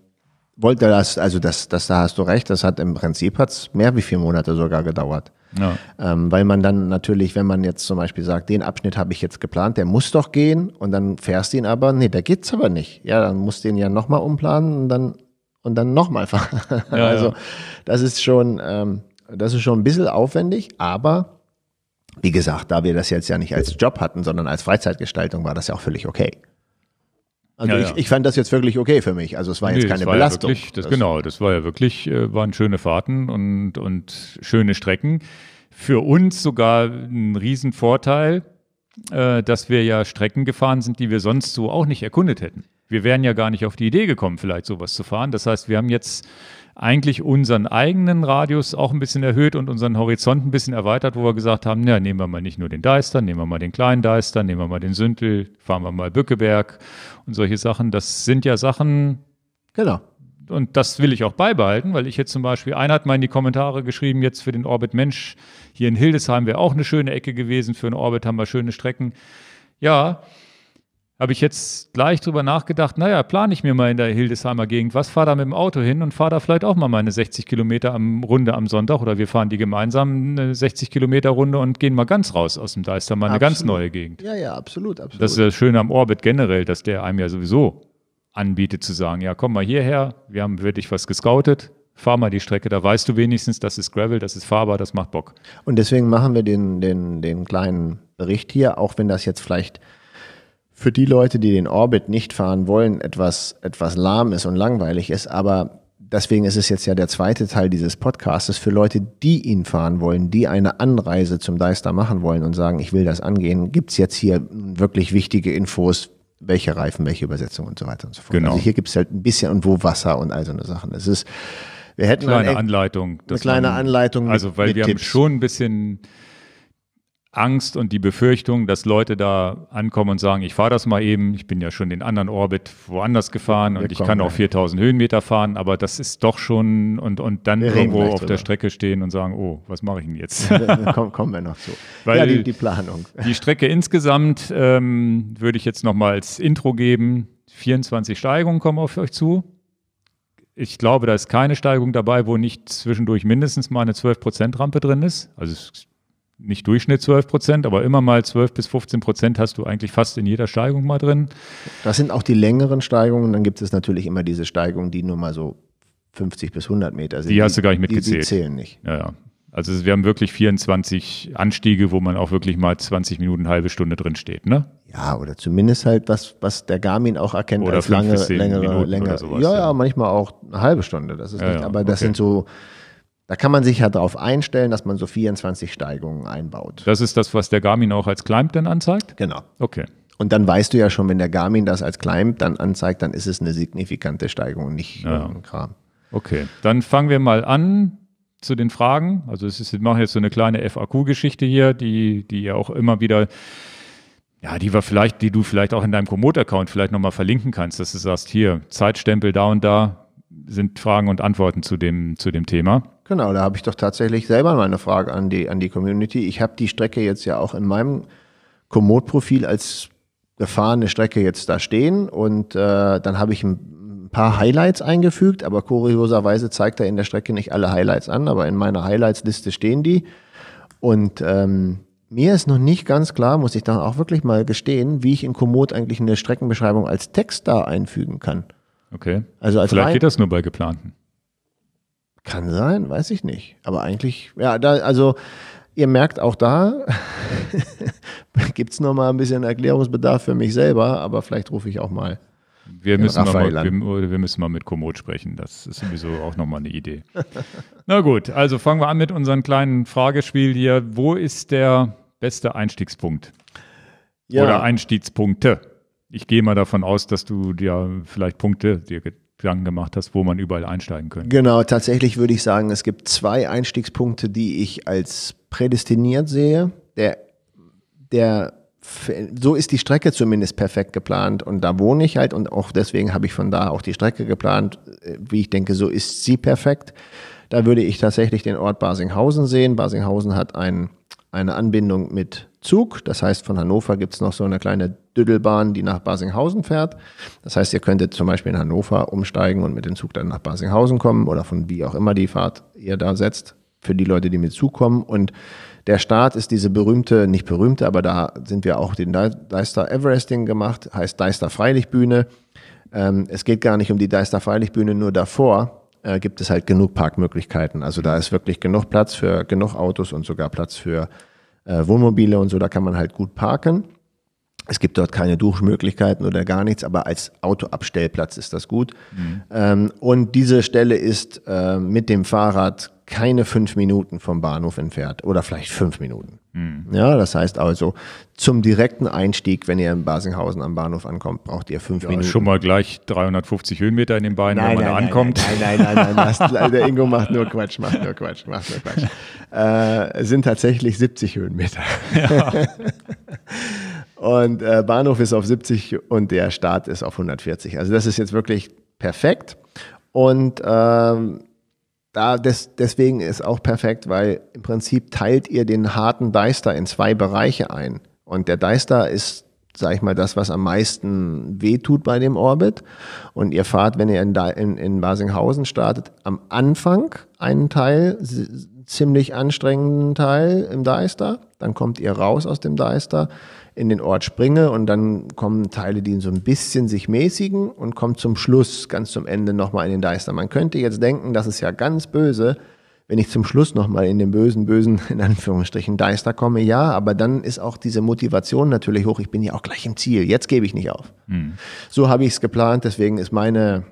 wollte das, also das, das, da hast du recht, das hat im Prinzip hat's mehr wie vier Monate sogar gedauert. Ja. Ähm, weil man dann natürlich, wenn man jetzt zum Beispiel sagt, den Abschnitt habe ich jetzt geplant, der muss doch gehen und dann fährst du ihn aber, nee, da geht's aber nicht. Ja, dann musst du ihn ja nochmal umplanen und dann, und dann nochmal fahren. Ja, also, ja. das ist schon, ähm, das ist schon ein bisschen aufwendig, aber wie gesagt, da wir das jetzt ja nicht als Job hatten, sondern als Freizeitgestaltung, war das ja auch völlig okay. Also ja, ich, ja. ich, fand das jetzt wirklich okay für mich. Also es war nee, jetzt keine war Belastung. Ja wirklich, das, das genau, das war ja wirklich, äh, waren schöne Fahrten und, und schöne Strecken. Für uns sogar ein Riesenvorteil, äh, dass wir ja Strecken gefahren sind, die wir sonst so auch nicht erkundet hätten. Wir wären ja gar nicht auf die Idee gekommen, vielleicht sowas zu fahren. Das heißt, wir haben jetzt eigentlich unseren eigenen Radius auch ein bisschen erhöht und unseren Horizont ein bisschen erweitert, wo wir gesagt haben, ja, nehmen wir mal nicht nur den Deister, nehmen wir mal den kleinen Deister, nehmen wir mal den Sündel, fahren wir mal Bückeberg und solche Sachen. Das sind ja Sachen. Genau. Und das will ich auch beibehalten, weil ich jetzt zum Beispiel, einer hat mal in die Kommentare geschrieben, jetzt für den Orbit Mensch, hier in Hildesheim wäre auch eine schöne Ecke gewesen, für den Orbit haben wir schöne Strecken. Ja, habe ich jetzt gleich drüber nachgedacht, naja, plane ich mir mal in der Hildesheimer Gegend was, fahre da mit dem Auto hin und fahre da vielleicht auch mal meine 60 Kilometer am Runde am Sonntag oder wir fahren die gemeinsam eine 60 Kilometer Runde und gehen mal ganz raus aus dem Deister, mal eine absolut. ganz neue Gegend. Ja, ja, absolut, absolut. Das ist das Schöne am Orbit generell, dass der einem ja sowieso anbietet zu sagen, ja, komm mal hierher, wir haben wirklich was gescoutet, fahr mal die Strecke, da weißt du wenigstens, das ist Gravel, das ist fahrbar, das macht Bock. Und deswegen machen wir den, den, den kleinen Bericht hier, auch wenn das jetzt vielleicht für die Leute, die den Orbit nicht fahren wollen, etwas, etwas lahm ist und langweilig ist. Aber deswegen ist es jetzt ja der zweite Teil dieses Podcasts für Leute, die ihn fahren wollen, die eine Anreise zum Deister machen wollen und sagen, ich will das angehen. Gibt's jetzt hier wirklich wichtige Infos, welche Reifen, welche Übersetzung und so weiter und so fort. Genau. Also hier gibt's halt ein bisschen und wo Wasser und all so eine Sachen. Es ist, wir hätten kleine eine kleine Anleitung. Eine kleine man, Anleitung. Also mit, also weil wir Tipps. haben schon ein bisschen Angst und die Befürchtung, dass Leute da ankommen und sagen, ich fahre das mal eben, ich bin ja schon in anderen Orbit woanders gefahren und ich kann auch 4000 Höhenmeter fahren, aber das ist doch schon und, und dann wir irgendwo auf der Strecke stehen und sagen, oh, was mache ich denn jetzt? kommen wir noch zu. Weil ja, die, die, Planung. Die Strecke insgesamt ähm, würde ich jetzt noch mal als Intro geben. 24 Steigungen kommen auf euch zu. Ich glaube, da ist keine Steigung dabei, wo nicht zwischendurch mindestens mal eine 12%-Rampe drin ist. Also es nicht Durchschnitt 12 Prozent, aber immer mal 12 bis 15 Prozent hast du eigentlich fast in jeder Steigung mal drin. Das sind auch die längeren Steigungen. Dann gibt es natürlich immer diese Steigungen, die nur mal so 50 bis 100 Meter sind. Die, hast du gar nicht mitgezählt. Die, die zählen nicht. Ja, ja. Also wir haben wirklich 24 Anstiege, wo man auch wirklich mal 20 Minuten, halbe Stunde drin steht, ne? Ja, oder zumindest halt was, was der Garmin auch erkennt oder als lange, längere, längere. Sowas, ja, ja, ja, manchmal auch eine halbe Stunde. Das ist ja, nicht, aber das okay. sind so da kann man sich ja darauf einstellen, dass man so 24 Steigungen einbaut. Das ist das, was der Garmin auch als Climb dann anzeigt? Genau. Okay. Und dann weißt du ja schon, wenn der Garmin das als Climb dann anzeigt, dann ist es eine signifikante Steigung und nicht ja. ein Kram. Okay, dann fangen wir mal an zu den Fragen. Also es ist, wir machen jetzt so eine kleine FAQ-Geschichte hier, die, die ja auch immer wieder, ja, die wir vielleicht, die du vielleicht auch in deinem Komoot-Account vielleicht nochmal verlinken kannst, dass du sagst, hier, Zeitstempel da und da sind Fragen und Antworten zu dem, zu dem Thema. Genau, da habe ich doch tatsächlich selber mal eine Frage an die, an die Community. Ich habe die Strecke jetzt ja auch in meinem Komoot-Profil als gefahrene Strecke jetzt da stehen und äh, dann habe ich ein paar Highlights eingefügt, aber kurioserweise zeigt er in der Strecke nicht alle Highlights an, aber in meiner Highlights-Liste stehen die. Und ähm, mir ist noch nicht ganz klar, muss ich dann auch wirklich mal gestehen, wie ich in Komoot eigentlich eine Streckenbeschreibung als Text da einfügen kann. Okay. Also als Vielleicht geht das nur bei geplanten. Kann sein, weiß ich nicht. Aber eigentlich, ja, da, also ihr merkt auch da, gibt es nochmal ein bisschen Erklärungsbedarf für mich selber, aber vielleicht rufe ich auch mal. Wir müssen, mal, wir, wir, müssen mal mit Komoot sprechen. Das ist sowieso auch nochmal eine Idee. Na gut, also fangen wir an mit unserem kleinen Fragespiel hier. Wo ist der beste Einstiegspunkt? Ja. Oder Einstiegspunkte? Ich gehe mal davon aus, dass du dir vielleicht Punkte dir Gedanken gemacht hast, wo man überall einsteigen könnte. Genau, tatsächlich würde ich sagen, es gibt zwei Einstiegspunkte, die ich als prädestiniert sehe. Der, der so ist die Strecke zumindest perfekt geplant und da wohne ich halt und auch deswegen habe ich von da auch die Strecke geplant, äh, wie ich denke, so ist sie perfekt. Da würde ich tatsächlich den Ort Basinghausen sehen. Basinghausen hat ein, eine Anbindung mit Zug. Das heißt, von Hannover gibt es noch so eine kleine Düdelbahn, die nach Basinghausen fährt. Das heißt, ihr könntet zum Beispiel in Hannover umsteigen und mit dem Zug dann nach Basinghausen kommen oder von wie auch immer die Fahrt ihr da setzt, für die Leute, die mit Zug kommen. Und der Start ist diese berühmte, nicht berühmte, aber da sind wir auch den Deister Everesting gemacht, heißt Deister Freilichtbühne. Ähm, es geht gar nicht um die Deister Freilichtbühne, nur davor äh, gibt es halt genug Parkmöglichkeiten. Also da ist wirklich genug Platz für genug Autos und sogar Platz für äh, Wohnmobile und so, da kann man halt gut parken. Es gibt dort keine Duschmöglichkeiten oder gar nichts, aber als Autoabstellplatz ist das gut. Mhm. Ähm, und diese Stelle ist äh, mit dem Fahrrad keine fünf Minuten vom Bahnhof entfernt oder vielleicht fünf Minuten. Mhm. Ja, das heißt also, zum direkten Einstieg, wenn ihr in Basinghausen am Bahnhof ankommt, braucht ihr fünf ja, Minuten. Schon mal gleich 350 Höhenmeter in den Beinen, nein, wenn man nein, ankommt. Nein, nein, nein, nein, nein, nein der Ingo macht nur Quatsch, macht nur Quatsch, macht nur Quatsch. Äh, sind tatsächlich 70 Höhenmeter. Ja. und äh, Bahnhof ist auf 70 und der Start ist auf 140. Also das ist jetzt wirklich perfekt. Und ähm, da des, deswegen ist auch perfekt, weil im Prinzip teilt ihr den harten Deister in zwei Bereiche ein. Und der Deister ist, sag ich mal, das, was am meisten wehtut bei dem Orbit. Und ihr fahrt, wenn ihr in, in, in Basinghausen startet, am Anfang einen Teil, ziemlich anstrengenden Teil im Deister. Dann kommt ihr raus aus dem Deister, in den Ort springe und dann kommen Teile, die so ein bisschen sich mäßigen und kommt zum Schluss, ganz zum Ende nochmal in den Deister. Man könnte jetzt denken, das ist ja ganz böse, wenn ich zum Schluss nochmal in den bösen, bösen, in Anführungsstrichen, Deister komme, ja, aber dann ist auch diese Motivation natürlich hoch. Ich bin ja auch gleich im Ziel. Jetzt gebe ich nicht auf. Mhm. So habe ich es geplant. Deswegen ist meine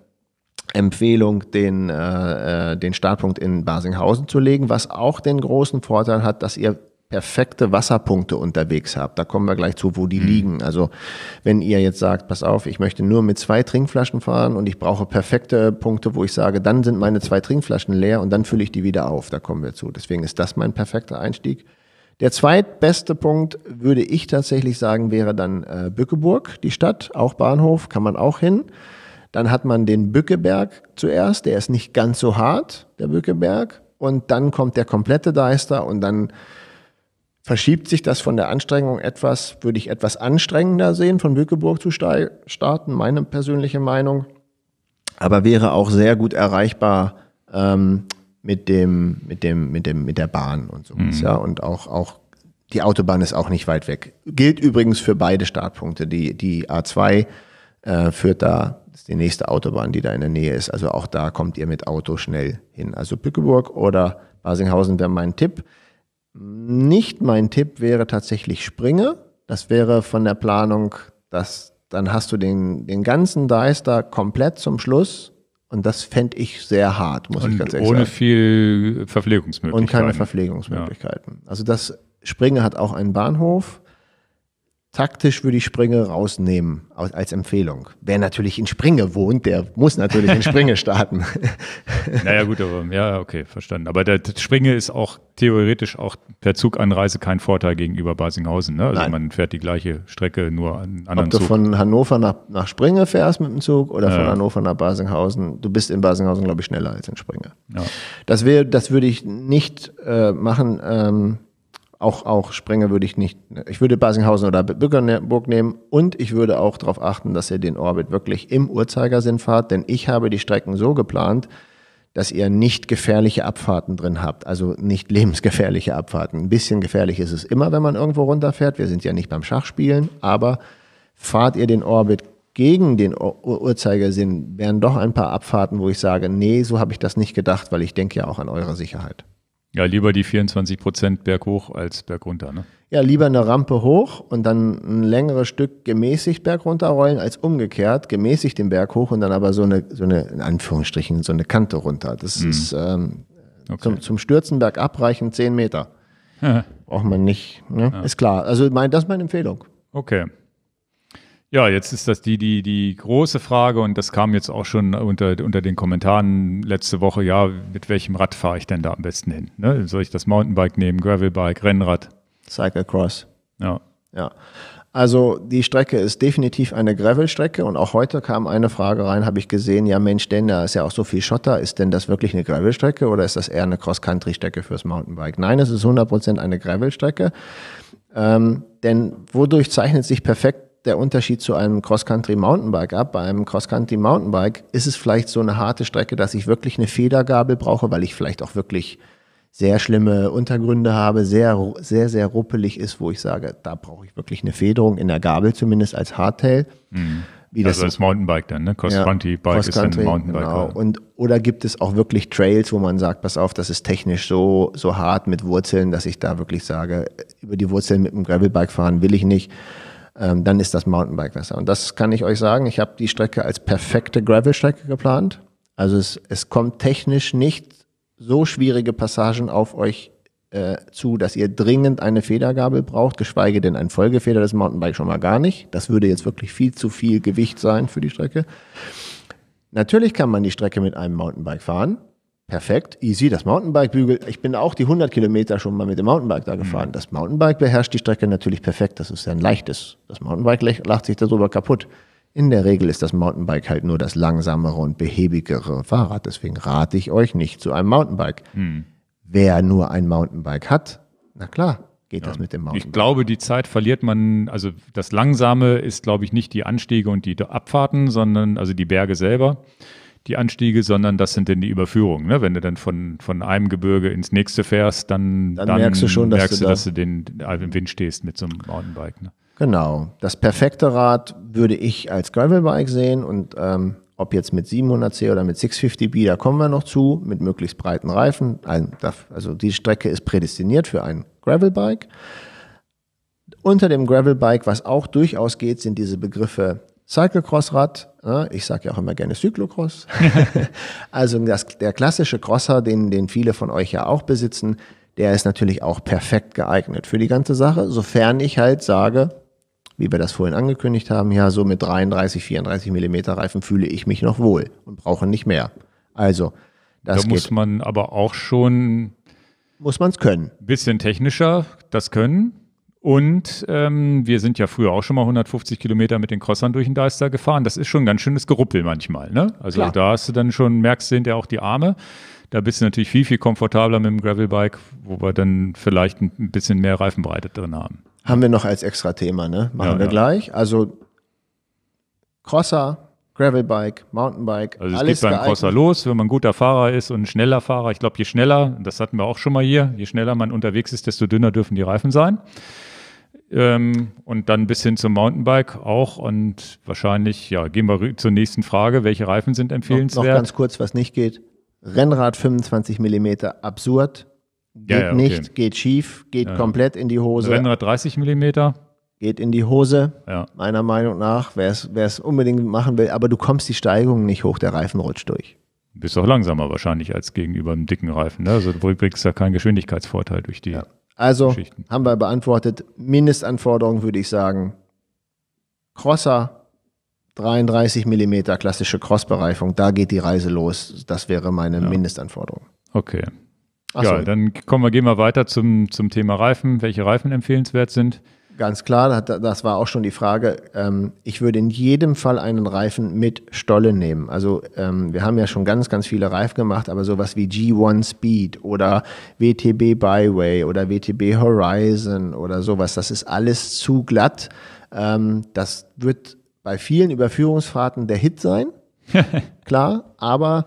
Empfehlung, den, äh, äh, den Startpunkt in Basinghausen zu legen, was auch den großen Vorteil hat, dass ihr perfekte Wasserpunkte unterwegs habt. Da kommen wir gleich zu, wo die mhm. liegen. Also wenn ihr jetzt sagt, pass auf, ich möchte nur mit zwei Trinkflaschen fahren und ich brauche perfekte Punkte, wo ich sage, dann sind meine zwei Trinkflaschen leer und dann fülle ich die wieder auf. Da kommen wir zu. Deswegen ist das mein perfekter Einstieg. Der zweitbeste Punkt, würde ich tatsächlich sagen, wäre dann äh, Bückeburg, die Stadt, auch Bahnhof, kann man auch hin. Dann hat man den Bückeberg zuerst, der ist nicht ganz so hart, der Bückeberg. Und dann kommt der komplette Deister und dann Verschiebt sich das von der Anstrengung etwas, würde ich etwas anstrengender sehen, von Bückeburg zu starten, meine persönliche Meinung. Aber wäre auch sehr gut erreichbar ähm, mit, dem, mit, dem, mit, dem, mit der Bahn und so. Mhm. Ja, und auch, auch die Autobahn ist auch nicht weit weg. Gilt übrigens für beide Startpunkte. Die, die A2 äh, führt da, ist die nächste Autobahn, die da in der Nähe ist. Also auch da kommt ihr mit Auto schnell hin. Also Bückeburg oder Basinghausen wäre mein Tipp nicht. Mein Tipp wäre tatsächlich Springe. Das wäre von der Planung, dass dann hast du den, den ganzen Deister komplett zum Schluss. Und das fände ich sehr hart, muss und ich ganz ehrlich ohne sagen. Ohne viel Verpflegungsmöglichkeiten. Und keine Verpflegungsmöglichkeiten. Ja. Also das Springe hat auch einen Bahnhof. Taktisch würde ich Springe rausnehmen als Empfehlung. Wer natürlich in Springe wohnt, der muss natürlich in Springe starten. naja, gut, aber ja, okay, verstanden. Aber der Springe ist auch theoretisch auch per Zuganreise kein Vorteil gegenüber Basinghausen. Ne? Also Nein. man fährt die gleiche Strecke nur an anderen Ob du von Hannover nach, nach Springe fährst mit dem Zug oder ja. von Hannover nach Basinghausen, du bist in Basinghausen, glaube ich, schneller als in Springe. Ja. Das, wär, das würde ich nicht äh, machen. Ähm, auch, auch Sprenger würde ich nicht. Ich würde Basinghausen oder Bückerburg ne, nehmen und ich würde auch darauf achten, dass ihr den Orbit wirklich im Uhrzeigersinn fahrt, denn ich habe die Strecken so geplant, dass ihr nicht gefährliche Abfahrten drin habt, also nicht lebensgefährliche Abfahrten. Ein bisschen gefährlich ist es immer, wenn man irgendwo runterfährt. Wir sind ja nicht beim Schachspielen, aber fahrt ihr den Orbit gegen den Uhrzeigersinn, wären doch ein paar Abfahrten, wo ich sage, nee, so habe ich das nicht gedacht, weil ich denke ja auch an eure Sicherheit. Ja, lieber die 24 Prozent berghoch als bergunter, ne? Ja, lieber eine Rampe hoch und dann ein längeres Stück gemäßigt bergunter rollen, als umgekehrt gemäßigt den Berg hoch und dann aber so eine, so eine in Anführungsstrichen, so eine Kante runter. Das mhm. ist ähm, okay. zum, zum Stürzen bergab reichen 10 Meter. Braucht man nicht, ne? ja. ist klar. Also mein, das ist meine Empfehlung. Okay. Ja, jetzt ist das die, die, die große Frage und das kam jetzt auch schon unter, unter den Kommentaren letzte Woche. Ja, mit welchem Rad fahre ich denn da am besten hin? Ne? Soll ich das Mountainbike nehmen, Gravelbike, Rennrad? Cyclecross. Ja. Ja. Also die Strecke ist definitiv eine Gravelstrecke und auch heute kam eine Frage rein, habe ich gesehen, ja Mensch, denn da ist ja auch so viel Schotter, ist denn das wirklich eine Gravelstrecke oder ist das eher eine Cross-Country-Strecke fürs Mountainbike? Nein, es ist 100% eine Gravelstrecke, ähm, denn wodurch zeichnet sich perfekt der Unterschied zu einem Cross-Country Mountainbike ab. Bei einem Cross-Country Mountainbike ist es vielleicht so eine harte Strecke, dass ich wirklich eine Federgabel brauche, weil ich vielleicht auch wirklich sehr schlimme Untergründe habe, sehr, sehr, sehr ruppelig ist, wo ich sage, da brauche ich wirklich eine Federung in der Gabel zumindest als Hardtail. Mhm. Wie also als Mountainbike dann, ne? Cross-Country-Bike ja, Cross ist dann Mountainbike. Genau. Und, oder gibt es auch wirklich Trails, wo man sagt, pass auf, das ist technisch so, so hart mit Wurzeln, dass ich da wirklich sage, über die Wurzeln mit dem Gravelbike fahren will ich nicht ähm, dann ist das Mountainbike besser. Und das kann ich euch sagen. Ich habe die Strecke als perfekte Gravelstrecke geplant. Also es, es kommt technisch nicht so schwierige Passagen auf euch äh, zu, dass ihr dringend eine Federgabel braucht, geschweige denn ein Folgefeder des Mountainbikes schon mal gar nicht. Das würde jetzt wirklich viel zu viel Gewicht sein für die Strecke. Natürlich kann man die Strecke mit einem Mountainbike fahren, Perfekt, easy, das Mountainbike bügel Ich bin auch die 100 Kilometer schon mal mit dem Mountainbike da mhm. gefahren. Mhm. Das Mountainbike beherrscht die Strecke natürlich perfekt. Das ist ja ein leichtes. Das Mountainbike lacht sich darüber kaputt. In der Regel ist das Mountainbike halt nur das langsamere und behäbigere Fahrrad. Deswegen rate ich euch nicht zu einem Mountainbike. Mhm. Wer nur ein Mountainbike hat, na klar, geht ja. das mit dem Mountainbike. Ich glaube, die Zeit verliert man, also das Langsame ist, glaube ich, nicht die Anstiege und die Abfahrten, sondern also die Berge selber die Anstiege, sondern das sind dann die Überführungen. Ne? Wenn du dann von, von einem Gebirge ins nächste fährst, dann, dann, dann merkst du schon, dass, merkst du, da dass du den, äh, im Wind stehst mit so einem Mountainbike. Ne? Genau. Das perfekte Rad würde ich als Gravelbike sehen und ähm, ob jetzt mit 700C oder mit 650B, da kommen wir noch zu, mit möglichst breiten Reifen. Also die Strecke ist prädestiniert für ein Gravelbike. Unter dem Gravelbike, was auch durchaus geht, sind diese Begriffe Cyclocross-Rad. Ne? Ich sage ja auch immer gerne Cyclocross. also das, der klassische Crosser, den, den viele von euch ja auch besitzen, der ist natürlich auch perfekt geeignet für die ganze Sache, sofern ich halt sage, wie wir das vorhin angekündigt haben, ja, so mit 33, 34 mm Reifen fühle ich mich noch wohl und brauche nicht mehr. Also, das da muss man aber auch schon. Muss man es können. Bisschen technischer das können. Und ähm, wir sind ja früher auch schon mal 150 Kilometer mit den Crossern durch den Deister gefahren. Das ist schon ein ganz schönes Geruppel manchmal. Ne? Also Klar. da hast du dann schon, merkst du hinterher auch die Arme. Da bist du natürlich viel, viel komfortabler mit dem Gravelbike, wo wir dann vielleicht ein bisschen mehr Reifenbreite drin haben. Haben wir noch als extra Thema, ne? Machen ja, wir ja. gleich. Also Crosser, Gravelbike, Mountainbike. Also es alles geht beim geeignet. Crosser los, wenn man ein guter Fahrer ist und ein schneller Fahrer. Ich glaube, je schneller, das hatten wir auch schon mal hier, je schneller man unterwegs ist, desto dünner dürfen die Reifen sein. Ähm, und dann bis hin zum Mountainbike auch. Und wahrscheinlich, ja, gehen wir zur nächsten Frage. Welche Reifen sind empfehlenswert? Noch, noch ganz kurz, was nicht geht. Rennrad 25 mm, absurd. Geht ja, ja, okay. nicht, geht schief, geht ja. komplett in die Hose. Rennrad 30 mm? Geht in die Hose, meiner Meinung nach, wer es unbedingt machen will. Aber du kommst die Steigung nicht hoch, der Reifen rutscht durch. Du bist auch langsamer wahrscheinlich als gegenüber einem dicken Reifen. Ne? Also du kriegst da keinen Geschwindigkeitsvorteil durch die. Also haben wir beantwortet, Mindestanforderung würde ich sagen, Crosser, 33 mm klassische Crossbereifung, da geht die Reise los. Das wäre meine ja. Mindestanforderung. Okay. Ach ja, so. dann kommen wir, gehen wir weiter zum, zum Thema Reifen, welche Reifen empfehlenswert sind. Ganz klar, das war auch schon die Frage. Ähm, ich würde in jedem Fall einen Reifen mit Stolle nehmen. Also ähm, wir haben ja schon ganz, ganz viele Reifen gemacht, aber sowas wie G1 Speed oder WTB Byway oder WTB Horizon oder sowas, das ist alles zu glatt. Ähm, das wird bei vielen Überführungsfahrten der Hit sein, klar, aber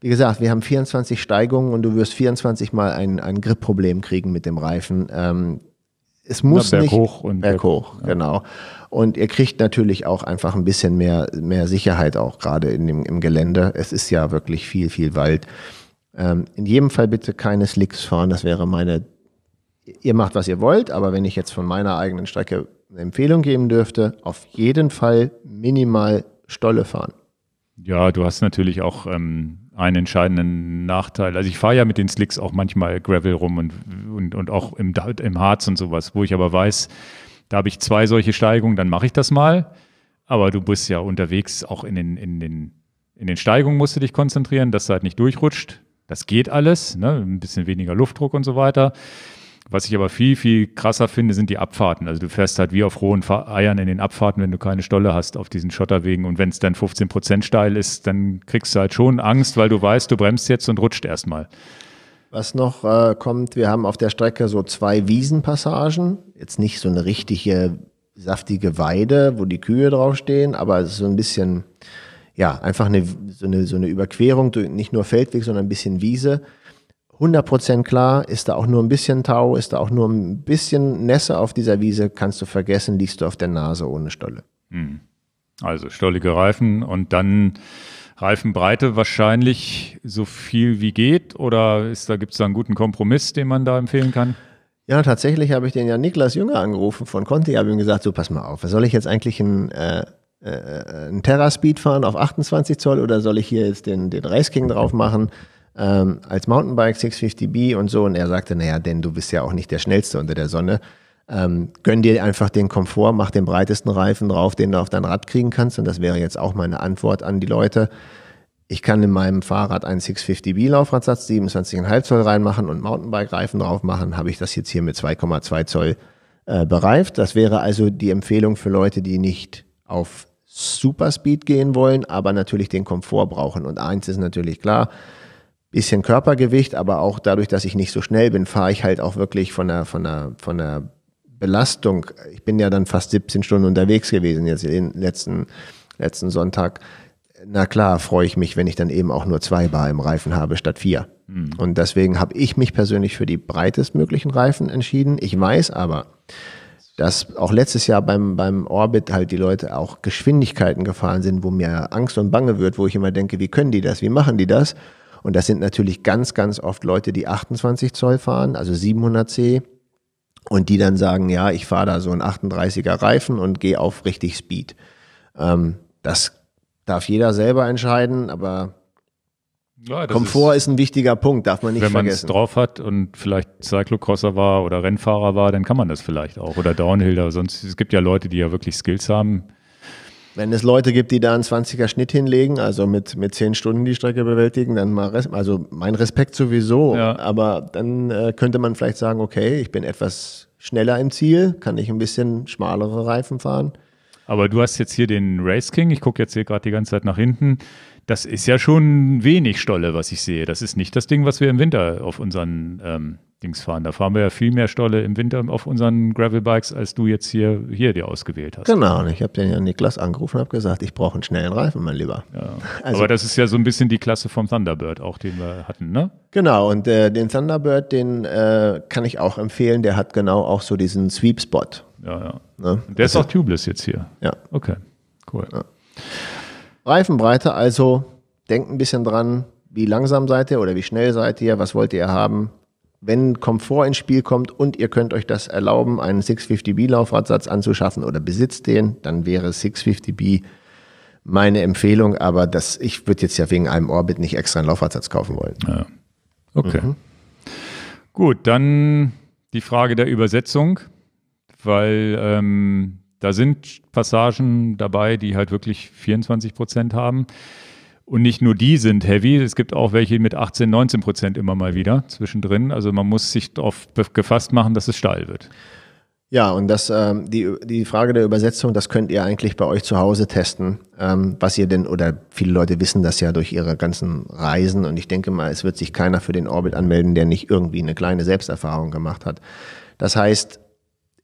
wie gesagt, wir haben 24 Steigungen und du wirst 24 Mal ein, ein grip kriegen mit dem Reifen es muss Na, berghoch nicht und berghoch, ja. genau. Und ihr kriegt natürlich auch einfach ein bisschen mehr, mehr Sicherheit auch gerade in dem, im Gelände. Es ist ja wirklich viel, viel Wald. Ähm, in jedem Fall bitte keine Slicks fahren. Das wäre meine, ihr macht, was ihr wollt, aber wenn ich jetzt von meiner eigenen Strecke eine Empfehlung geben dürfte, auf jeden Fall minimal Stolle fahren. Ja, du hast natürlich auch ähm, einen entscheidenden Nachteil. Also ich fahre ja mit den Slicks auch manchmal Gravel rum und, und, und auch im, im Harz und sowas, wo ich aber weiß, da habe ich zwei solche Steigungen, dann mache ich das mal. Aber du bist ja unterwegs auch in den, in den, in den Steigungen musst du dich konzentrieren, dass du halt nicht durchrutscht. Das geht alles, ne? ein bisschen weniger Luftdruck und so weiter. Was ich aber viel, viel krasser finde, sind die Abfahrten. Also du fährst halt wie auf rohen Eiern in den Abfahrten, wenn du keine Stolle hast auf diesen Schotterwegen. Und wenn es dann 15 Prozent steil ist, dann kriegst du halt schon Angst, weil du weißt, du bremst jetzt und rutscht erstmal. Was noch äh, kommt, wir haben auf der Strecke so zwei Wiesenpassagen. Jetzt nicht so eine richtige saftige Weide, wo die Kühe draufstehen, aber es ist so ein bisschen, ja, einfach eine, so, eine, so eine Überquerung, durch, nicht nur Feldweg, sondern ein bisschen Wiese. 100% klar, ist da auch nur ein bisschen Tau, ist da auch nur ein bisschen Nässe auf dieser Wiese, kannst du vergessen, liegst du auf der Nase ohne Stolle. Hm. Also stollige Reifen und dann Reifenbreite wahrscheinlich so viel wie geht oder da gibt es da einen guten Kompromiss, den man da empfehlen kann? Ja, tatsächlich habe ich den ja Niklas Jünger angerufen von Conti, habe ihm gesagt, so pass mal auf, soll ich jetzt eigentlich ein äh, äh, äh einen Terra-Speed fahren auf 28 Zoll oder soll ich hier jetzt den, den Race King drauf machen? ähm, als Mountainbike 650B und so. Und er sagte, naja, denn du bist ja auch nicht der Schnellste unter der Sonne. Ähm, gönn dir einfach den Komfort, mach den breitesten Reifen drauf, den du auf dein Rad kriegen kannst. Und das wäre jetzt auch meine Antwort an die Leute. Ich kann in meinem Fahrrad einen 650B Laufradsatz 27,5 Zoll reinmachen und Mountainbike-Reifen drauf machen. Habe ich das jetzt hier mit 2,2 Zoll äh, bereift. Das wäre also die Empfehlung für Leute, die nicht auf Superspeed gehen wollen, aber natürlich den Komfort brauchen. Und eins ist natürlich klar, bisschen Körpergewicht, aber auch dadurch, dass ich nicht so schnell bin, fahre ich halt auch wirklich von der, von der, von der Belastung. Ich bin ja dann fast 17 Stunden unterwegs gewesen jetzt den letzten, letzten Sonntag. Na klar, freue ich mich, wenn ich dann eben auch nur zwei Bar im Reifen habe statt vier. Mhm. Und deswegen habe ich mich persönlich für die breitestmöglichen Reifen entschieden. Ich weiß aber, dass auch letztes Jahr beim, beim Orbit halt die Leute auch Geschwindigkeiten gefahren sind, wo mir Angst und Bange wird, wo ich immer denke, wie können die das, wie machen die das? Und das sind natürlich ganz, ganz oft Leute, die 28 Zoll fahren, also 700C. Und die dann sagen, ja, ich fahre da so einen 38er Reifen und gehe auf richtig Speed. Ähm, das darf jeder selber entscheiden, aber ja, Komfort ist, ist, ein wichtiger Punkt, darf man nicht wenn vergessen. Wenn man es drauf hat und vielleicht Cyclocrosser war oder Rennfahrer war, dann kann man das vielleicht auch oder Downhiller. Sonst es gibt ja Leute, die ja wirklich Skills haben. Wenn es Leute gibt, die da einen 20er Schnitt hinlegen, also mit, mit 10 Stunden die Strecke bewältigen, dann mal, Res also mein Respekt sowieso, ja. aber dann äh, könnte man vielleicht sagen, okay, ich bin etwas schneller im Ziel, kann ich ein bisschen schmalere Reifen fahren. Aber du hast jetzt hier den Race King, ich gucke jetzt hier gerade die ganze Zeit nach hinten. Das ist ja schon wenig Stolle, was ich sehe. Das ist nicht das Ding, was wir im Winter auf unseren ähm, Dings fahren. Da fahren wir ja viel mehr Stolle im Winter auf unseren Gravelbikes, als du jetzt hier, hier dir ausgewählt hast. Genau, und ich habe den ja Niklas angerufen und habe gesagt, ich brauche einen schnellen Reifen, mein Lieber. Ja. Also, Aber das ist ja so ein bisschen die Klasse vom Thunderbird, auch den wir hatten, ne? Genau, und äh, den Thunderbird, den äh, kann ich auch empfehlen, der hat genau auch so diesen Sweep-Spot. Ja, ja. Ne? Der ist also auch tubeless jetzt hier. Ja. Okay, cool. Ja. Reifenbreite, also denkt ein bisschen dran, wie langsam seid ihr oder wie schnell seid ihr, was wollt ihr haben, wenn Komfort ins Spiel kommt und ihr könnt euch das erlauben, einen 650B Laufradsatz anzuschaffen oder besitzt den, dann wäre 650B meine Empfehlung. Aber das, ich würde jetzt ja wegen einem Orbit nicht extra einen Laufradsatz kaufen wollen. Ja. Okay. Mhm. Gut, dann die Frage der Übersetzung, weil ähm, da sind Passagen dabei, die halt wirklich 24 Prozent haben. Und nicht nur die sind heavy, es gibt auch welche mit 18, 19 Prozent immer mal wieder zwischendrin. Also man muss sich darauf gefasst machen, dass es steil wird. Ja, und das, ähm, die, die Frage der Übersetzung, das könnt ihr eigentlich bei euch zu Hause testen, ähm, was ihr denn, oder viele Leute wissen das ja durch ihre ganzen Reisen und ich denke mal, es wird sich keiner für den Orbit anmelden, der nicht irgendwie eine kleine Selbsterfahrung gemacht hat. Das heißt,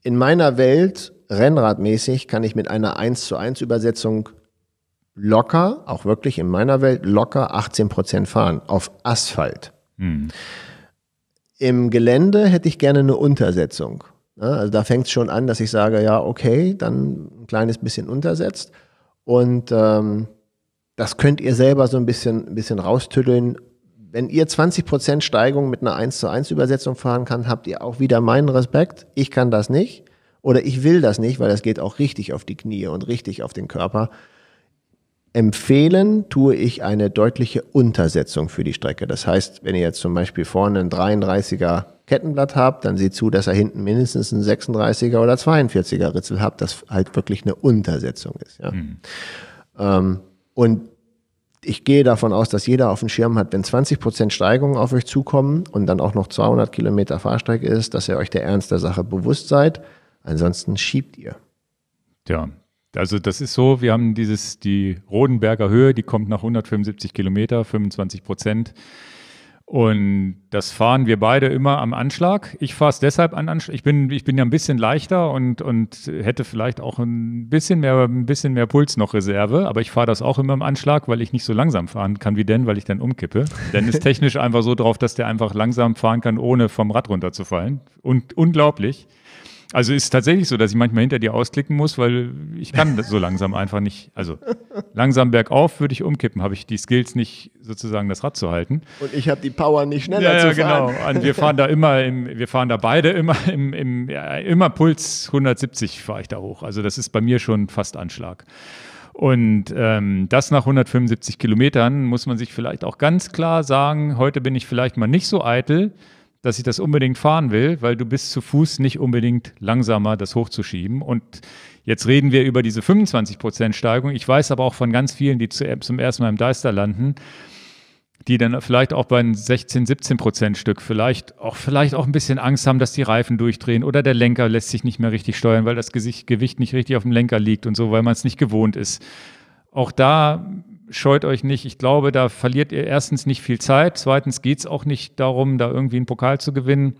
in meiner Welt, rennradmäßig, kann ich mit einer 1 zu 1 Übersetzung locker, auch wirklich in meiner Welt, locker 18 Prozent fahren auf Asphalt. Mhm. Im Gelände hätte ich gerne eine Untersetzung. Also da fängt es schon an, dass ich sage, ja, okay, dann ein kleines bisschen untersetzt. Und ähm, das könnt ihr selber so ein bisschen, ein bisschen raustüddeln. Wenn ihr 20% Steigung mit einer 1 zu 1 Übersetzung fahren kann, habt ihr auch wieder meinen Respekt. Ich kann das nicht oder ich will das nicht, weil das geht auch richtig auf die Knie und richtig auf den Körper. Empfehlen tue ich eine deutliche Untersetzung für die Strecke. Das heißt, wenn ihr jetzt zum Beispiel vorne ein 33er Kettenblatt habt, dann seht zu, dass ihr hinten mindestens ein 36er oder 42er Ritzel habt, das halt wirklich eine Untersetzung ist. Ja? Mhm. Ähm, und ich gehe davon aus, dass jeder auf dem Schirm hat, wenn 20 Prozent Steigerungen auf euch zukommen und dann auch noch 200 Kilometer Fahrstrecke ist, dass ihr euch der Ernst der Sache bewusst seid. Ansonsten schiebt ihr. Ja, also das ist so, wir haben dieses, die Rodenberger Höhe, die kommt nach 175 Kilometer, 25 Prozent. Und das fahren wir beide immer am Anschlag. Ich fahre es deshalb an Anschlag. Ich bin, ich bin ja ein bisschen leichter und, und hätte vielleicht auch ein bisschen mehr, ein bisschen mehr Puls noch Reserve. Aber ich fahre das auch immer am Anschlag, weil ich nicht so langsam fahren kann wie denn, weil ich dann umkippe. Denn ist technisch einfach so drauf, dass der einfach langsam fahren kann, ohne vom Rad runterzufallen. Und unglaublich. Also ist tatsächlich so, dass ich manchmal hinter dir ausklicken muss, weil ich kann so langsam einfach nicht. Also langsam bergauf würde ich umkippen, habe ich die Skills nicht sozusagen das Rad zu halten. Und ich habe die Power nicht schneller ja, zu fahren. Ja, genau. Und wir fahren da immer, im, wir fahren da beide immer im, im ja, immer Puls 170 fahre ich da hoch. Also das ist bei mir schon fast Anschlag. Und ähm, das nach 175 Kilometern muss man sich vielleicht auch ganz klar sagen, heute bin ich vielleicht mal nicht so eitel dass ich das unbedingt fahren will, weil du bist zu Fuß nicht unbedingt langsamer, das hochzuschieben. Und jetzt reden wir über diese 25% Steigung. Ich weiß aber auch von ganz vielen, die zum ersten Mal im Deister landen, die dann vielleicht auch bei einem 16, 17 Prozent Stück vielleicht auch, vielleicht auch ein bisschen Angst haben, dass die Reifen durchdrehen oder der Lenker lässt sich nicht mehr richtig steuern, weil das Gewicht nicht richtig auf dem Lenker liegt und so, weil man es nicht gewohnt ist. Auch da scheut euch nicht. Ich glaube, da verliert ihr erstens nicht viel Zeit. Zweitens geht es auch nicht darum, da irgendwie einen Pokal zu gewinnen.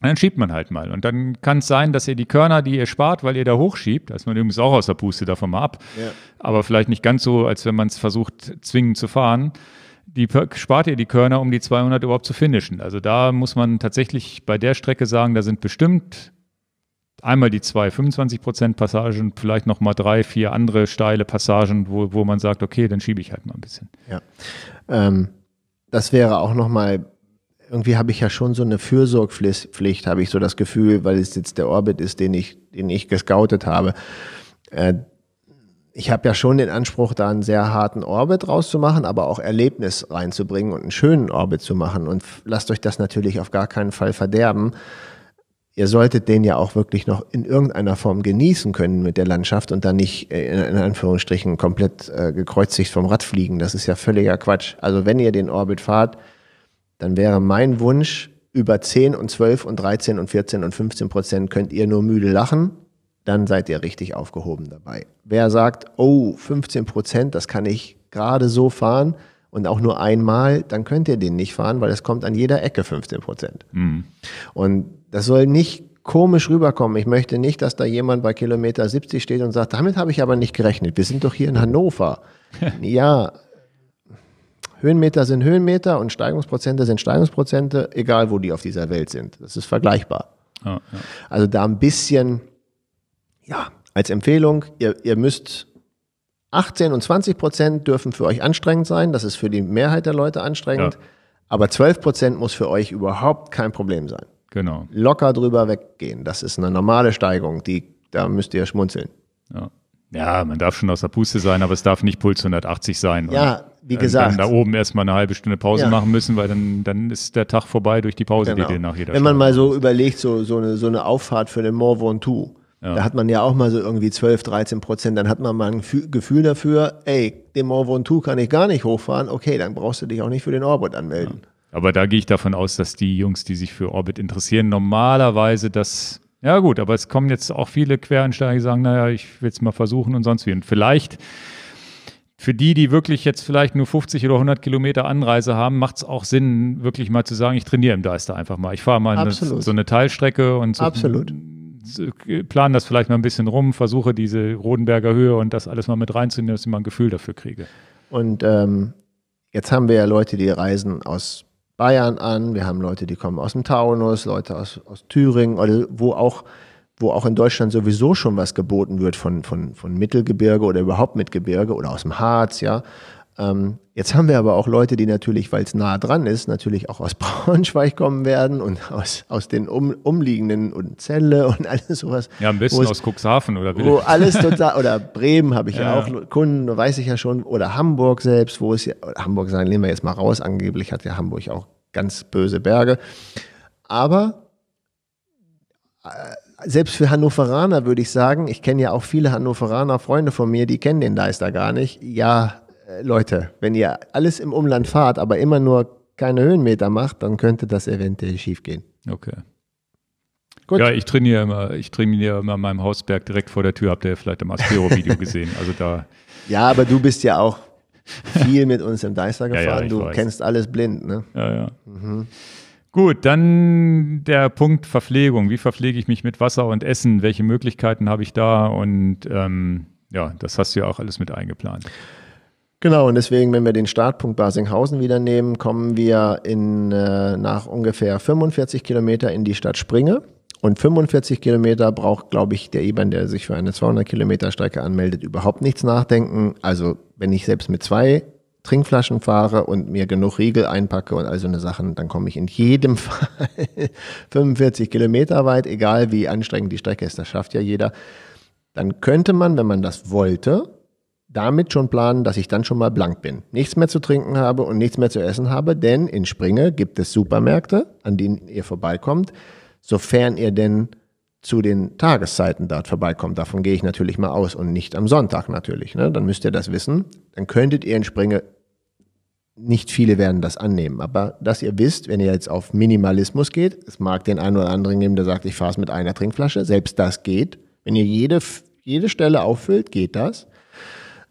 Dann schiebt man halt mal. Und dann kann es sein, dass ihr die Körner, die ihr spart, weil ihr da hochschiebt, also man übrigens auch aus der Puste davon mal ab, ja. aber vielleicht nicht ganz so, als wenn man es versucht, zwingend zu fahren, die spart ihr die Körner, um die 200 überhaupt zu finishen. Also da muss man tatsächlich bei der Strecke sagen, da sind bestimmt einmal die zwei 25% Passagen, vielleicht nochmal drei, vier andere steile Passagen, wo, wo man sagt, okay, dann schiebe ich halt mal ein bisschen. Ja. Ähm, das wäre auch nochmal, irgendwie habe ich ja schon so eine Fürsorgpflicht, habe ich so das Gefühl, weil es jetzt der Orbit ist, den ich, den ich gescoutet habe. Äh, ich habe ja schon den Anspruch, da einen sehr harten Orbit rauszumachen, aber auch Erlebnis reinzubringen und einen schönen Orbit zu machen. Und lasst euch das natürlich auf gar keinen Fall verderben ihr solltet den ja auch wirklich noch in irgendeiner Form genießen können mit der Landschaft und dann nicht äh, in, Anführungsstrichen komplett äh, gekreuzigt vom Rad fliegen. Das ist ja völliger Quatsch. Also wenn ihr den Orbit fahrt, dann wäre mein Wunsch, über 10 und 12 und 13 und 14 und 15 Prozent könnt ihr nur müde lachen, dann seid ihr richtig aufgehoben dabei. Wer sagt, oh, 15 Prozent, das kann ich gerade so fahren, und auch nur einmal, dann könnt ihr den nicht fahren, weil es kommt an jeder Ecke 15 Prozent. Mhm. Und das soll nicht komisch rüberkommen. Ich möchte nicht, dass da jemand bei Kilometer 70 steht und sagt, damit habe ich aber nicht gerechnet. Wir sind doch hier in Hannover. ja, Höhenmeter sind Höhenmeter und Steigungsprozente sind Steigungsprozente, egal wo die auf dieser Welt sind. Das ist vergleichbar. Oh, ja. Also da ein bisschen, ja, als Empfehlung, ihr, ihr müsst 18 und 20 Prozent dürfen für euch anstrengend sein. Das ist für die Mehrheit der Leute anstrengend. Ja. Aber 12 Prozent muss für euch überhaupt kein Problem sein. Genau. Locker drüber weggehen. Das ist eine normale Steigerung. Die, da müsst ihr schmunzeln. Ja. ja. man darf schon aus der Puste sein, aber es darf nicht Puls 180 sein. Ja, wie gesagt. Dann da oben erstmal eine halbe Stunde Pause ja. machen müssen, weil dann, dann ist der Tag vorbei durch die Pause, genau. die dir nach jeder Wenn man Stunde mal so überlegt, so, so, eine, so eine Auffahrt für den Mont Ventoux ja. Da hat man ja auch mal so irgendwie 12, 13 Prozent. Dann hat man mal ein Gefühl dafür, ey, den Mont Ventoux kann ich gar nicht hochfahren. Okay, dann brauchst du dich auch nicht für den Orbit anmelden. Ja. Aber da gehe ich davon aus, dass die Jungs, die sich für Orbit interessieren, normalerweise das. Ja, gut, aber es kommen jetzt auch viele Quereinsteiger, die sagen, naja, ich will es mal versuchen und sonst wie. Und vielleicht für die, die wirklich jetzt vielleicht nur 50 oder 100 Kilometer Anreise haben, macht es auch Sinn, wirklich mal zu sagen, ich trainiere im Deister einfach mal. Ich fahre mal eine, so eine Teilstrecke und so. Absolut. Äh, plan das vielleicht mal ein bisschen rum, versuche diese Rodenberger Höhe und das alles mal mit reinzunehmen, dass ich mal ein Gefühl dafür kriege. Und ähm, jetzt haben wir ja Leute, die reisen aus Bayern an, wir haben Leute, die kommen aus dem Taunus, Leute aus, aus Thüringen oder wo auch wo auch in Deutschland sowieso schon was geboten wird von, von, von Mittelgebirge oder überhaupt mit Gebirge oder aus dem Harz, ja. Ähm, jetzt haben wir aber auch Leute, die natürlich, weil es nah dran ist, natürlich auch aus Braunschweig kommen werden und aus, aus den um, umliegenden und Zelle und alles sowas. Ja, am besten aus Cuxhaven oder Wo alles total, oder Bremen habe ich ja. ja. auch Kunden, weiß ich ja schon, oder Hamburg selbst, wo es ja, Hamburg sagen, nehmen wir jetzt mal raus, angeblich hat ja Hamburg auch ganz böse Berge. Aber äh, selbst für Hannoveraner würde ich sagen, ich kenne ja auch viele Hannoveraner Freunde von mir, die kennen den Leister gar nicht. Ja, äh, Leute, wenn ihr alles im Umland fahrt, aber immer nur keine Höhenmeter macht, dann könnte das eventuell schiefgehen. Okay. Gut. Ja, ich trainiere immer, ich trainiere immer an meinem Hausberg direkt vor der Tür, habt ihr vielleicht im Aspero-Video gesehen. Also da. Ja, aber du bist ja auch viel mit uns im Deister gefahren. Ja, ja, du weiß. kennst alles blind, ne? Ja, ja. Mhm. Gut, dann der Punkt Verpflegung. Wie verpflege ich mich mit Wasser und Essen? Welche Möglichkeiten habe ich da? Und ähm, ja, das hast du ja auch alles mit eingeplant. Genau, und deswegen, wenn wir den Startpunkt Basinghausen wieder nehmen, kommen wir in, äh, nach ungefähr 45 Kilometer in die Stadt Springe. Und 45 Kilometer braucht, glaube ich, der E-Bahn, der sich für eine 200 Kilometer Strecke anmeldet, überhaupt nichts nachdenken. Also wenn ich selbst mit zwei Trinkflaschen fahre und mir genug Riegel einpacke und all so eine Sachen, dann komme ich in jedem Fall 45 Kilometer weit, egal wie anstrengend die Strecke ist, das schafft ja jeder. Dann könnte man, wenn man das wollte, damit schon planen, dass ich dann schon mal blank bin, nichts mehr zu trinken habe und nichts mehr zu essen habe, denn in Springe gibt es Supermärkte, an denen ihr vorbeikommt, sofern ihr denn zu den Tageszeiten dort vorbeikommt. Davon gehe ich natürlich mal aus und nicht am Sonntag natürlich. Ne? Dann müsst ihr das wissen. Dann könntet ihr in Springe, nicht viele werden das annehmen, aber dass ihr wisst, wenn ihr jetzt auf Minimalismus geht, es mag den einen oder anderen geben, der sagt, ich fahre es mit einer Trinkflasche, selbst das geht. Wenn ihr jede, jede Stelle auffüllt, geht das.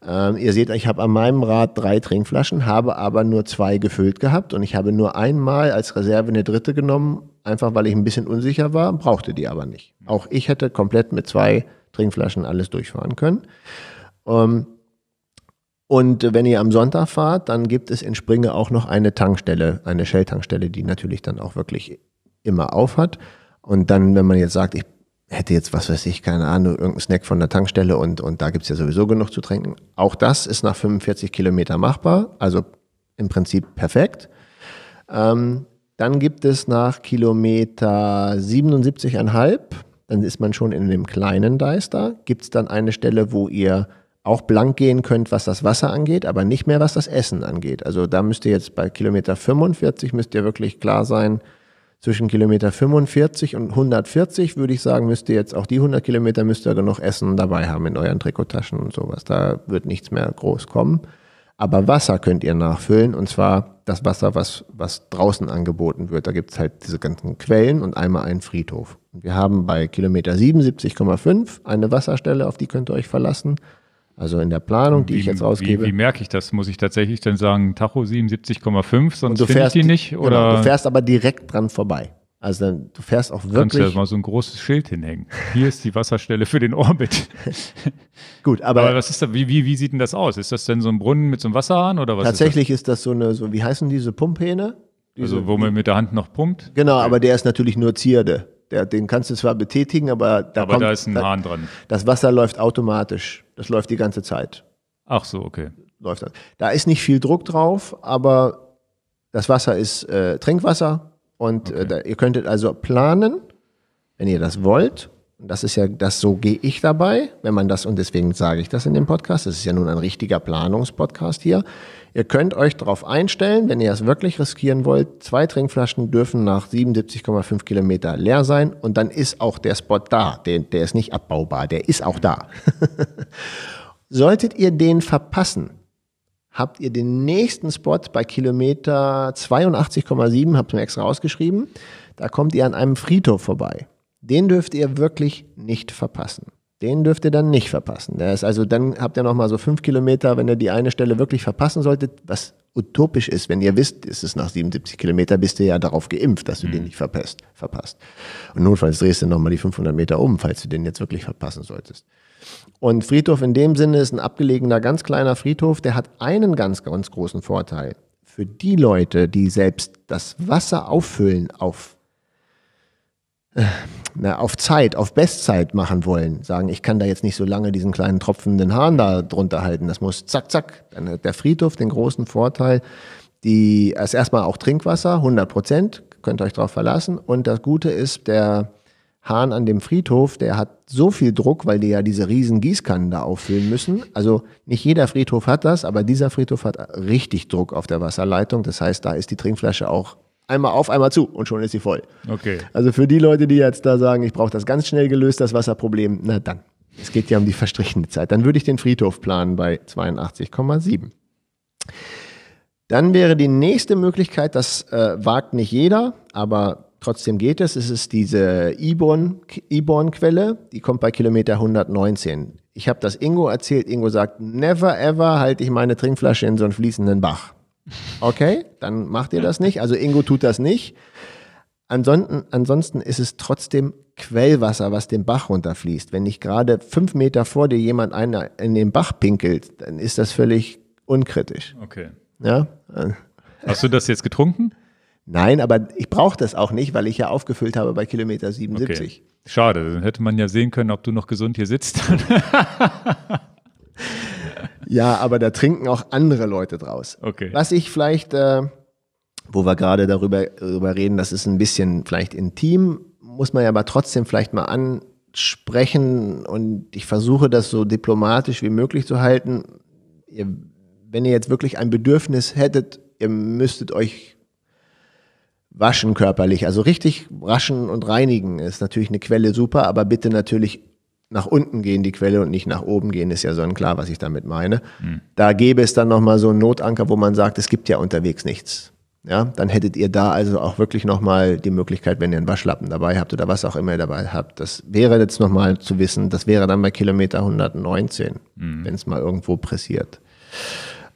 Ähm, ihr seht, ich habe an meinem Rad drei Trinkflaschen, habe aber nur zwei gefüllt gehabt und ich habe nur einmal als Reserve eine dritte genommen, einfach weil ich ein bisschen unsicher war, brauchte die aber nicht. Auch ich hätte komplett mit zwei Trinkflaschen alles durchfahren können. Ähm, und wenn ihr am Sonntag fahrt, dann gibt es in Springe auch noch eine Tankstelle, eine Shell-Tankstelle, die natürlich dann auch wirklich immer auf hat. Und dann, wenn man jetzt sagt, ich hätte jetzt, was weiß ich, keine Ahnung, irgendeinen Snack von der Tankstelle und, und da es ja sowieso genug zu trinken. Auch das ist nach 45 Kilometer machbar, also im Prinzip perfekt. Ähm, dann gibt es nach Kilometer 77,5, dann ist man schon in dem kleinen Deister, es dann eine Stelle, wo ihr auch blank gehen könnt, was das Wasser angeht, aber nicht mehr, was das Essen angeht. Also da müsst ihr jetzt bei Kilometer 45, müsst ihr wirklich klar sein, zwischen Kilometer 45 und 140 würde ich sagen, müsst ihr jetzt auch die 100 Kilometer müsst ihr genug Essen dabei haben in euren Trikottaschen und sowas. Da wird nichts mehr groß kommen. Aber Wasser könnt ihr nachfüllen und zwar das Wasser, was, was draußen angeboten wird. Da gibt's halt diese ganzen Quellen und einmal einen Friedhof. Wir haben bei Kilometer 77,5 eine Wasserstelle, auf die könnt ihr euch verlassen. Also in der Planung, die wie, ich jetzt ausgebe. Wie, wie, merke ich das? Muss ich tatsächlich dann sagen, Tacho 77,5, sonst finde ich die nicht? Genau, oder? Genau, du fährst aber direkt dran vorbei. Also dann, du fährst auch wirklich. Kannst du ja mal so ein großes Schild hinhängen. Hier ist die Wasserstelle für den Orbit. Gut, aber. Aber was ist da, wie, wie, wie sieht denn das aus? Ist das denn so ein Brunnen mit so einem Wasserhahn oder was? Tatsächlich ist das, ist das so eine, so, wie heißen diese Pumphähne? Also diese, also wo man mit der Hand noch pumpt? Genau, aber der ist natürlich nur Zierde. Der, den kannst du zwar betätigen, aber da, aber kommt, da ist ein Hahn dran. Das Wasser läuft automatisch. Das läuft die ganze Zeit. Ach so, okay. Läuft das. Da ist nicht viel Druck drauf, aber das Wasser ist äh, Trinkwasser und äh, okay. äh, da, ihr könntet also planen, wenn ihr das wollt, und das ist ja, das so gehe ich dabei, wenn man das, und deswegen sage ich das in dem Podcast, das ist ja nun ein richtiger Planungspodcast hier. Ihr könnt euch darauf einstellen, wenn ihr es wirklich riskieren wollt, zwei Trinkflaschen dürfen nach 77,5 Kilometer leer sein und dann ist auch der Spot da. Der, der ist nicht abbaubar, der ist auch da. Solltet ihr den verpassen, habt ihr den nächsten Spot bei Kilometer 82,7, habt ihr mir extra ausgeschrieben, da kommt ihr an einem Friedhof vorbei. Den dürft ihr wirklich nicht verpassen. Den dürft ihr dann nicht verpassen. Der ist also dann habt ihr nochmal so fünf Kilometer, wenn ihr die eine Stelle wirklich verpassen solltet, was utopisch ist, wenn ihr wisst, ist es nach 77 Kilometer, bist ihr ja darauf geimpft, dass du mhm. den nicht verpasst, verpasst. Und notfalls drehst du nochmal die 500 Meter um, falls du den jetzt wirklich verpassen solltest. Und Friedhof in dem Sinne ist ein abgelegener, ganz kleiner Friedhof, der hat einen ganz, ganz großen Vorteil. Für die Leute, die selbst das Wasser auffüllen auf äh, na, auf Zeit, auf Bestzeit machen wollen, sagen, ich kann da jetzt nicht so lange diesen kleinen tropfenden Hahn da drunter halten, das muss zack, zack. Dann hat der Friedhof den großen Vorteil, die, ist also erstmal auch Trinkwasser, 100 Prozent, könnt ihr euch drauf verlassen. Und das Gute ist, der Hahn an dem Friedhof, der hat so viel Druck, weil die ja diese riesen Gießkannen da auffüllen müssen. Also nicht jeder Friedhof hat das, aber dieser Friedhof hat richtig Druck auf der Wasserleitung. Das heißt, da ist die Trinkflasche auch einmal auf, einmal zu und schon ist sie voll. Okay. Also für die Leute, die jetzt da sagen, ich brauche das ganz schnell gelöst, das Wasserproblem, na dann. Es geht ja um die verstrichene Zeit. Dann würde ich den Friedhof planen bei 82,7. Dann wäre die nächste Möglichkeit, das äh, wagt nicht jeder, aber trotzdem geht es, es ist diese Ibon-Quelle, die kommt bei Kilometer 119. Ich habe das Ingo erzählt, Ingo sagt, never ever halte ich meine Trinkflasche in so einen fließenden Bach. Okay, dann macht ihr das nicht. Also Ingo tut das nicht. Ansonsten, ansonsten ist es trotzdem Quellwasser, was den Bach runterfließt. Wenn nicht gerade fünf Meter vor dir jemand einer in den Bach pinkelt, dann ist das völlig unkritisch. Okay. Ja. Hast du das jetzt getrunken? Nein, aber ich brauche das auch nicht, weil ich ja aufgefüllt habe bei Kilometer 77. Okay. Schade, dann hätte man ja sehen können, ob du noch gesund hier sitzt. Ja, aber da trinken auch andere Leute draus. Okay. Was ich vielleicht, äh, wo wir gerade darüber, darüber reden, das ist ein bisschen vielleicht intim, muss man ja aber trotzdem vielleicht mal ansprechen und ich versuche das so diplomatisch wie möglich zu halten. Ihr, wenn ihr jetzt wirklich ein Bedürfnis hättet, ihr müsstet euch waschen körperlich, also richtig waschen und reinigen ist natürlich eine Quelle super, aber bitte natürlich nach unten gehen, die Quelle, und nicht nach oben gehen, ist ja sonnenklar, was ich damit meine. Mhm. Da gäbe es dann nochmal so einen Notanker, wo man sagt, es gibt ja unterwegs nichts. Ja, dann hättet ihr da also auch wirklich nochmal die Möglichkeit, wenn ihr einen Waschlappen dabei habt oder was auch immer ihr dabei habt. Das wäre jetzt nochmal zu wissen, das wäre dann bei Kilometer 119, mhm. wenn es mal irgendwo pressiert.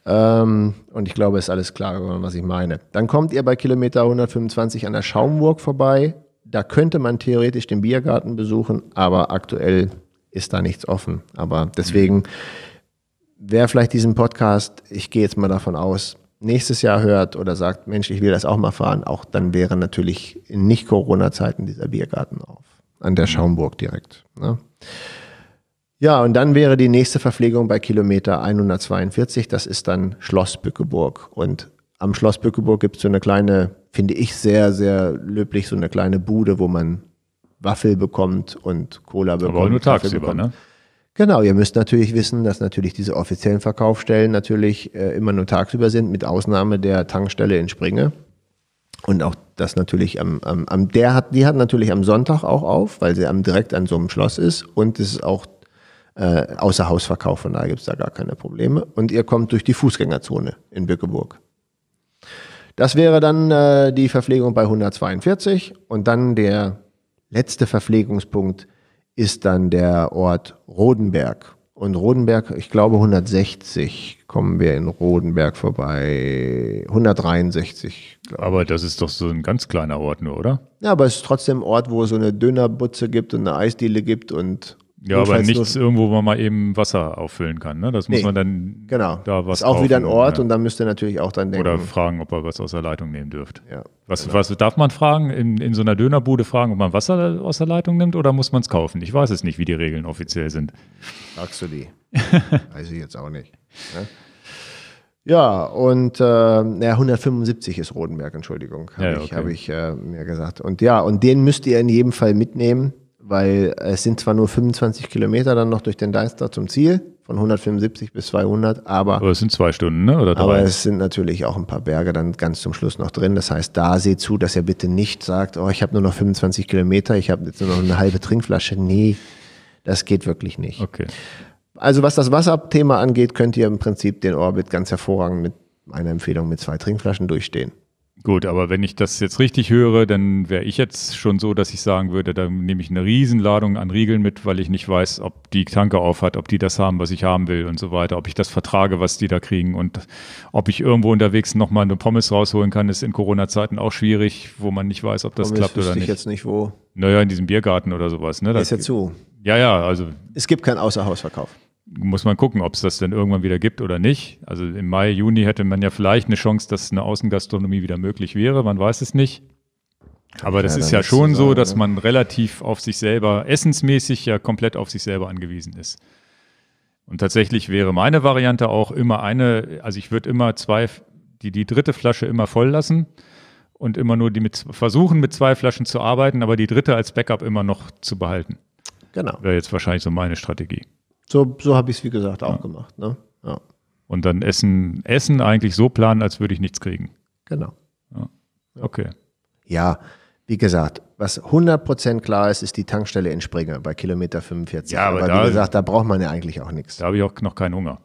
Ähm, und ich glaube, ist alles klar geworden, was ich meine. Dann kommt ihr bei Kilometer 125 an der Schaumburg vorbei. Da könnte man theoretisch den Biergarten besuchen, aber aktuell ist da nichts offen. Aber mhm. deswegen, wer vielleicht diesen Podcast, ich gehe jetzt mal davon aus, nächstes Jahr hört oder sagt, Mensch, ich will das auch mal fahren, auch dann wäre natürlich in Nicht-Corona-Zeiten dieser Biergarten auf. An der mhm. Schaumburg direkt. Ne? Ja, und dann wäre die nächste Verpflegung bei Kilometer 142, das ist dann Schloss Bückeburg. Und am Schloss Bückeburg gibt es so eine kleine, finde ich sehr, sehr löblich, so eine kleine Bude, wo man Waffel bekommt und Cola bekommt. Aber nur tagsüber, ne? Genau, ihr müsst natürlich wissen, dass natürlich diese offiziellen Verkaufsstellen natürlich äh, immer nur tagsüber sind, mit Ausnahme der Tankstelle in Springe. Und auch das natürlich am, am, am der hat, die hat natürlich am Sonntag auch auf, weil sie am direkt an so einem Schloss ist und es ist auch äh, außer Hausverkauf, von daher es da gar keine Probleme. Und ihr kommt durch die Fußgängerzone in Bückeburg. Das wäre dann äh, die Verpflegung bei 142 und dann der letzte Verpflegungspunkt ist dann der Ort Rodenberg. Und Rodenberg, ich glaube 160 kommen wir in Rodenberg vorbei. 163. Aber das ist doch so ein ganz kleiner Ort nur, oder? Ja, aber es ist trotzdem ein Ort, wo es so eine Dönerbutze gibt und eine Eisdiele gibt und ja, aber nichts irgendwo, wo man mal eben Wasser auffüllen kann. Ne? Das muss nee, man dann genau. da was Ist auch wieder ein Ort ja. und dann müsst ihr natürlich auch dann denken. Oder fragen, ob ihr was aus der Leitung nehmen dürft. Ja, was, genau. was darf man fragen? In, in so einer Dönerbude fragen, ob man Wasser aus der Leitung nimmt oder muss man es kaufen? Ich weiß es nicht, wie die Regeln offiziell sind. Sagst du die? weiß ich jetzt auch nicht. Ne? Ja, und äh, ja, 175 ist Rodenberg, Entschuldigung, habe ja, okay. ich, hab ich äh, mir gesagt. Und ja, und den müsst ihr in jedem Fall mitnehmen weil es sind zwar nur 25 Kilometer dann noch durch den Deister zum Ziel, von 175 bis 200, aber. Aber es sind zwei Stunden, ne? Oder drei? Aber es sind natürlich auch ein paar Berge dann ganz zum Schluss noch drin. Das heißt, da seht zu, dass ihr bitte nicht sagt, oh, ich habe nur noch 25 Kilometer, ich habe jetzt nur noch eine halbe Trinkflasche. Nee, das geht wirklich nicht. Okay. Also was das Wasserthema angeht, könnt ihr im Prinzip den Orbit ganz hervorragend mit meiner Empfehlung mit zwei Trinkflaschen durchstehen. Gut, aber wenn ich das jetzt richtig höre, dann wäre ich jetzt schon so, dass ich sagen würde, dann nehme ich eine Riesenladung an Riegeln mit, weil ich nicht weiß, ob die Tanke aufhat, ob die das haben, was ich haben will und so weiter, ob ich das vertrage, was die da kriegen und ob ich irgendwo unterwegs nochmal eine Pommes rausholen kann, ist in Corona-Zeiten auch schwierig, wo man nicht weiß, ob das Pommes klappt oder ich nicht. Ich jetzt nicht wo. Naja, in diesem Biergarten oder sowas. Ne? Das ist ja zu. Ja, ja, also. Es gibt keinen Außerhausverkauf muss man gucken, ob es das denn irgendwann wieder gibt oder nicht. Also im Mai, Juni hätte man ja vielleicht eine Chance, dass eine Außengastronomie wieder möglich wäre. Man weiß es nicht. Aber das ja, ist ja schon sagen, so, dass ne? man relativ auf sich selber, essensmäßig ja komplett auf sich selber angewiesen ist. Und tatsächlich wäre meine Variante auch immer eine, also ich würde immer zwei, die, die dritte Flasche immer voll lassen und immer nur die mit, versuchen, mit zwei Flaschen zu arbeiten, aber die dritte als Backup immer noch zu behalten. Genau. Wäre jetzt wahrscheinlich so meine Strategie. So, so habe ich es, wie gesagt, auch ja. gemacht. Ne? Ja. Und dann Essen, Essen eigentlich so planen, als würde ich nichts kriegen. Genau. Ja. Okay. Ja, wie gesagt, was 100% klar ist, ist die Tankstelle in Springer bei Kilometer 45. Ja, aber, aber da, wie gesagt, da braucht man ja eigentlich auch nichts. Da habe ich auch noch keinen Hunger.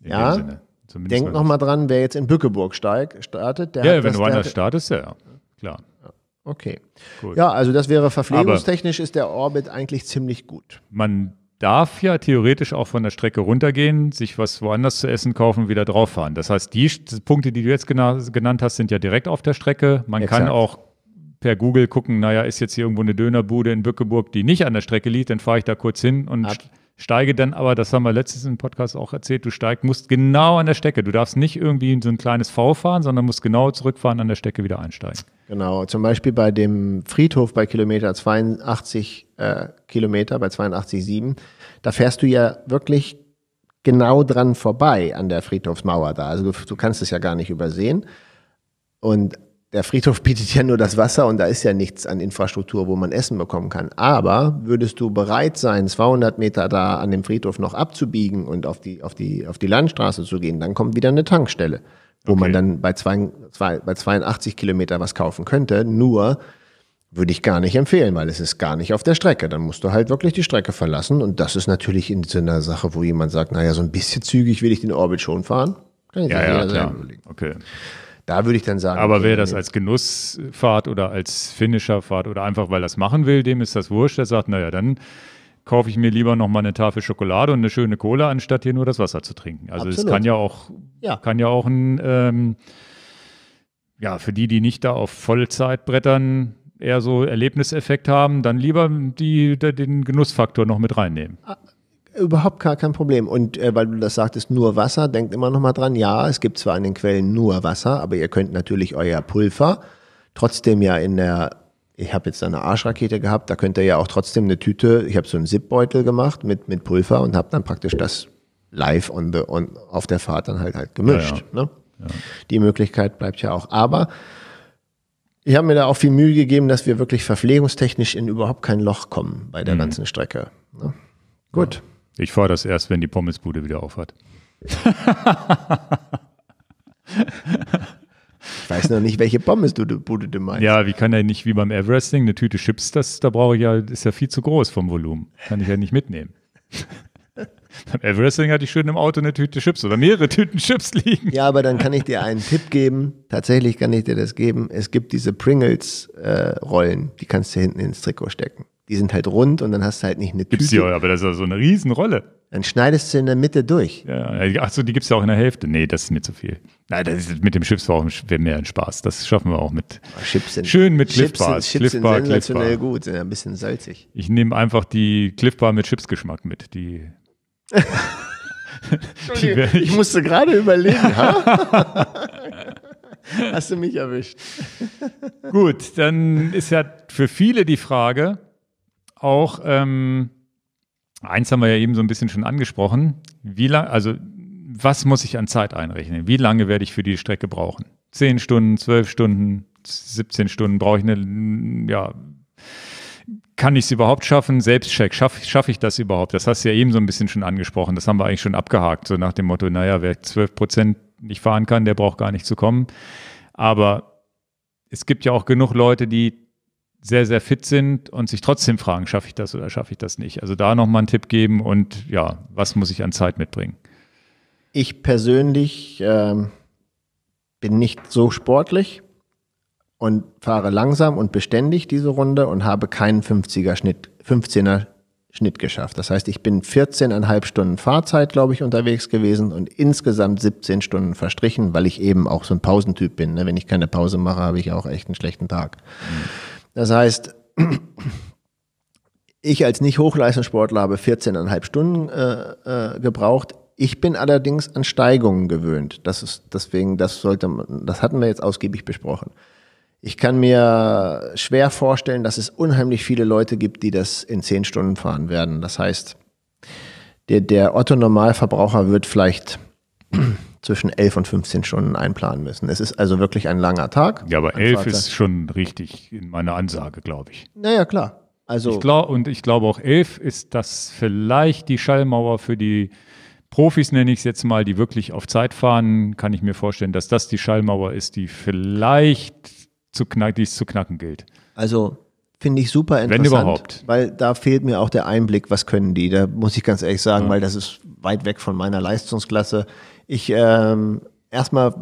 ja, Zumindest denk nochmal dran, wer jetzt in Bückeburg steig, startet. Der ja, wenn das, du woanders startest, ja, klar. Okay. Gut. Ja, also das wäre verpflegungstechnisch aber ist der Orbit eigentlich ziemlich gut. Man darf ja theoretisch auch von der Strecke runtergehen, sich was woanders zu essen kaufen, wieder drauffahren. Das heißt, die Punkte, die du jetzt genannt hast, sind ja direkt auf der Strecke. Man Exakt. kann auch per Google gucken, naja, ist jetzt hier irgendwo eine Dönerbude in Bückeburg, die nicht an der Strecke liegt, dann fahre ich da kurz hin und Ab steige dann aber, das haben wir letztens im Podcast auch erzählt, du steigst, musst genau an der Stecke. Du darfst nicht irgendwie in so ein kleines V fahren, sondern musst genau zurückfahren, an der Stecke wieder einsteigen. Genau, zum Beispiel bei dem Friedhof bei Kilometer 82 äh, Kilometer, bei 82,7, da fährst du ja wirklich genau dran vorbei an der Friedhofsmauer da. Also du, du kannst es ja gar nicht übersehen. Und der Friedhof bietet ja nur das Wasser und da ist ja nichts an Infrastruktur, wo man Essen bekommen kann. Aber würdest du bereit sein, 200 Meter da an dem Friedhof noch abzubiegen und auf die, auf die, auf die Landstraße zu gehen, dann kommt wieder eine Tankstelle, wo okay. man dann bei, zwei, zwei, bei 82 Kilometer was kaufen könnte. Nur würde ich gar nicht empfehlen, weil es ist gar nicht auf der Strecke. Dann musst du halt wirklich die Strecke verlassen. Und das ist natürlich in so einer Sache, wo jemand sagt, naja, so ein bisschen zügig will ich den Orbit schon fahren. Kann ich ja, ja, klar. Okay. Da würde ich dann sagen. Aber wer das als Genussfahrt oder als Finisherfahrt oder einfach weil das machen will, dem ist das wurscht. Der sagt, naja, dann kaufe ich mir lieber noch mal eine Tafel Schokolade und eine schöne Cola, anstatt hier nur das Wasser zu trinken. Also Absolut. es kann ja auch, ja. kann ja auch ein, ähm, ja, für die, die nicht da auf Vollzeitbrettern eher so Erlebniseffekt haben, dann lieber die, die den Genussfaktor noch mit reinnehmen. Ah, Überhaupt gar kein Problem. Und äh, weil du das sagtest, nur Wasser, denkt immer noch mal dran, ja, es gibt zwar in den Quellen nur Wasser, aber ihr könnt natürlich euer Pulver trotzdem ja in der, ich habe jetzt eine Arschrakete gehabt, da könnt ihr ja auch trotzdem eine Tüte, ich habe so einen Zipbeutel gemacht mit, mit Pulver und habe dann praktisch das live on the, on, auf der Fahrt dann halt halt gemischt. Ja, ja. Ne? Ja. Die Möglichkeit bleibt ja auch. Aber ich habe mir da auch viel Mühe gegeben, dass wir wirklich verpflegungstechnisch in überhaupt kein Loch kommen bei der mhm. ganzen Strecke. Ne? Gut. Ich fahre das erst, wenn die Pommesbude wieder aufhat. ich weiß noch nicht, welche Pommesbude du meinst. Ja, wie kann er nicht wie beim Everesting eine Tüte Chips, das da brauche ich ja, ist ja viel zu groß vom Volumen. Kann ich ja nicht mitnehmen. beim Everesting hatte ich schön im Auto eine Tüte Chips oder mehrere Tüten Chips liegen. Ja, aber dann kann ich dir einen Tipp geben. Tatsächlich kann ich dir das geben. Es gibt diese Pringles-Rollen, äh, die kannst du hinten ins Trikot stecken die sind halt rund und dann hast du halt nicht eine gibt's Tüte. Gibt's die, aber das ist ja so eine Riesenrolle. Dann schneidest du in der Mitte durch. Ja, ach so, die gibt's ja auch in der Hälfte. Nee, das ist mir zu viel. Nein, das ist, mit dem Chips wäre wär mehr ein Spaß. Das schaffen wir auch mit. Chips sind, schön mit Chips Cliffbars. Chips Cliffbar, sind sensationell Cliffbar. gut, sind ein bisschen salzig. Ich nehme einfach die Cliffbar mit Chipsgeschmack mit. Die. die ich, ich musste gerade überlegen. Hast du mich erwischt? Gut, dann ist ja für viele die Frage, auch, ähm, eins haben wir ja eben so ein bisschen schon angesprochen, wie lang, also was muss ich an Zeit einrechnen? Wie lange werde ich für die Strecke brauchen? Zehn Stunden, zwölf Stunden, 17 Stunden brauche ich eine, ja, kann ich es überhaupt schaffen? Selbstcheck, schaffe schaff ich das überhaupt? Das hast du ja eben so ein bisschen schon angesprochen. Das haben wir eigentlich schon abgehakt, so nach dem Motto, naja, wer zwölf Prozent nicht fahren kann, der braucht gar nicht zu kommen. Aber es gibt ja auch genug Leute, die sehr, sehr fit sind und sich trotzdem fragen, schaffe ich das oder schaffe ich das nicht? Also da nochmal einen Tipp geben und ja, was muss ich an Zeit mitbringen? Ich persönlich ähm, bin nicht so sportlich und fahre langsam und beständig diese Runde und habe keinen 50er Schnitt, 15er Schnitt geschafft. Das heißt, ich bin 14,5 Stunden Fahrzeit, glaube ich, unterwegs gewesen und insgesamt 17 Stunden verstrichen, weil ich eben auch so ein Pausentyp bin. Ne? Wenn ich keine Pause mache, habe ich auch echt einen schlechten Tag. Mhm. Das heißt, ich als Nicht-Hochleistungssportler habe 14,5 Stunden äh, äh, gebraucht. Ich bin allerdings an Steigungen gewöhnt. Das ist deswegen, das sollte man, das hatten wir jetzt ausgiebig besprochen. Ich kann mir schwer vorstellen, dass es unheimlich viele Leute gibt, die das in zehn Stunden fahren werden. Das heißt, der, der Otto Normalverbraucher wird vielleicht zwischen 11 und 15 Stunden einplanen müssen. Es ist also wirklich ein langer Tag. Ja, aber 11 ist schon richtig in meiner Ansage, glaube ich. Naja, klar. Also ich glaub, und ich glaube auch 11 ist das vielleicht die Schallmauer für die Profis, nenne ich es jetzt mal, die wirklich auf Zeit fahren. Kann ich mir vorstellen, dass das die Schallmauer ist, die vielleicht zu knack, die es zu knacken gilt. Also finde ich super interessant. Wenn überhaupt. Weil da fehlt mir auch der Einblick, was können die. Da muss ich ganz ehrlich sagen, ja. weil das ist weit weg von meiner Leistungsklasse. Ich ähm, erstmal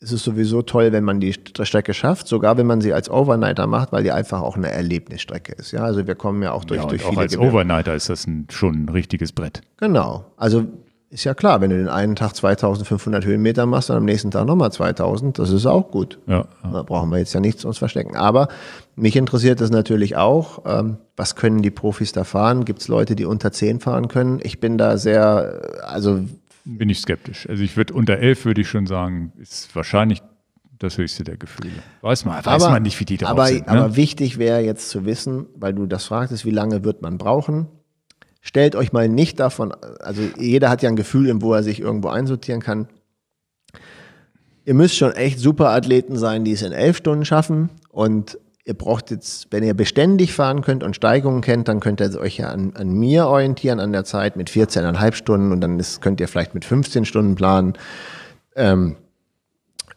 ist es sowieso toll, wenn man die Strecke schafft, sogar wenn man sie als Overnighter macht, weil die einfach auch eine Erlebnisstrecke ist. Ja, also wir kommen ja auch durch, ja, durch auch viele. Auch als Gebirge. Overnighter ist das ein, schon ein richtiges Brett. Genau. Also ist ja klar, wenn du den einen Tag 2500 Höhenmeter machst und am nächsten Tag nochmal 2000, das ist auch gut. Ja, ja. Da brauchen wir jetzt ja nichts uns verstecken. Aber mich interessiert das natürlich auch, ähm, was können die Profis da fahren? Gibt es Leute, die unter 10 fahren können? Ich bin da sehr, also bin ich skeptisch. Also ich würde unter 11 würde ich schon sagen, ist wahrscheinlich das höchste der Gefühle. Weiß man, weiß aber, man nicht, wie die drauf aber, sind. Ne? Aber wichtig wäre jetzt zu wissen, weil du das fragtest, wie lange wird man brauchen? Stellt euch mal nicht davon, also jeder hat ja ein Gefühl, wo er sich irgendwo einsortieren kann. Ihr müsst schon echt Superathleten sein, die es in elf Stunden schaffen und ihr braucht jetzt, wenn ihr beständig fahren könnt und Steigungen kennt, dann könnt ihr also euch ja an, an mir orientieren, an der Zeit mit 14,5 Stunden und dann ist, könnt ihr vielleicht mit 15 Stunden planen. Ähm,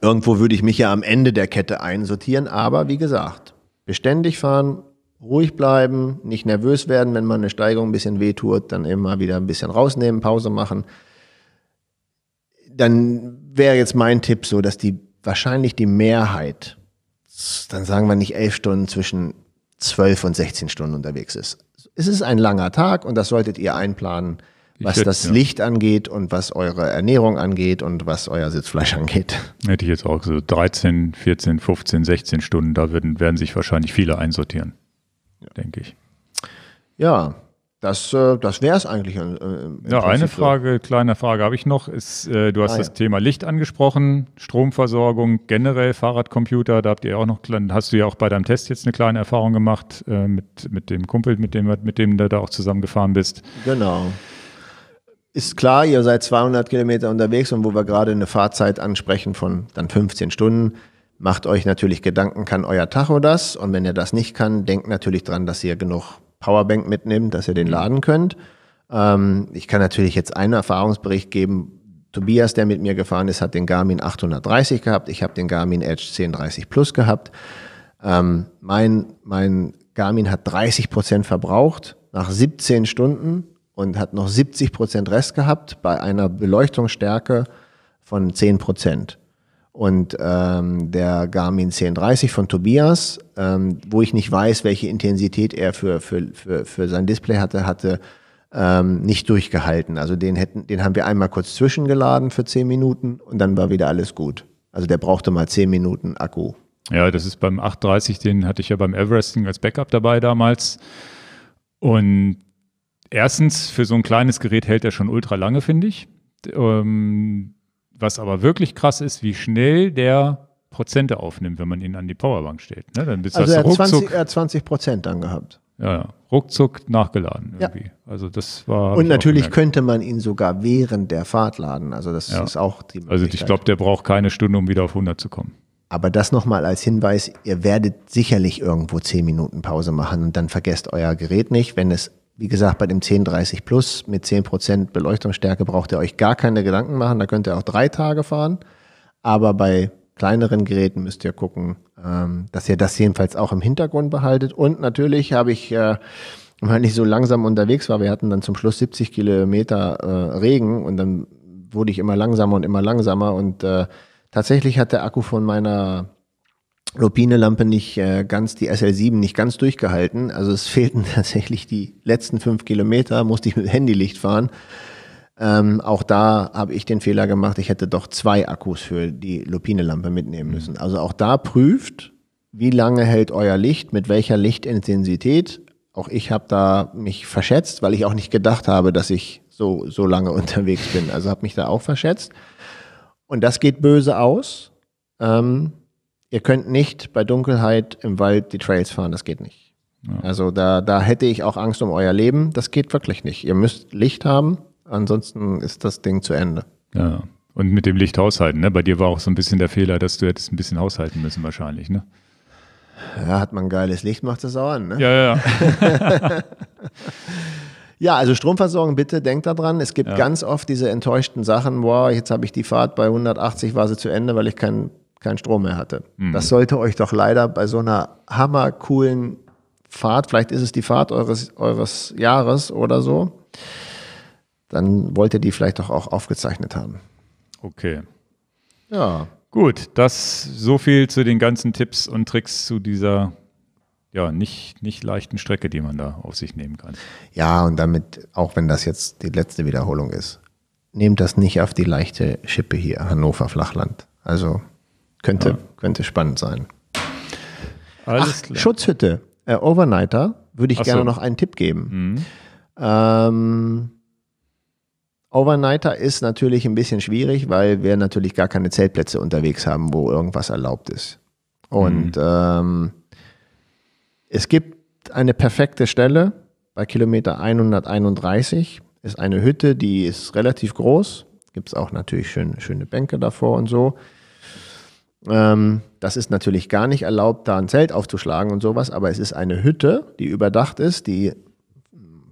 irgendwo würde ich mich ja am Ende der Kette einsortieren, aber wie gesagt, beständig fahren, ruhig bleiben, nicht nervös werden, wenn man eine Steigung ein bisschen wehtut, dann immer wieder ein bisschen rausnehmen, Pause machen. Dann wäre jetzt mein Tipp so, dass die wahrscheinlich die Mehrheit dann sagen wir nicht elf Stunden, zwischen zwölf und 16 Stunden unterwegs ist. Es ist ein langer Tag und das solltet ihr einplanen, was hätte, das ja. Licht angeht und was eure Ernährung angeht und was euer Sitzfleisch angeht. Hätte ich jetzt auch so 13, 14, 15, 16 Stunden, da werden, werden sich wahrscheinlich viele einsortieren, ja. denke ich. Ja, das, äh, das wäre es eigentlich. Äh, äh ja, eine Frage, kleine Frage habe ich noch. Ist, äh, du hast ah, das ja. Thema Licht angesprochen, Stromversorgung, generell Fahrradcomputer. Da habt ihr auch noch, hast du ja auch bei deinem Test jetzt eine kleine Erfahrung gemacht äh, mit, mit dem Kumpel, mit dem, mit dem du da auch zusammengefahren bist. Genau. Ist klar, ihr seid 200 Kilometer unterwegs und wo wir gerade eine Fahrzeit ansprechen von dann 15 Stunden, macht euch natürlich Gedanken, kann euer Tacho das? Und wenn er das nicht kann, denkt natürlich dran, dass ihr genug Powerbank mitnimmt, dass ihr den mhm. laden könnt. Ähm, ich kann natürlich jetzt einen Erfahrungsbericht geben. Tobias, der mit mir gefahren ist, hat den Garmin 830 gehabt. Ich habe den Garmin Edge 1030 Plus gehabt. Ähm, mein, mein Garmin hat 30 Prozent verbraucht nach 17 Stunden und hat noch 70 Prozent Rest gehabt bei einer Beleuchtungsstärke von 10 Prozent und ähm, der Garmin 1030 von Tobias, ähm, wo ich nicht weiß, welche Intensität er für, für, für, für sein Display hatte, hatte ähm, nicht durchgehalten. Also den, hätten, den haben wir einmal kurz zwischengeladen für 10 Minuten und dann war wieder alles gut. Also der brauchte mal 10 Minuten Akku. Ja, das ist beim 830, den hatte ich ja beim Everesting als Backup dabei damals. Und erstens, für so ein kleines Gerät hält er schon ultra lange, finde ich. Ähm, was aber wirklich krass ist, wie schnell der Prozente aufnimmt, wenn man ihn an die Powerbank stellt. Ne? Dann bist also er, ruckzuck, 20, hat 20 Prozent dann gehabt. Ja, ja, ruckzuck nachgeladen irgendwie. Ja. Also das war. Und natürlich könnte man ihn sogar während der Fahrt laden. Also das ja. ist auch die Möglichkeit. Also ich glaube, der braucht keine Stunde, um wieder auf 100 zu kommen. Aber das nochmal als Hinweis, ihr werdet sicherlich irgendwo 10 Minuten Pause machen und dann vergesst euer Gerät nicht, wenn es wie gesagt, bei dem 1030 Plus mit 10% Beleuchtungsstärke braucht ihr euch gar keine Gedanken machen. Da könnt ihr auch drei Tage fahren. Aber bei kleineren Geräten müsst ihr gucken, ähm, dass ihr das jedenfalls auch im Hintergrund behaltet. Und natürlich habe ich, äh, weil ich so langsam unterwegs war, wir hatten dann zum Schluss 70 Kilometer äh, Regen und dann wurde ich immer langsamer und immer langsamer. Und äh, tatsächlich hat der Akku von meiner Lupine-Lampe nicht äh, ganz, die SL7 nicht ganz durchgehalten. Also es fehlten tatsächlich die letzten fünf Kilometer, musste ich mit Handylicht fahren. Ähm, auch da habe ich den Fehler gemacht, ich hätte doch zwei Akkus für die Lupine-Lampe mitnehmen mhm. müssen. Also auch da prüft, wie lange hält euer Licht, mit welcher Lichtintensität. Auch ich habe da mich verschätzt, weil ich auch nicht gedacht habe, dass ich so, so lange unterwegs bin. Also habe mich da auch verschätzt. Und das geht böse aus. Ähm, ihr könnt nicht bei Dunkelheit im Wald die Trails fahren, das geht nicht. Ja. Also da, da hätte ich auch Angst um euer Leben, das geht wirklich nicht. Ihr müsst Licht haben, ansonsten ist das Ding zu Ende. Ja. Und mit dem Licht haushalten, ne? Bei dir war auch so ein bisschen der Fehler, dass du hättest ein bisschen haushalten müssen wahrscheinlich, ne? Ja, hat man geiles Licht, macht das auch an, ne? Ja, ja. ja, also Stromversorgung, bitte denkt daran. Es gibt ja. ganz oft diese enttäuschten Sachen, wow, jetzt habe ich die Fahrt bei 180, war sie zu Ende, weil ich keinen keinen Strom mehr hatte. Mhm. Das sollte euch doch leider bei so einer hammercoolen Fahrt, vielleicht ist es die Fahrt eures, eures Jahres oder so, dann wollt ihr die vielleicht doch auch aufgezeichnet haben. Okay. Ja. Gut, das so viel zu den ganzen Tipps und Tricks zu dieser ja, nicht, nicht leichten Strecke, die man da auf sich nehmen kann. Ja, und damit, auch wenn das jetzt die letzte Wiederholung ist, nehmt das nicht auf die leichte Schippe hier, Hannover Flachland. Also könnte, ja. könnte spannend sein. Alles Ach, klar. Schutzhütte, äh, Overnighter, würde ich Ach gerne so. noch einen Tipp geben. Mhm. Ähm, Overnighter ist natürlich ein bisschen schwierig, weil wir natürlich gar keine Zeltplätze unterwegs haben, wo irgendwas erlaubt ist. Und mhm. ähm, es gibt eine perfekte Stelle bei Kilometer 131. Ist eine Hütte, die ist relativ groß. Gibt es auch natürlich schön, schöne Bänke davor und so. Ähm, das ist natürlich gar nicht erlaubt, da ein Zelt aufzuschlagen und sowas, aber es ist eine Hütte, die überdacht ist, die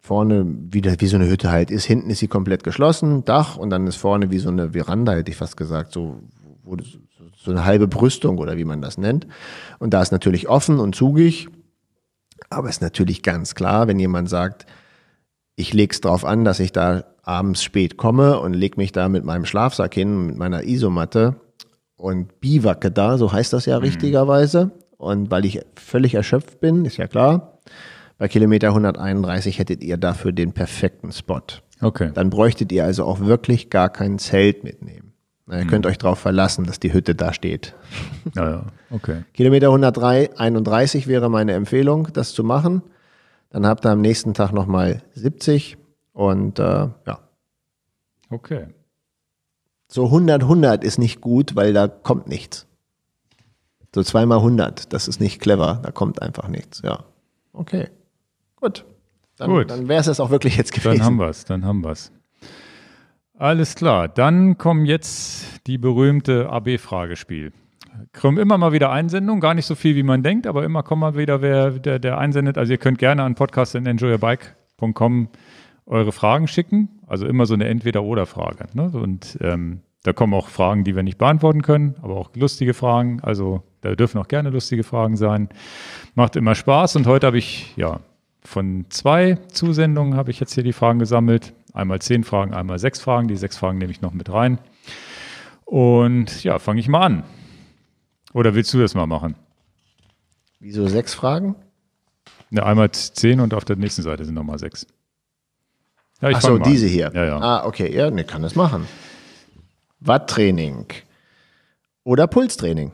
vorne wieder wie so eine Hütte halt ist. Hinten ist sie komplett geschlossen, Dach und dann ist vorne wie so eine Veranda, hätte ich fast gesagt, so, wo, so eine halbe Brüstung oder wie man das nennt. Und da ist natürlich offen und zugig, aber es ist natürlich ganz klar, wenn jemand sagt, ich lege es drauf an, dass ich da abends spät komme und lege mich da mit meinem Schlafsack hin, mit meiner Isomatte, und biwacke da, so heißt das ja mhm. richtigerweise. Und weil ich völlig erschöpft bin, ist ja klar, bei Kilometer 131 hättet ihr dafür den perfekten Spot. Okay. Dann bräuchtet ihr also auch wirklich gar kein Zelt mitnehmen. Na, ihr mhm. könnt euch darauf verlassen, dass die Hütte da steht. Ja, ja. Okay. Kilometer 131 wäre meine Empfehlung, das zu machen. Dann habt ihr am nächsten Tag nochmal 70 und äh, ja. Okay. So 100, 100 ist nicht gut, weil da kommt nichts. So zweimal 100, das ist nicht clever, da kommt einfach nichts, ja. Okay, gut. Dann, dann wäre es das auch wirklich jetzt gewesen. Dann haben wir es, dann haben wir es. Alles klar, dann kommen jetzt die berühmte AB-Fragespiel. Kommen immer mal wieder Einsendungen, gar nicht so viel, wie man denkt, aber immer kommen mal wieder wer, der, der einsendet. Also ihr könnt gerne an in enjoyyourbike.com eure Fragen schicken. Also immer so eine Entweder-Oder-Frage. Ne? Und ähm, da kommen auch Fragen, die wir nicht beantworten können, aber auch lustige Fragen. Also da dürfen auch gerne lustige Fragen sein. Macht immer Spaß. Und heute habe ich, ja, von zwei Zusendungen habe ich jetzt hier die Fragen gesammelt. Einmal zehn Fragen, einmal sechs Fragen. Die sechs Fragen nehme ich noch mit rein. Und ja, fange ich mal an. Oder willst du das mal machen? Wieso sechs Fragen? Na, einmal zehn und auf der nächsten Seite sind nochmal sechs. Ja, Achso, diese hier. Ja, ja. Ah, okay. Ja, ne, kann das machen. Watttraining oder Pulstraining?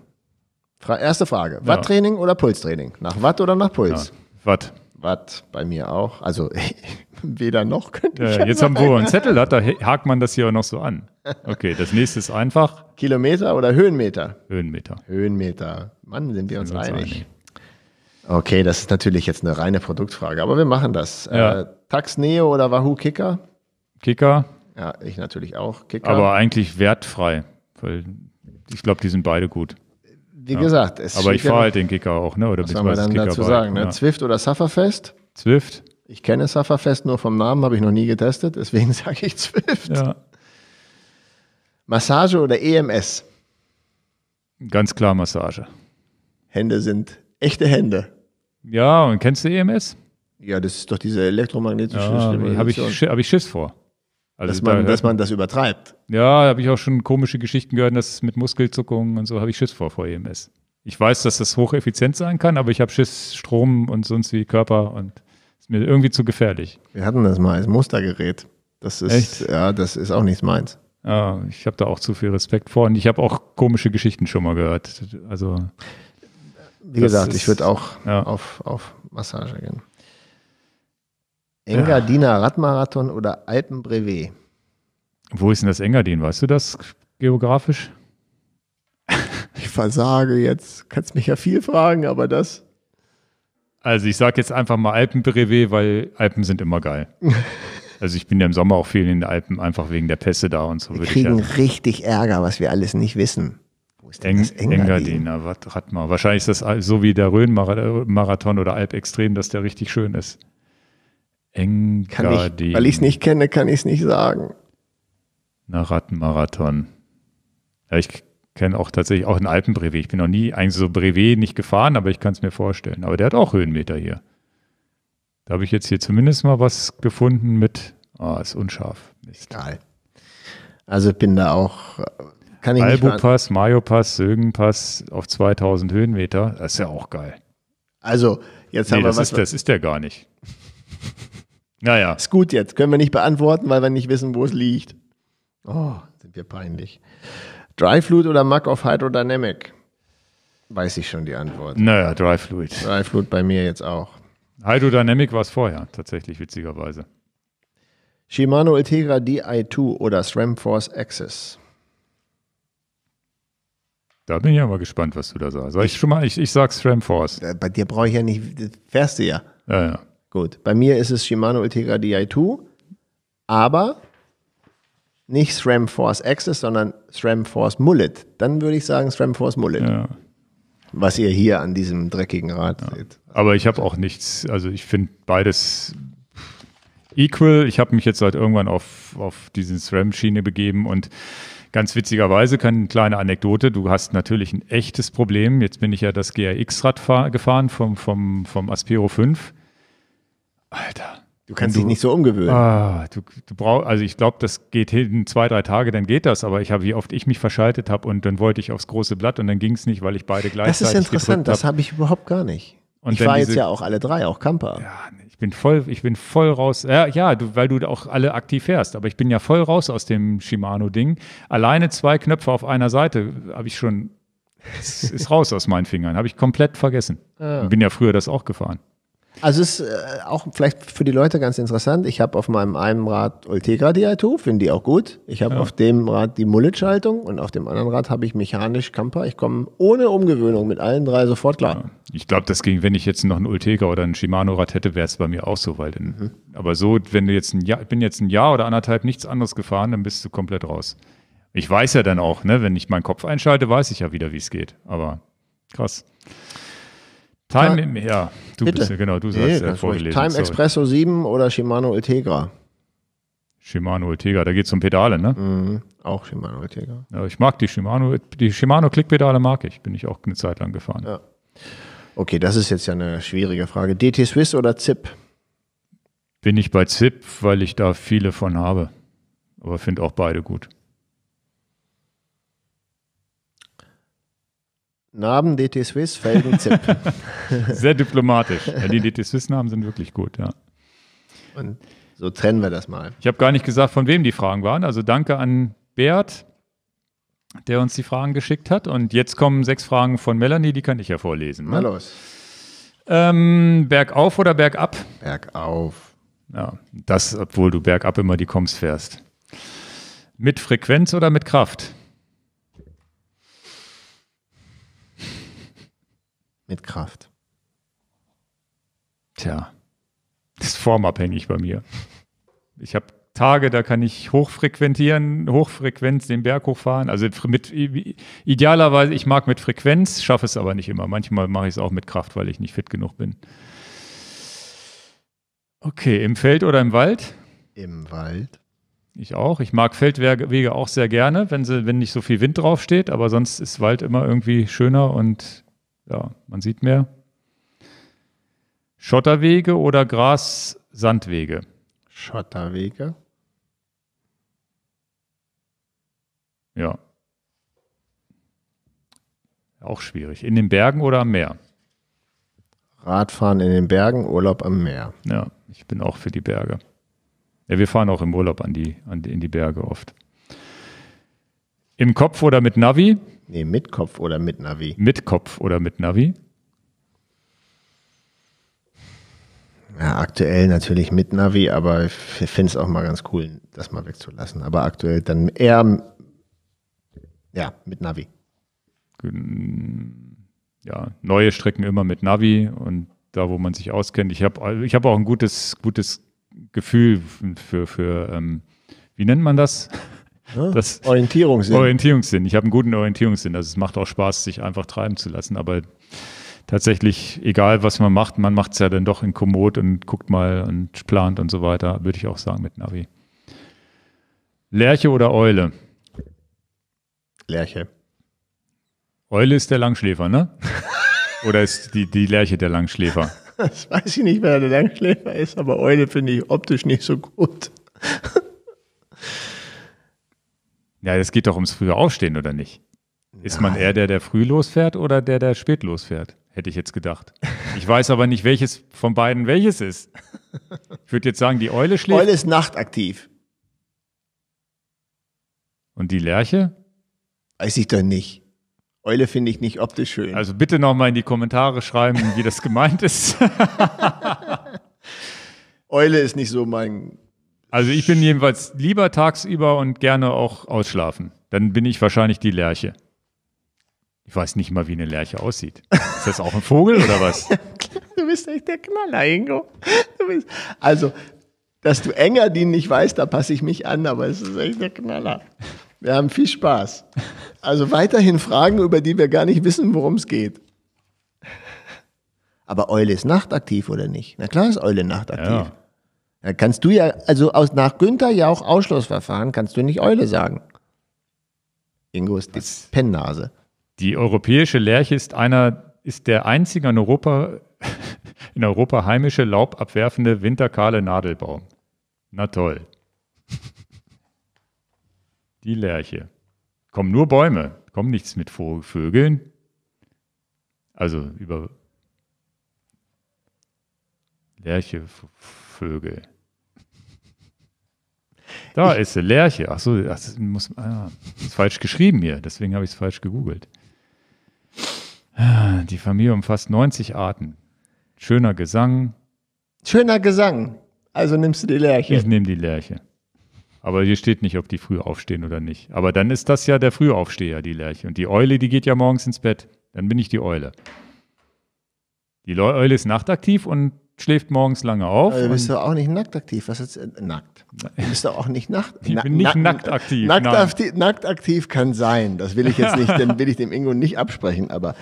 Fra erste Frage. Watttraining oder Pulstraining? Nach Watt oder nach Puls? Watt. Watt bei mir auch. Also weder noch könnte ich. Ja, jetzt haben wir einen Zettel hat, da hakt man das hier auch noch so an. Okay, das nächste ist einfach. Kilometer oder Höhenmeter? Höhenmeter. Höhenmeter. Mann, sind wir uns, wir einig. einig. Okay, das ist natürlich jetzt eine reine Produktfrage, aber wir machen das. Ja. Äh, Tax Neo oder Wahoo Kicker? Kicker. Ja, ich natürlich auch. Kicker. Aber eigentlich wertfrei, weil ich glaube, die sind beide gut. Wie ja. gesagt, es Aber ich fahre halt den Kicker auch, ne? Oder was soll man dann dazu sagen? Ne? Zwift oder Sufferfest? Zwift. Ich kenne Sufferfest nur vom Namen, habe ich noch nie getestet, deswegen sage ich Zwift. Ja. Massage oder EMS? Ganz klar Massage. Hände sind echte Hände. Ja, und kennst du EMS? Ja, das ist doch diese elektromagnetische ja, Stimme. Habe ich, hab ich Schiss vor. Also dass, man, da, dass man das übertreibt. Ja, da habe ich auch schon komische Geschichten gehört, dass mit Muskelzuckungen und so habe ich Schiss vor, vor EMS. Ich weiß, dass das hocheffizient sein kann, aber ich habe Schiss, Strom und sonst wie Körper und ist mir irgendwie zu gefährlich. Wir hatten das mal als Mustergerät. Das ist, Echt? ja, das ist auch nichts meins. Ja, ah, ich habe da auch zu viel Respekt vor und ich habe auch komische Geschichten schon mal gehört. Also wie das gesagt, ist, ich würde auch ja. auf, auf Massage gehen. Engadiner ja. Radmarathon oder Alpenbrevet? Wo ist denn das Engadin? Weißt du das geografisch? Ich versage jetzt. Kannst mich ja viel fragen, aber das. Also ich sage jetzt einfach mal Alpenbrevet, weil Alpen sind immer geil. also ich bin ja im Sommer auch viel in den Alpen, einfach wegen der Pässe da und so. Wir kriegen ja richtig Ärger, was wir alles nicht wissen. Wo ist denn Eng, das Engadin? Engadin, Radmar. Wahrscheinlich ist das so wie der Rhön-Marathon oder Alpextrem, dass der richtig schön ist. Engadin. Ich, weil ich es nicht kenne, kann ich es nicht sagen. Na, Radmarathon. Ja, ich kenne auch tatsächlich auch einen Alpenbrevet. Ich bin noch nie eigentlich so Brevet nicht gefahren, aber ich kann es mir vorstellen. Aber der hat auch Höhenmeter hier. Da habe ich jetzt hier zumindest mal was gefunden mit. Ah, oh, ist unscharf. Mist. Egal. Also bin da auch äh, kann ich Albu-Pass, Mayo-Pass, Sögen-Pass auf 2000 Höhenmeter. Das ist ja auch geil. Also, jetzt nee, haben wir das was. Ist, das ist der gar nicht. naja. Ist gut jetzt. Können wir nicht beantworten, weil wir nicht wissen, wo es liegt. Oh, sind wir peinlich. Dry Fluid oder Mug of Hydrodynamic? Weiß ich schon die Antwort. Naja, Dry Fluid. Dry Fluid bei mir jetzt auch. Hydrodynamic war es vorher, tatsächlich, witzigerweise. Shimano Integra Di2 oder SRAM Force Access? Da bin ich ja mal gespannt, was du da sagst. Sag ich, ich schon mal, ich, ich sag SRAM Force. Äh, bei dir brauche ich ja nicht, fährst du ja. Ja, ja. Gut. Bei mir ist es Shimano Ultegra Di2, aber nicht SRAM Force Access, sondern SRAM Force Mullet. Dann würde ich sagen SRAM Force Mullet. Ja. Was ihr hier an diesem dreckigen Rad ja. seht. Aber ich habe auch nichts, also ich finde beides equal. Ich habe mich jetzt halt irgendwann auf, auf diese SRAM-Schiene begeben und Ganz witzigerweise, keine kleine Anekdote, du hast natürlich ein echtes Problem. Jetzt bin ich ja das GRX-Rad gefahren vom, vom, vom Aspiro 5. Alter. Du kannst du, dich nicht so umgewöhnen. Ah, du, du brauch, also ich glaube, das geht hin zwei, drei Tage, dann geht das. Aber ich habe, wie oft ich mich verschaltet habe und dann wollte ich aufs große Blatt und dann ging es nicht, weil ich beide gleichzeitig. Das ist interessant, das habe ich überhaupt gar nicht. Und ich war jetzt ja auch alle drei, auch Camper. Ja, ich bin voll, ich bin voll raus. Ja, ja du, weil du auch alle aktiv fährst. Aber ich bin ja voll raus aus dem Shimano-Ding. Alleine zwei Knöpfe auf einer Seite habe ich schon, ist raus aus meinen Fingern. Habe ich komplett vergessen. Ah. Bin ja früher das auch gefahren. Also es ist äh, auch vielleicht für die Leute ganz interessant. Ich habe auf meinem einen Rad Ultegra Di2, finde die auch gut. Ich habe ja. auf dem Rad die Mullet-Schaltung und auf dem anderen Rad habe ich mechanisch Camper. Ich komme ohne Umgewöhnung mit allen drei sofort klar. Ja. Ich glaube, das ging, wenn ich jetzt noch ein Ultegra oder ein Shimano-Rad hätte, wäre es bei mir auch so, weil denn, mhm. aber so, wenn du jetzt ein Jahr, ich bin jetzt ein Jahr oder anderthalb nichts anderes gefahren, dann bist du komplett raus. Ich weiß ja dann auch, ne, wenn ich meinen Kopf einschalte, weiß ich ja wieder, wie es geht. Aber krass. Time, ja, du Bitte. bist genau, du nee, vorgelesen. Time sorry. Expresso 7 oder Shimano Integra. Shimano Ultegra, da geht es um Pedale, ne? Mhm, auch Shimano Ultegra. Ja, ich mag die Shimano, die Shimano Klickpedale mag ich, bin ich auch eine Zeit lang gefahren. Ja. Okay, das ist jetzt ja eine schwierige Frage. DT Swiss oder ZIP? Bin ich bei ZIP, weil ich da viele von habe, aber finde auch beide gut. Narben DT Swiss, Felgen ZIP. Sehr diplomatisch. Ja, die DT Swiss Narben sind wirklich gut, ja. Und so trennen wir das mal. Ich habe gar nicht gesagt, von wem die Fragen waren. Also danke an Bert, der uns die Fragen geschickt hat. Und jetzt kommen sechs Fragen von Melanie, die kann ich ja vorlesen. Ne? Na los. Ähm, bergauf oder bergab? Bergauf. Ja, das, obwohl du bergab immer die Koms fährst. Mit Frequenz oder mit Kraft? mit Kraft. Tja, das ist formabhängig bei mir. Ich habe Tage, da kann ich hochfrequentieren, Hochfrequenz den Berg hochfahren. Also mit idealerweise, ich mag mit Frequenz, schaffe es aber nicht immer. Manchmal mache ich es auch mit Kraft, weil ich nicht fit genug bin. Okay, im Feld oder im Wald? Im Wald. Ich auch. Ich mag Feldwege auch sehr gerne, wenn, sie, wenn nicht so viel Wind draufsteht, aber sonst ist Wald immer irgendwie schöner und ja, man sieht mehr. Schotterwege oder Gras-Sandwege? Schotterwege. Ja. Auch schwierig. In den Bergen oder am Meer? Radfahren in den Bergen, Urlaub am Meer. Ja, ich bin auch für die Berge. Ja, wir fahren auch im Urlaub an die, an die, in die Berge oft. Im Kopf oder mit Navi? Nee, mit Kopf oder mit Navi? Mit Kopf oder mit Navi? Ja, aktuell natürlich mit Navi, aber ich finde es auch mal ganz cool, das mal wegzulassen. Aber aktuell dann eher ja, mit Navi. Ja, neue Strecken immer mit Navi und da, wo man sich auskennt. Ich habe also, ich hab auch ein gutes, gutes Gefühl für, für ähm, wie nennt man das? Ne? Das Orientierungssinn. Orientierungssinn. Ich habe einen guten Orientierungssinn. Also es macht auch Spaß, sich einfach treiben zu lassen. Aber tatsächlich, egal was man macht, man macht es ja dann doch in Komoot und guckt mal und plant und so weiter, würde ich auch sagen mit Navi. Lerche oder Eule? Lerche. Eule ist der Langschläfer, ne? Oder ist die, die Lerche der Langschläfer? Das weiß ich nicht, wer der Langschläfer ist, aber Eule finde ich optisch nicht so gut. Ja, es geht doch ums frühe Aufstehen, oder nicht? Ist man eher der, der früh losfährt oder der, der spät losfährt? Hätte ich jetzt gedacht. Ich weiß aber nicht, welches von beiden welches ist. Ich würde jetzt sagen, die Eule schläft. Eule ist nachtaktiv. Und die Lerche? Weiß ich doch nicht. Eule finde ich nicht optisch schön. Also bitte nochmal in die Kommentare schreiben, wie das gemeint ist. Eule ist nicht so mein also ich bin jedenfalls lieber tagsüber und gerne auch ausschlafen. Dann bin ich wahrscheinlich die Lerche. Ich weiß nicht mal, wie eine Lerche aussieht. Ist das auch ein Vogel oder was? du bist echt der Knaller, Ingo. Bist, also, dass du enger die nicht weißt, da passe ich mich an, aber es ist echt der Knaller. Wir haben viel Spaß. Also weiterhin Fragen, über die wir gar nicht wissen, worum es geht. Aber Eule ist nachtaktiv oder nicht? Na klar ist Eule nachtaktiv. Ja. Da kannst du ja, also aus, nach Günther ja auch Ausschlussverfahren, kannst du nicht Eule sagen. Ingo ist die Pennnase. Die europäische Lerche ist einer, ist der einzige in Europa, in Europa heimische laubabwerfende winterkahle Nadelbaum. Na toll. Die Lerche. Kommen nur Bäume, kommen nichts mit Vögeln. Also über Lerche, Vögel. Da ich, ist eine Lerche. Achso, das muss ah, ist falsch geschrieben hier, deswegen habe ich es falsch gegoogelt. Ah, die Familie umfasst 90 Arten. Schöner Gesang. Schöner Gesang. Also nimmst du die Lerche. Ich nehme die Lerche. Aber hier steht nicht, ob die früh aufstehen oder nicht. Aber dann ist das ja der Frühaufsteher, die Lerche. Und die Eule, die geht ja morgens ins Bett. Dann bin ich die Eule. Die Eule ist nachtaktiv und schläft morgens lange auf. Aber also du bist doch auch nicht nackt aktiv. Was ist, äh, nackt. Du bist doch auch nicht nackt. Ich na, bin nicht na, nackt aktiv. Nackt, aktiv, nackt aktiv kann sein. Das will ich jetzt nicht, dem will ich dem Ingo nicht absprechen, aber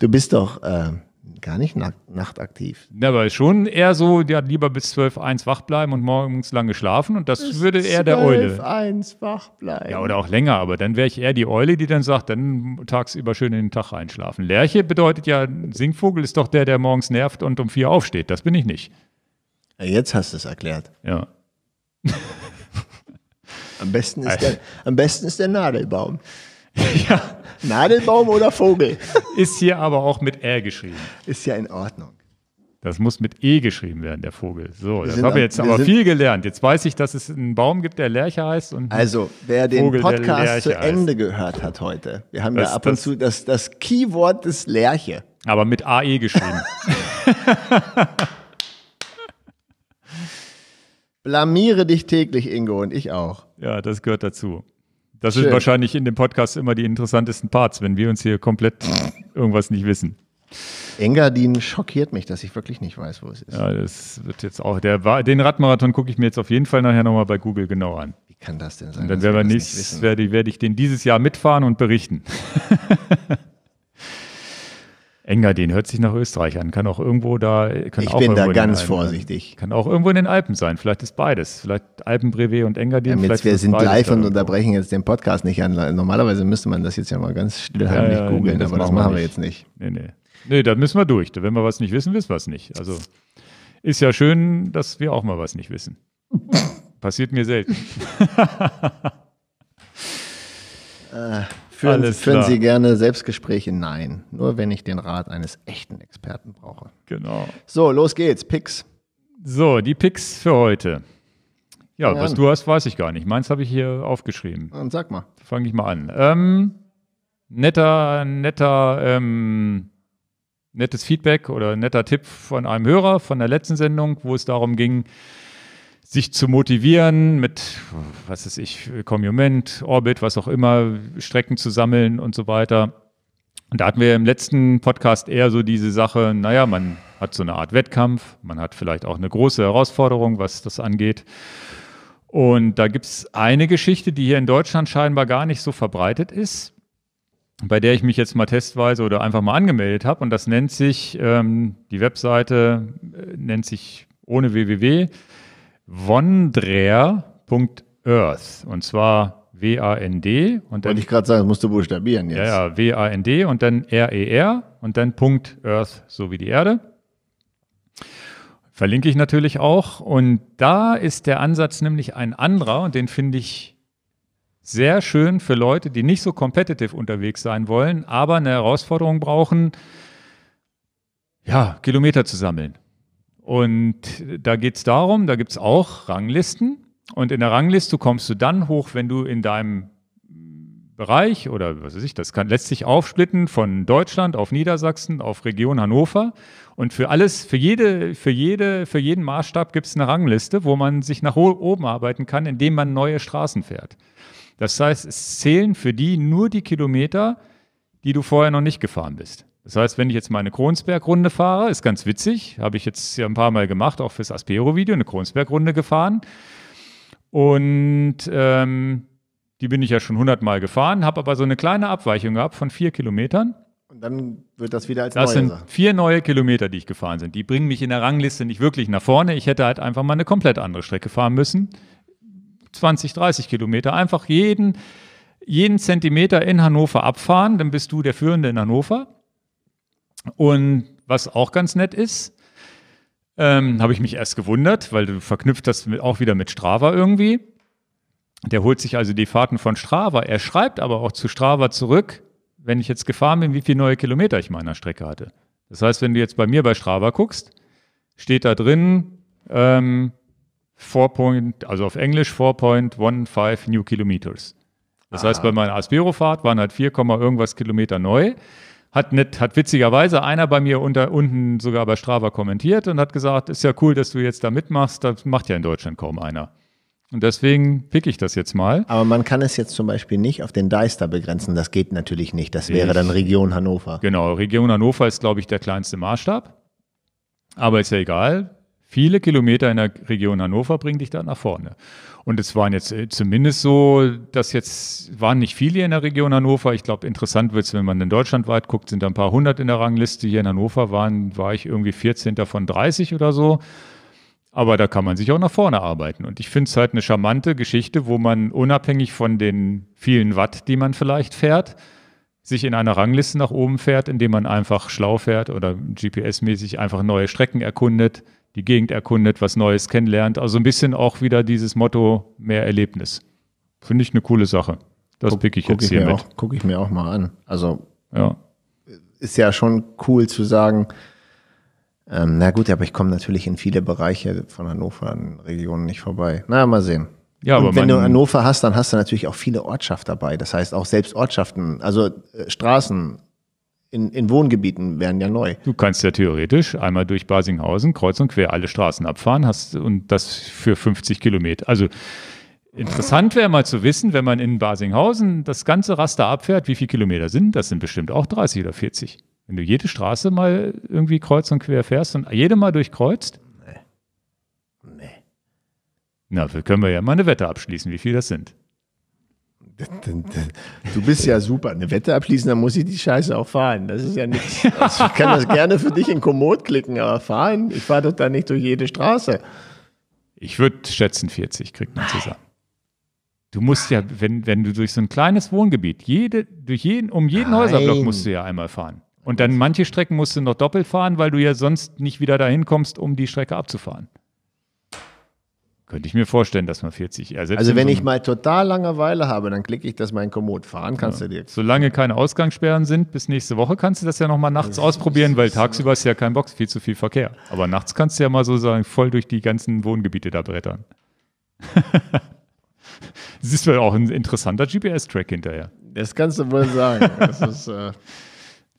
du bist doch. Äh, Gar nicht nachtaktiv. Na, aber schon eher so, ja, lieber bis 12, 1 wach bleiben und morgens lange schlafen und das bis würde eher 12, der Eule. 12, 1 wach bleiben. Ja, oder auch länger, aber dann wäre ich eher die Eule, die dann sagt, dann tagsüber schön in den Tag einschlafen. Lerche bedeutet ja, Singvogel ist doch der, der morgens nervt und um 4 aufsteht. Das bin ich nicht. Jetzt hast du es erklärt. Ja. am, besten ist der, am besten ist der Nadelbaum. ja. Nadelbaum oder Vogel? Ist hier aber auch mit R geschrieben. Ist ja in Ordnung. Das muss mit E geschrieben werden, der Vogel. So, wir das habe ich jetzt aber viel gelernt. Jetzt weiß ich, dass es einen Baum gibt, der Lerche heißt. Und also, wer den Vogel, Podcast zu Ende heißt. gehört hat heute, wir haben das, ja ab und das, zu das, das Keyword des Lerche. Aber mit AE geschrieben. Blamiere dich täglich, Ingo, und ich auch. Ja, das gehört dazu. Das Schön. sind wahrscheinlich in dem Podcast immer die interessantesten Parts, wenn wir uns hier komplett irgendwas nicht wissen. Engadin schockiert mich, dass ich wirklich nicht weiß, wo es ist. Ja, das wird jetzt auch. Der, den Radmarathon gucke ich mir jetzt auf jeden Fall nachher nochmal bei Google genau an. Wie kann das denn sein? Und dann werden wir nicht, nicht werde, werde ich den dieses Jahr mitfahren und berichten. Engadin hört sich nach Österreich an, kann auch irgendwo da. Kann ich auch bin da ganz vorsichtig. Kann auch irgendwo in den Alpen sein. Vielleicht ist beides. Vielleicht Alpenbrevet und Engadin. Ja, jetzt, wir sind live und unterbrechen jetzt den Podcast nicht an. Normalerweise müsste man das jetzt ja mal ganz stillheimlich ja, ja, googeln, nee, aber das machen wir, nicht. jetzt nicht. Nee, nee. Nee, da müssen wir durch. Wenn wir was nicht wissen, wissen wir es nicht. Also ist ja schön, dass wir auch mal was nicht wissen. Passiert mir selten. äh. Führen, Alles führen klar. Sie gerne Selbstgespräche? Nein, nur wenn ich den Rat eines echten Experten brauche. Genau. So, los geht's. Picks. So, die Picks für heute. Ja, Fang was an. du hast, weiß ich gar nicht. Meins habe ich hier aufgeschrieben. Dann sag mal. Fange ich mal an. Ähm, netter, netter, ähm, nettes Feedback oder netter Tipp von einem Hörer von der letzten Sendung, wo es darum ging, sich zu motivieren mit, was weiß ich, Commument, Orbit, was auch immer, Strecken zu sammeln und so weiter. Und da hatten wir im letzten Podcast eher so diese Sache, naja, man hat so eine Art Wettkampf, man hat vielleicht auch eine große Herausforderung, was das angeht. Und da gibt es eine Geschichte, die hier in Deutschland scheinbar gar nicht so verbreitet ist, bei der ich mich jetzt mal testweise oder einfach mal angemeldet habe. Und das nennt sich, ähm, die Webseite äh, nennt sich ohne www Wondrer.earth. Und zwar W-A-N-D. Wollte ich gerade sagen, das musst du buchstabieren jetzt. Ja, ja W-A-N-D und dann R-E-R e und dann Punkt Earth, so wie die Erde. Verlinke ich natürlich auch. Und da ist der Ansatz nämlich ein anderer und den finde ich sehr schön für Leute, die nicht so competitive unterwegs sein wollen, aber eine Herausforderung brauchen, ja, Kilometer zu sammeln. Und da geht es darum, da gibt es auch Ranglisten. Und in der Rangliste kommst du dann hoch, wenn du in deinem Bereich oder was weiß ich, das kann, lässt sich aufsplitten von Deutschland auf Niedersachsen, auf Region Hannover. Und für alles, für jede, für jede, für jeden Maßstab gibt es eine Rangliste, wo man sich nach oben arbeiten kann, indem man neue Straßen fährt. Das heißt, es zählen für die nur die Kilometer, die du vorher noch nicht gefahren bist. Das heißt, wenn ich jetzt meine Kronsberg-Runde fahre, ist ganz witzig, habe ich jetzt ja ein paar Mal gemacht, auch fürs Aspero-Video, eine Kronsberg-Runde gefahren. Und ähm, die bin ich ja schon 100 Mal gefahren, habe aber so eine kleine Abweichung gehabt von vier Kilometern. Und dann wird das wieder als Das neue sind sein. vier neue Kilometer, die ich gefahren sind. Die bringen mich in der Rangliste nicht wirklich nach vorne. Ich hätte halt einfach mal eine komplett andere Strecke fahren müssen. 20, 30 Kilometer. Einfach jeden, jeden Zentimeter in Hannover abfahren, dann bist du der Führende in Hannover. Und was auch ganz nett ist, ähm, habe ich mich erst gewundert, weil du verknüpft das mit, auch wieder mit Strava irgendwie. Der holt sich also die Fahrten von Strava. Er schreibt aber auch zu Strava zurück, wenn ich jetzt gefahren bin, wie viele neue Kilometer ich meiner Strecke hatte. Das heißt, wenn du jetzt bei mir bei Strava guckst, steht da drin, ähm, four point, also auf Englisch 4.15 New Kilometers. Das Aha. heißt, ah. bei meiner Aspiro-Fahrt waren halt 4, irgendwas Kilometer neu hat, nicht, hat witzigerweise einer bei mir unter, unten sogar bei Strava kommentiert und hat gesagt, ist ja cool, dass du jetzt da mitmachst, das macht ja in Deutschland kaum einer. Und deswegen pick ich das jetzt mal. Aber man kann es jetzt zum Beispiel nicht auf den Deister begrenzen. Das geht natürlich nicht. Das wäre ich, dann Region Hannover. Genau, Region Hannover ist, glaube ich, der kleinste Maßstab. Aber ist ja egal. Viele Kilometer in der Region Hannover bringen dich da nach vorne. Und es waren jetzt äh, zumindest so, dass jetzt waren nicht viele in der Region Hannover. Ich glaube, interessant wird es, wenn man in Deutschland weit guckt, sind da ein paar hundert in der Rangliste. Hier in Hannover waren, war ich irgendwie 14. von 30 oder so. Aber da kann man sich auch nach vorne arbeiten. Und ich finde es halt eine charmante Geschichte, wo man unabhängig von den vielen Watt, die man vielleicht fährt, sich in einer Rangliste nach oben fährt, indem man einfach schlau fährt oder GPS-mäßig einfach neue Strecken erkundet, die Gegend erkundet, was Neues kennenlernt. Also ein bisschen auch wieder dieses Motto mehr Erlebnis. Finde ich eine coole Sache. Das guck, picke ich jetzt ich hier mit. Gucke ich mir auch mal an. Also ja. ist ja schon cool zu sagen, ähm, na gut, aber ich komme natürlich in viele Bereiche von Hannover an Regionen nicht vorbei. Na, mal sehen. Ja, aber und wenn du Hannover hast, dann hast du natürlich auch viele Ortschaften dabei. Das heißt auch selbst Ortschaften, also äh, Straßen, in, in Wohngebieten werden ja neu. Du kannst ja theoretisch einmal durch Basinghausen kreuz und quer alle Straßen abfahren hast und das für 50 Kilometer. Also Interessant wäre mal zu wissen, wenn man in Basinghausen das ganze Raster abfährt, wie viele Kilometer sind, das sind bestimmt auch 30 oder 40. Wenn du jede Straße mal irgendwie kreuz und quer fährst und jede mal durchkreuzt. Nee. Nee. Na, können wir ja mal eine Wette abschließen, wie viel das sind. Du bist ja super. Eine Wette abschließen, dann muss ich die Scheiße auch fahren. Das ist ja nichts. Also ich kann das gerne für dich in Komoot klicken, aber fahren, ich fahre doch da nicht durch jede Straße. Ich würde schätzen, 40 kriegt man zusammen. Du musst ja, wenn, wenn du durch so ein kleines Wohngebiet, jede, durch jeden, um jeden Nein. Häuserblock musst du ja einmal fahren. Und dann manche Strecken musst du noch doppelt fahren, weil du ja sonst nicht wieder dahin kommst, um die Strecke abzufahren. Könnte ich mir vorstellen, dass man 40. Ja, also, wenn so ich mal total Langeweile habe, dann klicke ich dass mein Kommod. Fahren kannst ja. du dir. Solange keine Ausgangssperren sind, bis nächste Woche kannst du das ja nochmal nachts das ausprobieren, weil tagsüber ist ja kein Box, viel zu viel Verkehr. Aber nachts kannst du ja mal so sagen, voll durch die ganzen Wohngebiete da brettern. das ist ja auch ein interessanter GPS-Track hinterher. Das kannst du wohl sagen. Das ist. Äh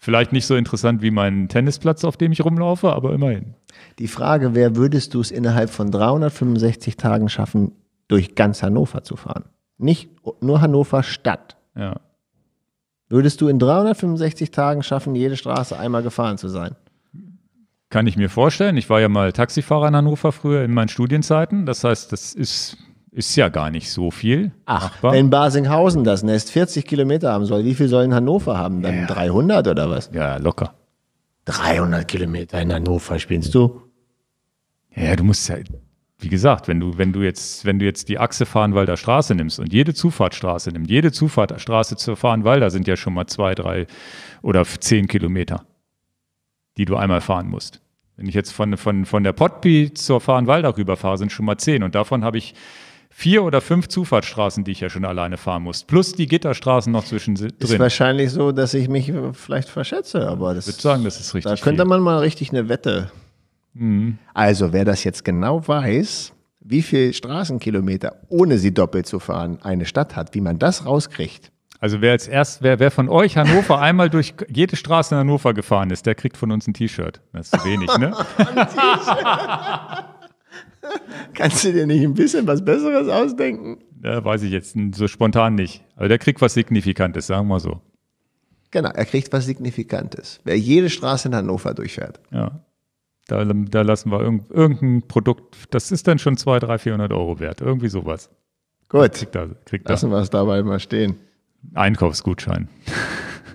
Vielleicht nicht so interessant wie mein Tennisplatz, auf dem ich rumlaufe, aber immerhin. Die Frage wäre, würdest du es innerhalb von 365 Tagen schaffen, durch ganz Hannover zu fahren? Nicht nur Hannover Stadt. Ja. Würdest du in 365 Tagen schaffen, jede Straße einmal gefahren zu sein? Kann ich mir vorstellen. Ich war ja mal Taxifahrer in Hannover früher in meinen Studienzeiten. Das heißt, das ist ist ja gar nicht so viel. Ach, machbar. wenn Basinghausen das Nest 40 Kilometer haben soll, wie viel sollen Hannover haben? Dann ja. 300 oder was? Ja, locker. 300 Kilometer in Hannover spinnst du? Ja, du musst ja, wie gesagt, wenn du, wenn du jetzt, wenn du jetzt die Achse Fahrenwalder Straße nimmst und jede Zufahrtsstraße nimmst, jede Zufahrtsstraße zur Fahrenwalder sind ja schon mal zwei, drei oder zehn Kilometer, die du einmal fahren musst. Wenn ich jetzt von, von, von der Potpi zur Fahrenwalder rüberfahre, sind schon mal zehn und davon habe ich vier oder fünf Zufahrtsstraßen, die ich ja schon alleine fahren muss, plus die Gitterstraßen noch zwischendrin. Ist wahrscheinlich so, dass ich mich vielleicht verschätze, aber das. Ich würde sagen, das ist richtig. Da könnte viel. man mal richtig eine Wette. Mhm. Also, wer das jetzt genau weiß, wie viel Straßenkilometer, ohne sie doppelt zu fahren, eine Stadt hat, wie man das rauskriegt. Also wer als erst, wer, wer von euch Hannover einmal durch jede Straße in Hannover gefahren ist, der kriegt von uns ein T-Shirt. Das ist zu wenig, ne? ein T-Shirt. Kannst du dir nicht ein bisschen was Besseres ausdenken? Ja, weiß ich jetzt so spontan nicht. Aber der kriegt was Signifikantes, sagen wir so. Genau, er kriegt was Signifikantes. Wer jede Straße in Hannover durchfährt. Ja. Da, da lassen wir irgend, irgendein Produkt, das ist dann schon 200, 300, 400 Euro wert. Irgendwie sowas. Gut. Kriegt da, kriegt lassen wir es dabei mal stehen. Einkaufsgutschein.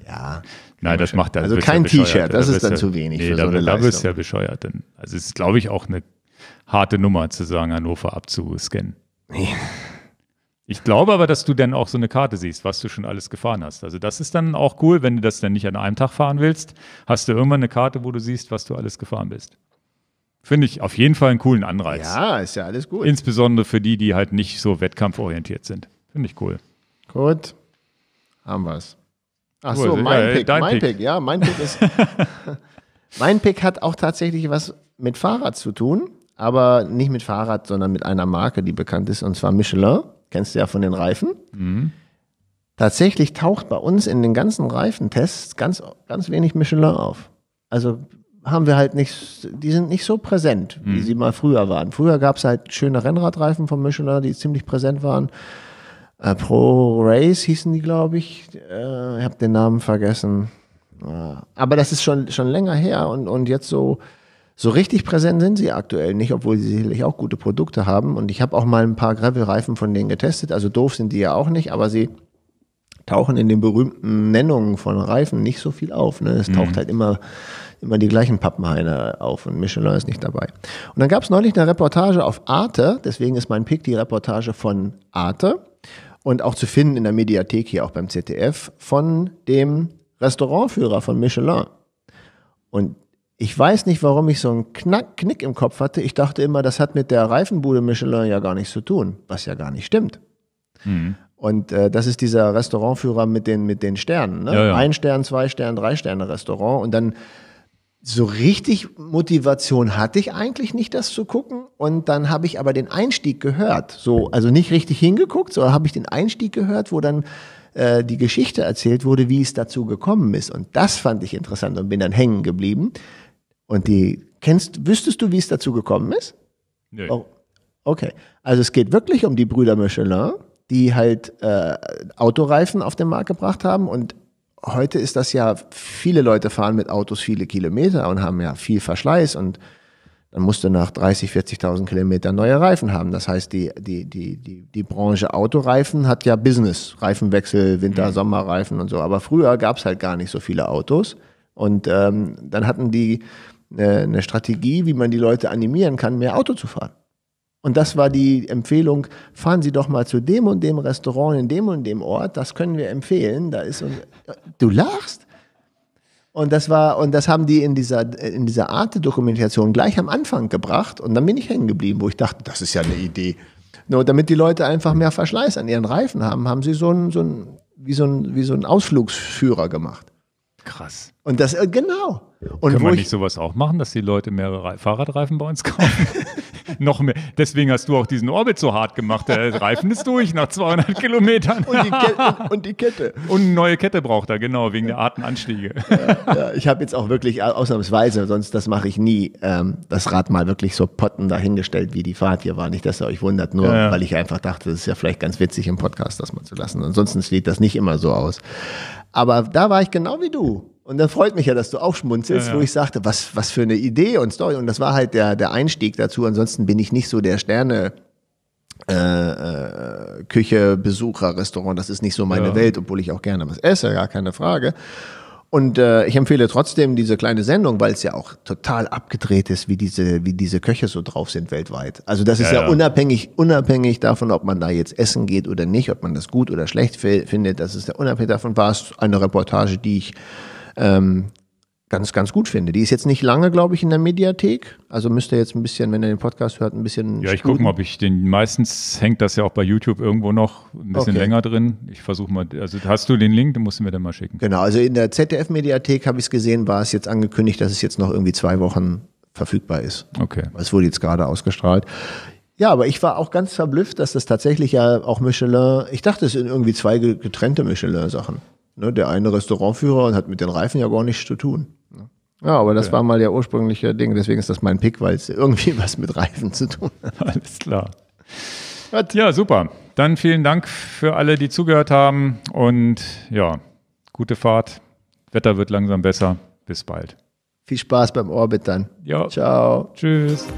Ja. Nein, das macht er. Also kein T-Shirt, das ist dann zu wenig nee, für so eine da, Leistung. Da bist du ja bescheuert. Denn. Also es ist, glaube ich, auch eine harte Nummer zu sagen, Hannover abzuscannen. Ja. Ich glaube aber, dass du dann auch so eine Karte siehst, was du schon alles gefahren hast. Also das ist dann auch cool, wenn du das dann nicht an einem Tag fahren willst, hast du irgendwann eine Karte, wo du siehst, was du alles gefahren bist. Finde ich auf jeden Fall einen coolen Anreiz. Ja, ist ja alles gut. Insbesondere für die, die halt nicht so wettkampforientiert sind. Finde ich cool. Gut, haben wir es. Ach cool, so, mein ja, Pick, mein Pick. Pick. ja, mein Pick ist. mein Pick hat auch tatsächlich was mit Fahrrad zu tun aber nicht mit Fahrrad, sondern mit einer Marke, die bekannt ist, und zwar Michelin. Kennst du ja von den Reifen. Mhm. Tatsächlich taucht bei uns in den ganzen Reifentests ganz, ganz wenig Michelin auf. Also haben wir halt nicht, die sind nicht so präsent, wie mhm. sie mal früher waren. Früher gab es halt schöne Rennradreifen von Michelin, die ziemlich präsent waren. Äh, Pro Race hießen die, glaube ich. Äh, ich habe den Namen vergessen. Äh, aber das ist schon, schon länger her und, und jetzt so so richtig präsent sind sie aktuell nicht, obwohl sie sicherlich auch gute Produkte haben. Und ich habe auch mal ein paar Gravel-Reifen von denen getestet. Also doof sind die ja auch nicht, aber sie tauchen in den berühmten Nennungen von Reifen nicht so viel auf. Ne? Es taucht mhm. halt immer, immer die gleichen Pappenheiner auf und Michelin ist nicht dabei. Und dann gab es neulich eine Reportage auf Arte, deswegen ist mein Pick die Reportage von Arte und auch zu finden in der Mediathek hier auch beim ZDF von dem Restaurantführer von Michelin. Und ich weiß nicht, warum ich so einen Knack, Knick im Kopf hatte. Ich dachte immer, das hat mit der Reifenbude Michelin ja gar nichts zu tun, was ja gar nicht stimmt. Mhm. Und äh, das ist dieser Restaurantführer mit den, mit den Sternen. Ne? Ja, ja. Ein Stern, zwei Sterne, drei Sterne Restaurant. Und dann so richtig Motivation hatte ich eigentlich nicht, das zu gucken. Und dann habe ich aber den Einstieg gehört. So, also nicht richtig hingeguckt, sondern habe ich den Einstieg gehört, wo dann äh, die Geschichte erzählt wurde, wie es dazu gekommen ist. Und das fand ich interessant und bin dann hängen geblieben. Und die kennst, wüsstest du, wie es dazu gekommen ist? Nee. Oh, okay. Also es geht wirklich um die Brüder Michelin, die halt äh, Autoreifen auf den Markt gebracht haben und heute ist das ja, viele Leute fahren mit Autos viele Kilometer und haben ja viel Verschleiß und dann musst du nach 30, 40.000 Kilometern neue Reifen haben. Das heißt, die, die, die, die, die Branche Autoreifen hat ja Business. Reifenwechsel, Winter-, mhm. Sommerreifen und so. Aber früher gab es halt gar nicht so viele Autos. Und ähm, dann hatten die eine, eine Strategie, wie man die Leute animieren kann, mehr Auto zu fahren. Und das war die Empfehlung, fahren Sie doch mal zu dem und dem Restaurant in dem und dem Ort, das können wir empfehlen. Da ist und du lachst. Und das war, und das haben die in dieser, in dieser Art der dokumentation gleich am Anfang gebracht. Und dann bin ich hängen geblieben, wo ich dachte, das ist ja eine Idee. Nur damit die Leute einfach mehr Verschleiß an ihren Reifen haben, haben sie so einen, so einen, wie so einen, wie so einen Ausflugsführer gemacht. Krass. Und das, äh, genau. Und Können wir nicht sowas auch machen, dass die Leute mehrere Fahrradreifen bei uns kaufen? Noch mehr. Deswegen hast du auch diesen Orbit so hart gemacht. Der Reifen ist durch nach 200 Kilometern. und, die Kette, und, die Kette. Und eine neue Kette braucht er, genau, wegen der Artenanstiege. ja, ja, ich habe jetzt auch wirklich ausnahmsweise, sonst das mache ich nie, ähm, das Rad mal wirklich so potten dahingestellt, wie die Fahrt hier war. Nicht, dass ihr euch wundert, nur ja, weil ich einfach dachte, das ist ja vielleicht ganz witzig im Podcast das mal zu lassen. Ansonsten sieht das nicht immer so aus. Aber da war ich genau wie du. Und da freut mich ja, dass du auch schmunzelst, ja, ja. wo ich sagte, was, was für eine Idee und Story. Und das war halt der, der Einstieg dazu. Ansonsten bin ich nicht so der Sterne. Äh, äh Küche, Besucher, Restaurant, das ist nicht so meine ja. Welt, obwohl ich auch gerne was esse, gar keine Frage. Und äh, ich empfehle trotzdem diese kleine Sendung, weil es ja auch total abgedreht ist, wie diese, wie diese Köche so drauf sind weltweit. Also das ist ja, ja, ja. unabhängig, unabhängig davon, ob man da jetzt essen geht oder nicht, ob man das gut oder schlecht findet. Das ist ja unabhängig davon, war es eine Reportage, die ich ähm, ganz, ganz gut finde. Die ist jetzt nicht lange, glaube ich, in der Mediathek. Also müsst ihr jetzt ein bisschen, wenn ihr den Podcast hört, ein bisschen. Ja, ich gucke mal, ob ich den. Meistens hängt das ja auch bei YouTube irgendwo noch ein bisschen okay. länger drin. Ich versuche mal. Also hast du den Link, den musst du mir dann mal schicken. Genau, also in der ZDF-Mediathek habe ich es gesehen, war es jetzt angekündigt, dass es jetzt noch irgendwie zwei Wochen verfügbar ist. Okay. Es wurde jetzt gerade ausgestrahlt. Ja, aber ich war auch ganz verblüfft, dass das tatsächlich ja auch Michelin, ich dachte, es sind irgendwie zwei getrennte Michelin-Sachen. Ne, der eine Restaurantführer und hat mit den Reifen ja gar nichts zu tun. Ne? Ja, aber das ja. war mal der ursprüngliche Ding. Deswegen ist das mein Pick, weil es irgendwie was mit Reifen zu tun hat. Alles klar. Ja, super. Dann vielen Dank für alle, die zugehört haben. Und ja, gute Fahrt. Wetter wird langsam besser. Bis bald. Viel Spaß beim Orbit dann. Ja. Ciao. Tschüss.